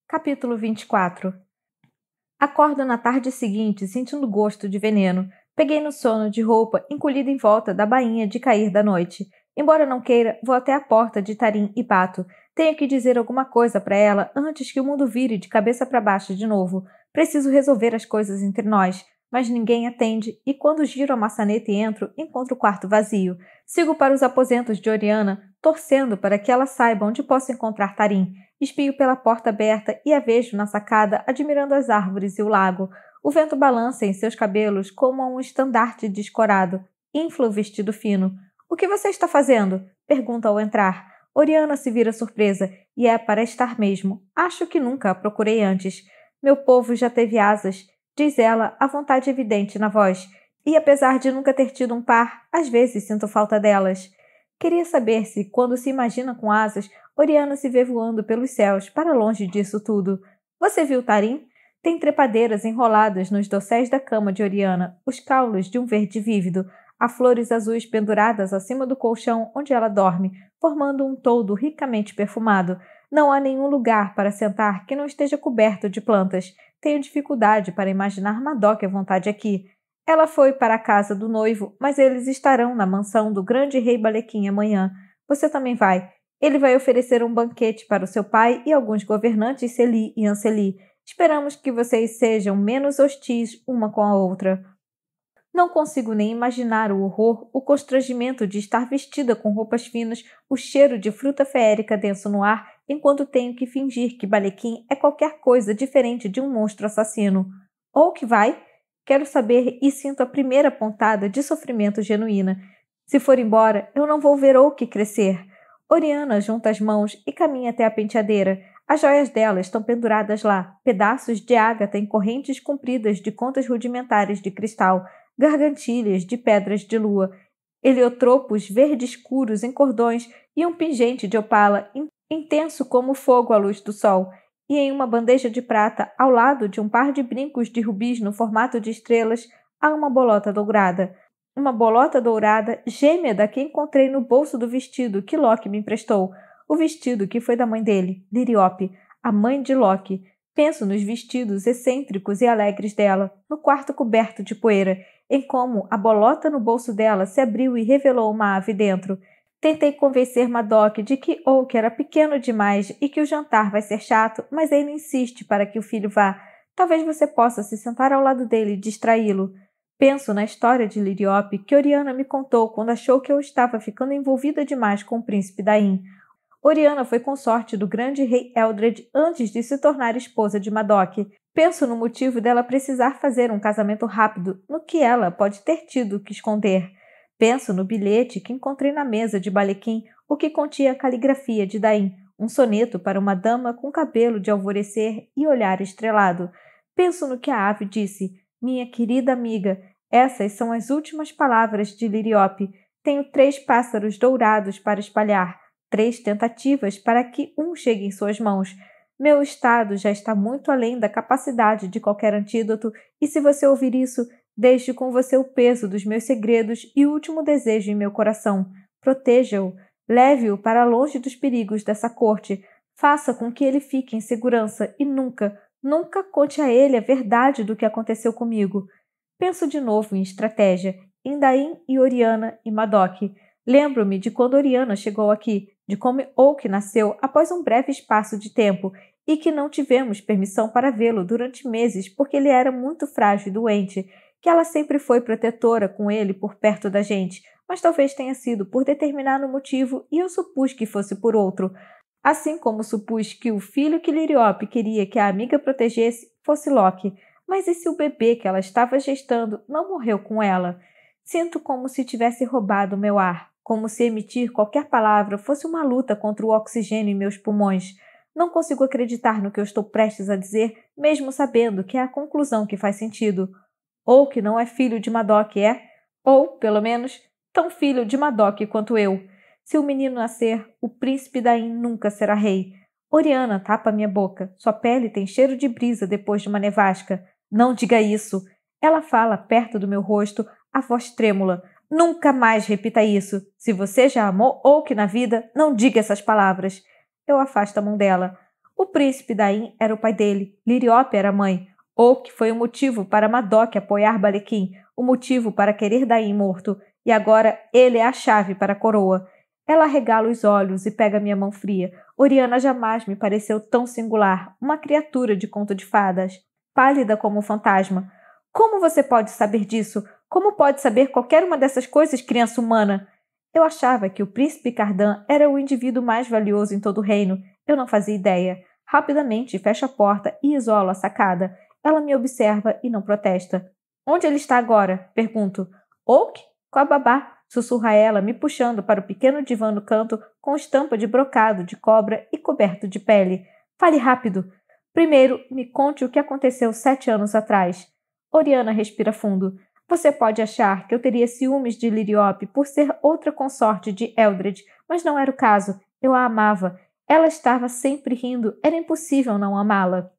Capítulo 24 Acordo na tarde seguinte, sentindo gosto de veneno. Peguei no sono de roupa encolhida em volta da bainha de cair da noite. Embora não queira, vou até a porta de Tarim e bato. Tenho que dizer alguma coisa para ela antes que o mundo vire de cabeça para baixo de novo. Preciso resolver as coisas entre nós, mas ninguém atende, e quando giro a maçaneta e entro, encontro o quarto vazio. Sigo para os aposentos de Oriana, torcendo para que ela saiba onde posso encontrar Tarim. Espio pela porta aberta e a vejo na sacada, admirando as árvores e o lago. O vento balança em seus cabelos como um estandarte descorado, Infla o vestido fino. O que você está fazendo? pergunta ao entrar. Oriana se vira surpresa, e é para estar mesmo. Acho que nunca a procurei antes. Meu povo já teve asas, diz ela, a vontade evidente na voz. E apesar de nunca ter tido um par, às vezes sinto falta delas. Queria saber se, quando se imagina com asas, Oriana se vê voando pelos céus, para longe disso tudo. Você viu Tarim? Tem trepadeiras enroladas nos dosséis da cama de Oriana, os caules de um verde vívido, Há flores azuis penduradas acima do colchão onde ela dorme, formando um toldo ricamente perfumado. Não há nenhum lugar para sentar que não esteja coberto de plantas. Tenho dificuldade para imaginar Madoc à vontade aqui. Ela foi para a casa do noivo, mas eles estarão na mansão do grande rei Balequim amanhã. Você também vai. Ele vai oferecer um banquete para o seu pai e alguns governantes Seli e Anseli. Esperamos que vocês sejam menos hostis uma com a outra. Não consigo nem imaginar o horror, o constrangimento de estar vestida com roupas finas, o cheiro de fruta feérica denso no ar, enquanto tenho que fingir que Balequim é qualquer coisa diferente de um monstro assassino. Ou que vai? Quero saber e sinto a primeira pontada de sofrimento genuína. Se for embora, eu não vou ver o que crescer. Oriana junta as mãos e caminha até a penteadeira. As joias dela estão penduradas lá, pedaços de ágata em correntes compridas de contas rudimentares de cristal gargantilhas de pedras de lua, heliotropos verde-escuros em cordões e um pingente de opala intenso como fogo à luz do sol, e em uma bandeja de prata, ao lado de um par de brincos de rubis no formato de estrelas, há uma bolota dourada. Uma bolota dourada gêmea da que encontrei no bolso do vestido que Loki me emprestou. O vestido que foi da mãe dele, Liriope, a mãe de Loki. Penso nos vestidos excêntricos e alegres dela, no quarto coberto de poeira, em como a bolota no bolso dela se abriu e revelou uma ave dentro. Tentei convencer Madoc de que Oak era pequeno demais e que o jantar vai ser chato, mas ele insiste para que o filho vá. Talvez você possa se sentar ao lado dele e distraí-lo. Penso na história de Liriope que Oriana me contou quando achou que eu estava ficando envolvida demais com o príncipe Daim. Oriana foi consorte do grande rei Eldred antes de se tornar esposa de Madoc. Penso no motivo dela precisar fazer um casamento rápido, no que ela pode ter tido que esconder. Penso no bilhete que encontrei na mesa de Balequim, o que continha a caligrafia de Daim, um soneto para uma dama com cabelo de alvorecer e olhar estrelado. Penso no que a ave disse: Minha querida amiga, essas são as últimas palavras de Liriope. Tenho três pássaros dourados para espalhar, três tentativas para que um chegue em suas mãos. Meu estado já está muito além da capacidade de qualquer antídoto, e se você ouvir isso, deixe com você o peso dos meus segredos e último desejo em meu coração. Proteja-o, leve-o para longe dos perigos dessa corte, faça com que ele fique em segurança e nunca, nunca conte a ele a verdade do que aconteceu comigo. Penso de novo em estratégia, Indain e Oriana e Madoc. Lembro-me de quando Oriana chegou aqui, de como Oak nasceu após um breve espaço de tempo e que não tivemos permissão para vê-lo durante meses porque ele era muito frágil e doente, que ela sempre foi protetora com ele por perto da gente, mas talvez tenha sido por determinado motivo e eu supus que fosse por outro, assim como supus que o filho que Liriope queria que a amiga protegesse fosse Loki. Mas e se o bebê que ela estava gestando não morreu com ela? Sinto como se tivesse roubado meu ar, como se emitir qualquer palavra fosse uma luta contra o oxigênio em meus pulmões. Não consigo acreditar no que eu estou prestes a dizer, mesmo sabendo que é a conclusão que faz sentido. Ou que não é filho de Madoc, é, ou, pelo menos, tão filho de Madoc quanto eu. Se o menino nascer, o príncipe Daim nunca será rei. Oriana tapa minha boca. Sua pele tem cheiro de brisa depois de uma nevasca. Não diga isso. Ela fala perto do meu rosto, a voz trêmula. Nunca mais repita isso. Se você já amou ou que na vida, não diga essas palavras eu afasto a mão dela. O príncipe Daim era o pai dele, Liriope era a mãe. Ou que foi o motivo para Madoc apoiar Balequim, o motivo para querer Daim morto, e agora ele é a chave para a coroa. Ela regala os olhos e pega minha mão fria. Oriana jamais me pareceu tão singular, uma criatura de conto de fadas, pálida como um fantasma. Como você pode saber disso? Como pode saber qualquer uma dessas coisas, criança humana? Eu achava que o príncipe Cardan era o indivíduo mais valioso em todo o reino. Eu não fazia ideia. Rapidamente fecho a porta e isolo a sacada. Ela me observa e não protesta. Onde ele está agora? Pergunto. Oak? Com a babá. Sussurra ela, me puxando para o pequeno divã no canto com estampa de brocado de cobra e coberto de pele. Fale rápido. Primeiro, me conte o que aconteceu sete anos atrás. Oriana respira fundo. Você pode achar que eu teria ciúmes de Liriope por ser outra consorte de Eldred, mas não era o caso. Eu a amava. Ela estava sempre rindo, era impossível não amá-la.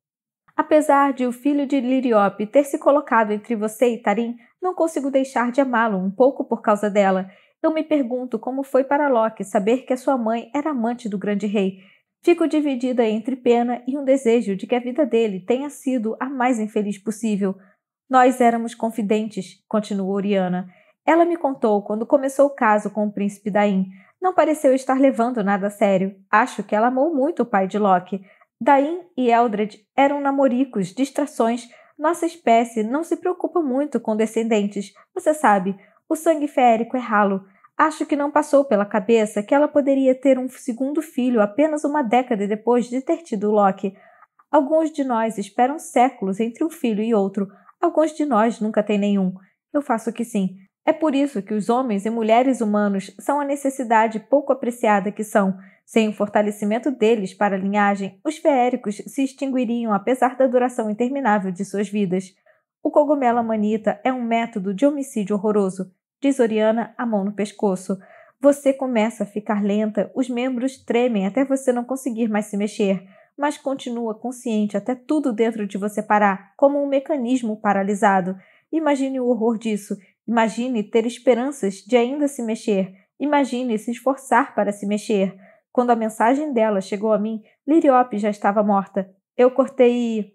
Apesar de o filho de Liriope ter se colocado entre você e Tarim, não consigo deixar de amá-lo um pouco por causa dela. Eu me pergunto como foi para Loki saber que a sua mãe era amante do grande rei. Fico dividida entre pena e um desejo de que a vida dele tenha sido a mais infeliz possível. Nós éramos confidentes, continuou Oriana. Ela me contou quando começou o caso com o príncipe Daim. Não pareceu estar levando nada a sério. Acho que ela amou muito o pai de Loki. Daim e Eldred eram namoricos, distrações. Nossa espécie não se preocupa muito com descendentes. Você sabe, o sangue férico é ralo. Acho que não passou pela cabeça que ela poderia ter um segundo filho apenas uma década depois de ter tido Loki. Alguns de nós esperam séculos entre um filho e outro. Alguns de nós nunca têm nenhum. Eu faço que sim. É por isso que os homens e mulheres humanos são a necessidade pouco apreciada que são. Sem o fortalecimento deles para a linhagem, os feéricos se extinguiriam apesar da duração interminável de suas vidas. O cogumelo manita é um método de homicídio horroroso, diz Oriana, a mão no pescoço. Você começa a ficar lenta, os membros tremem até você não conseguir mais se mexer mas continua consciente até tudo dentro de você parar, como um mecanismo paralisado. Imagine o horror disso. Imagine ter esperanças de ainda se mexer. Imagine se esforçar para se mexer. Quando a mensagem dela chegou a mim, Liriope já estava morta. Eu cortei.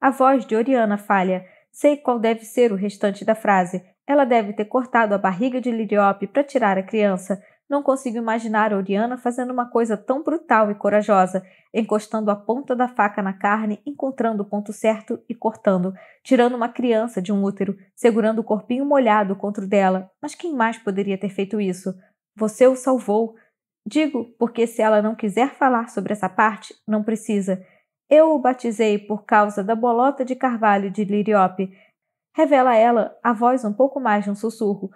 A voz de Oriana falha. Sei qual deve ser o restante da frase. Ela deve ter cortado a barriga de Liriope para tirar a criança. Não consigo imaginar Oriana fazendo uma coisa tão brutal e corajosa, encostando a ponta da faca na carne, encontrando o ponto certo e cortando, tirando uma criança de um útero, segurando o corpinho molhado contra o dela. Mas quem mais poderia ter feito isso? Você o salvou. Digo, porque se ela não quiser falar sobre essa parte, não precisa. Eu o batizei por causa da bolota de carvalho de Liriope. Revela ela, a voz um pouco mais de um sussurro,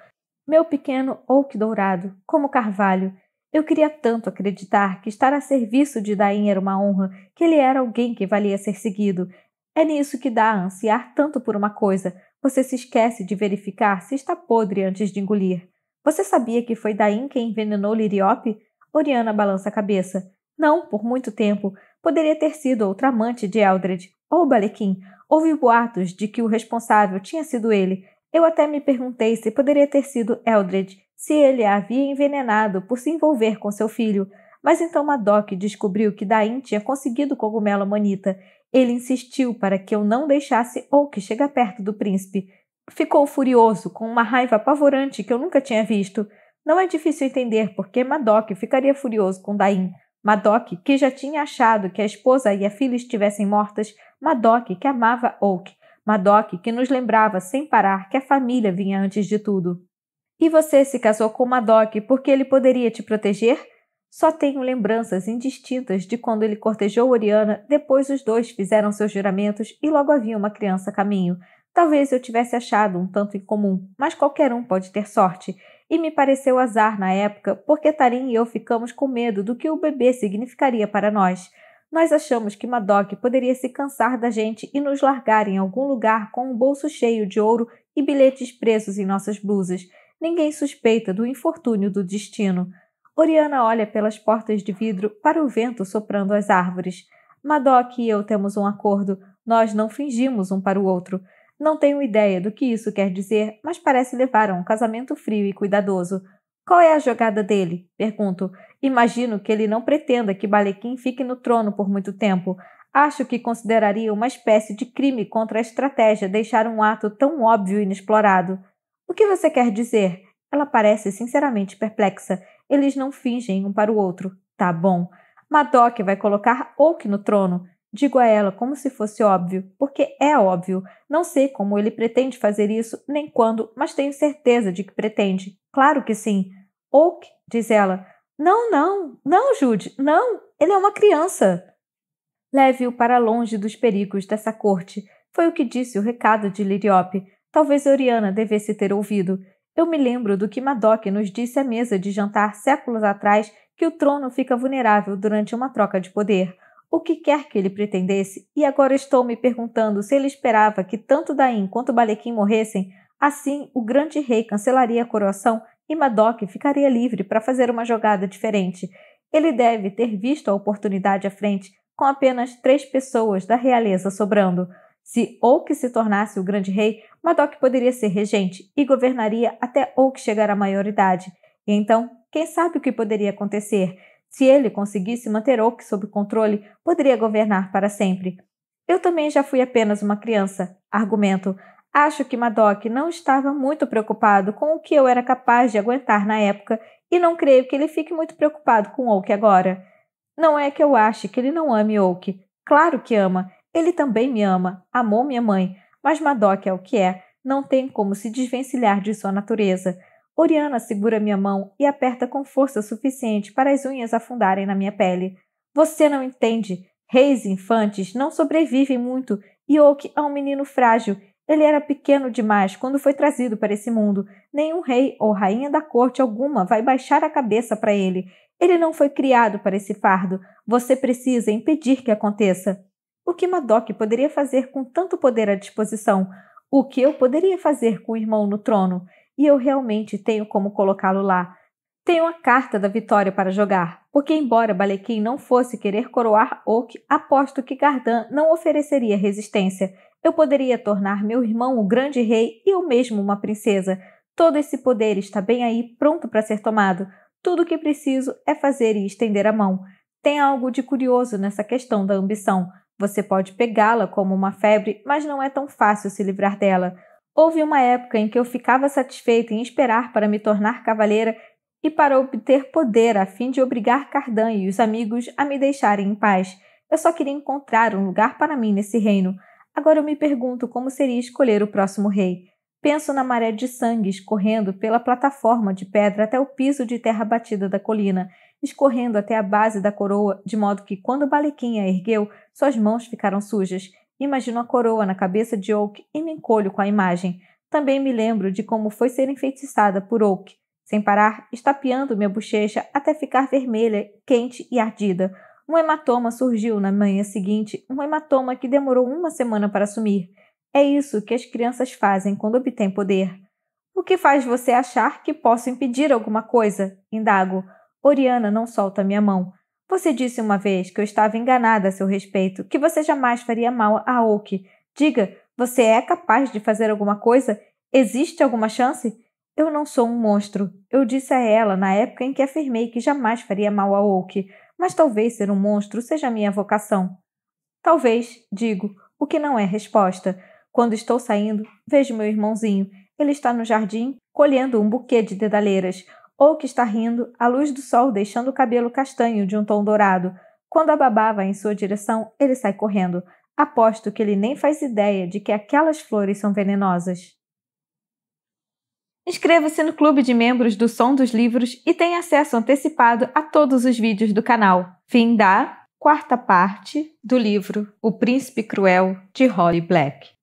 meu pequeno oak dourado, como carvalho, eu queria tanto acreditar que estar a serviço de Dain era uma honra, que ele era alguém que valia ser seguido. É nisso que dá a ansiar tanto por uma coisa. Você se esquece de verificar se está podre antes de engolir. Você sabia que foi Dain quem envenenou Liriope? Oriana balança a cabeça. Não, por muito tempo. Poderia ter sido outra amante de Eldred, ou Balequim. Houve boatos de que o responsável tinha sido ele, eu até me perguntei se poderia ter sido Eldred, se ele a havia envenenado por se envolver com seu filho, mas então Madoc descobriu que Dain tinha conseguido o cogumelo manita. Ele insistiu para que eu não deixasse Oak chegar perto do príncipe. Ficou furioso, com uma raiva apavorante que eu nunca tinha visto. Não é difícil entender por que Madoc ficaria furioso com Dain. Madoc, que já tinha achado que a esposa e a filha estivessem mortas, Madoc, que amava Oak, Madoc, que nos lembrava sem parar que a família vinha antes de tudo. E você se casou com Madoc porque ele poderia te proteger? Só tenho lembranças indistintas de quando ele cortejou Oriana, depois os dois fizeram seus juramentos e logo havia uma criança a caminho. Talvez eu tivesse achado um tanto incomum, mas qualquer um pode ter sorte. E me pareceu azar na época, porque Tarim e eu ficamos com medo do que o bebê significaria para nós. Nós achamos que Madoc poderia se cansar da gente e nos largar em algum lugar com um bolso cheio de ouro e bilhetes presos em nossas blusas. Ninguém suspeita do infortúnio do destino. Oriana olha pelas portas de vidro para o vento soprando as árvores. Madoc e eu temos um acordo. Nós não fingimos um para o outro. Não tenho ideia do que isso quer dizer, mas parece levar a um casamento frio e cuidadoso. Qual é a jogada dele? Pergunto. Imagino que ele não pretenda que Balequim fique no trono por muito tempo. Acho que consideraria uma espécie de crime contra a estratégia deixar um ato tão óbvio e inexplorado. O que você quer dizer? Ela parece sinceramente perplexa. Eles não fingem um para o outro. Tá bom. Madoc vai colocar Oak no trono. Digo a ela como se fosse óbvio, porque é óbvio. Não sei como ele pretende fazer isso, nem quando, mas tenho certeza de que pretende. Claro que sim. Ok, diz ela. Não, não, não, Jude, não, ele é uma criança. Leve-o para longe dos perigos dessa corte, foi o que disse o recado de Liriope. Talvez Oriana devesse ter ouvido. Eu me lembro do que Madoc nos disse à mesa de jantar séculos atrás que o trono fica vulnerável durante uma troca de poder. O que quer que ele pretendesse, e agora estou me perguntando se ele esperava que tanto Daim quanto Balequim morressem Assim, o grande rei cancelaria a coroação e Madoc ficaria livre para fazer uma jogada diferente. Ele deve ter visto a oportunidade à frente, com apenas três pessoas da realeza sobrando. Se Oak se tornasse o grande rei, Madoc poderia ser regente e governaria até Oak chegar à maioridade. E então, quem sabe o que poderia acontecer? Se ele conseguisse manter Oak sob controle, poderia governar para sempre. Eu também já fui apenas uma criança, argumento. Acho que Madoc não estava muito preocupado com o que eu era capaz de aguentar na época e não creio que ele fique muito preocupado com Oak agora. Não é que eu ache que ele não ame Oak. Claro que ama. Ele também me ama. Amou minha mãe. Mas Madoc é o que é. Não tem como se desvencilhar de sua natureza. Oriana segura minha mão e aperta com força suficiente para as unhas afundarem na minha pele. Você não entende. Reis infantes não sobrevivem muito e Oak é um menino frágil ele era pequeno demais quando foi trazido para esse mundo. Nenhum rei ou rainha da corte alguma vai baixar a cabeça para ele. Ele não foi criado para esse fardo. Você precisa impedir que aconteça. O que Madoc poderia fazer com tanto poder à disposição? O que eu poderia fazer com o irmão no trono? E eu realmente tenho como colocá-lo lá. Tenho a carta da vitória para jogar, porque embora Balequim não fosse querer coroar Oak, aposto que Gardan não ofereceria resistência. Eu poderia tornar meu irmão o grande rei e eu mesmo uma princesa. Todo esse poder está bem aí, pronto para ser tomado. Tudo o que preciso é fazer e estender a mão. Tem algo de curioso nessa questão da ambição. Você pode pegá-la como uma febre, mas não é tão fácil se livrar dela. Houve uma época em que eu ficava satisfeita em esperar para me tornar cavaleira e para obter poder a fim de obrigar Cardan e os amigos a me deixarem em paz. Eu só queria encontrar um lugar para mim nesse reino. Agora eu me pergunto como seria escolher o próximo rei. Penso na maré de sangue escorrendo pela plataforma de pedra até o piso de terra batida da colina, escorrendo até a base da coroa, de modo que quando Balequim a ergueu, suas mãos ficaram sujas. Imagino a coroa na cabeça de Oak e me encolho com a imagem. Também me lembro de como foi ser enfeitiçada por Oak, sem parar, estapeando minha bochecha até ficar vermelha, quente e ardida. Um hematoma surgiu na manhã seguinte, um hematoma que demorou uma semana para sumir. É isso que as crianças fazem quando obtêm poder. O que faz você achar que posso impedir alguma coisa? Indago. Oriana não solta minha mão. Você disse uma vez que eu estava enganada a seu respeito, que você jamais faria mal a Oak. Diga, você é capaz de fazer alguma coisa? Existe alguma chance? Eu não sou um monstro. Eu disse a ela na época em que afirmei que jamais faria mal a Oak mas talvez ser um monstro seja minha vocação. Talvez, digo, o que não é resposta. Quando estou saindo, vejo meu irmãozinho. Ele está no jardim, colhendo um buquê de dedaleiras, ou que está rindo, à luz do sol deixando o cabelo castanho de um tom dourado. Quando a babá vai em sua direção, ele sai correndo. Aposto que ele nem faz ideia de que aquelas flores são venenosas. Inscreva-se no clube de membros do Som dos Livros e tenha acesso antecipado a todos os vídeos do canal. Fim da quarta parte do livro O Príncipe Cruel de Holly Black.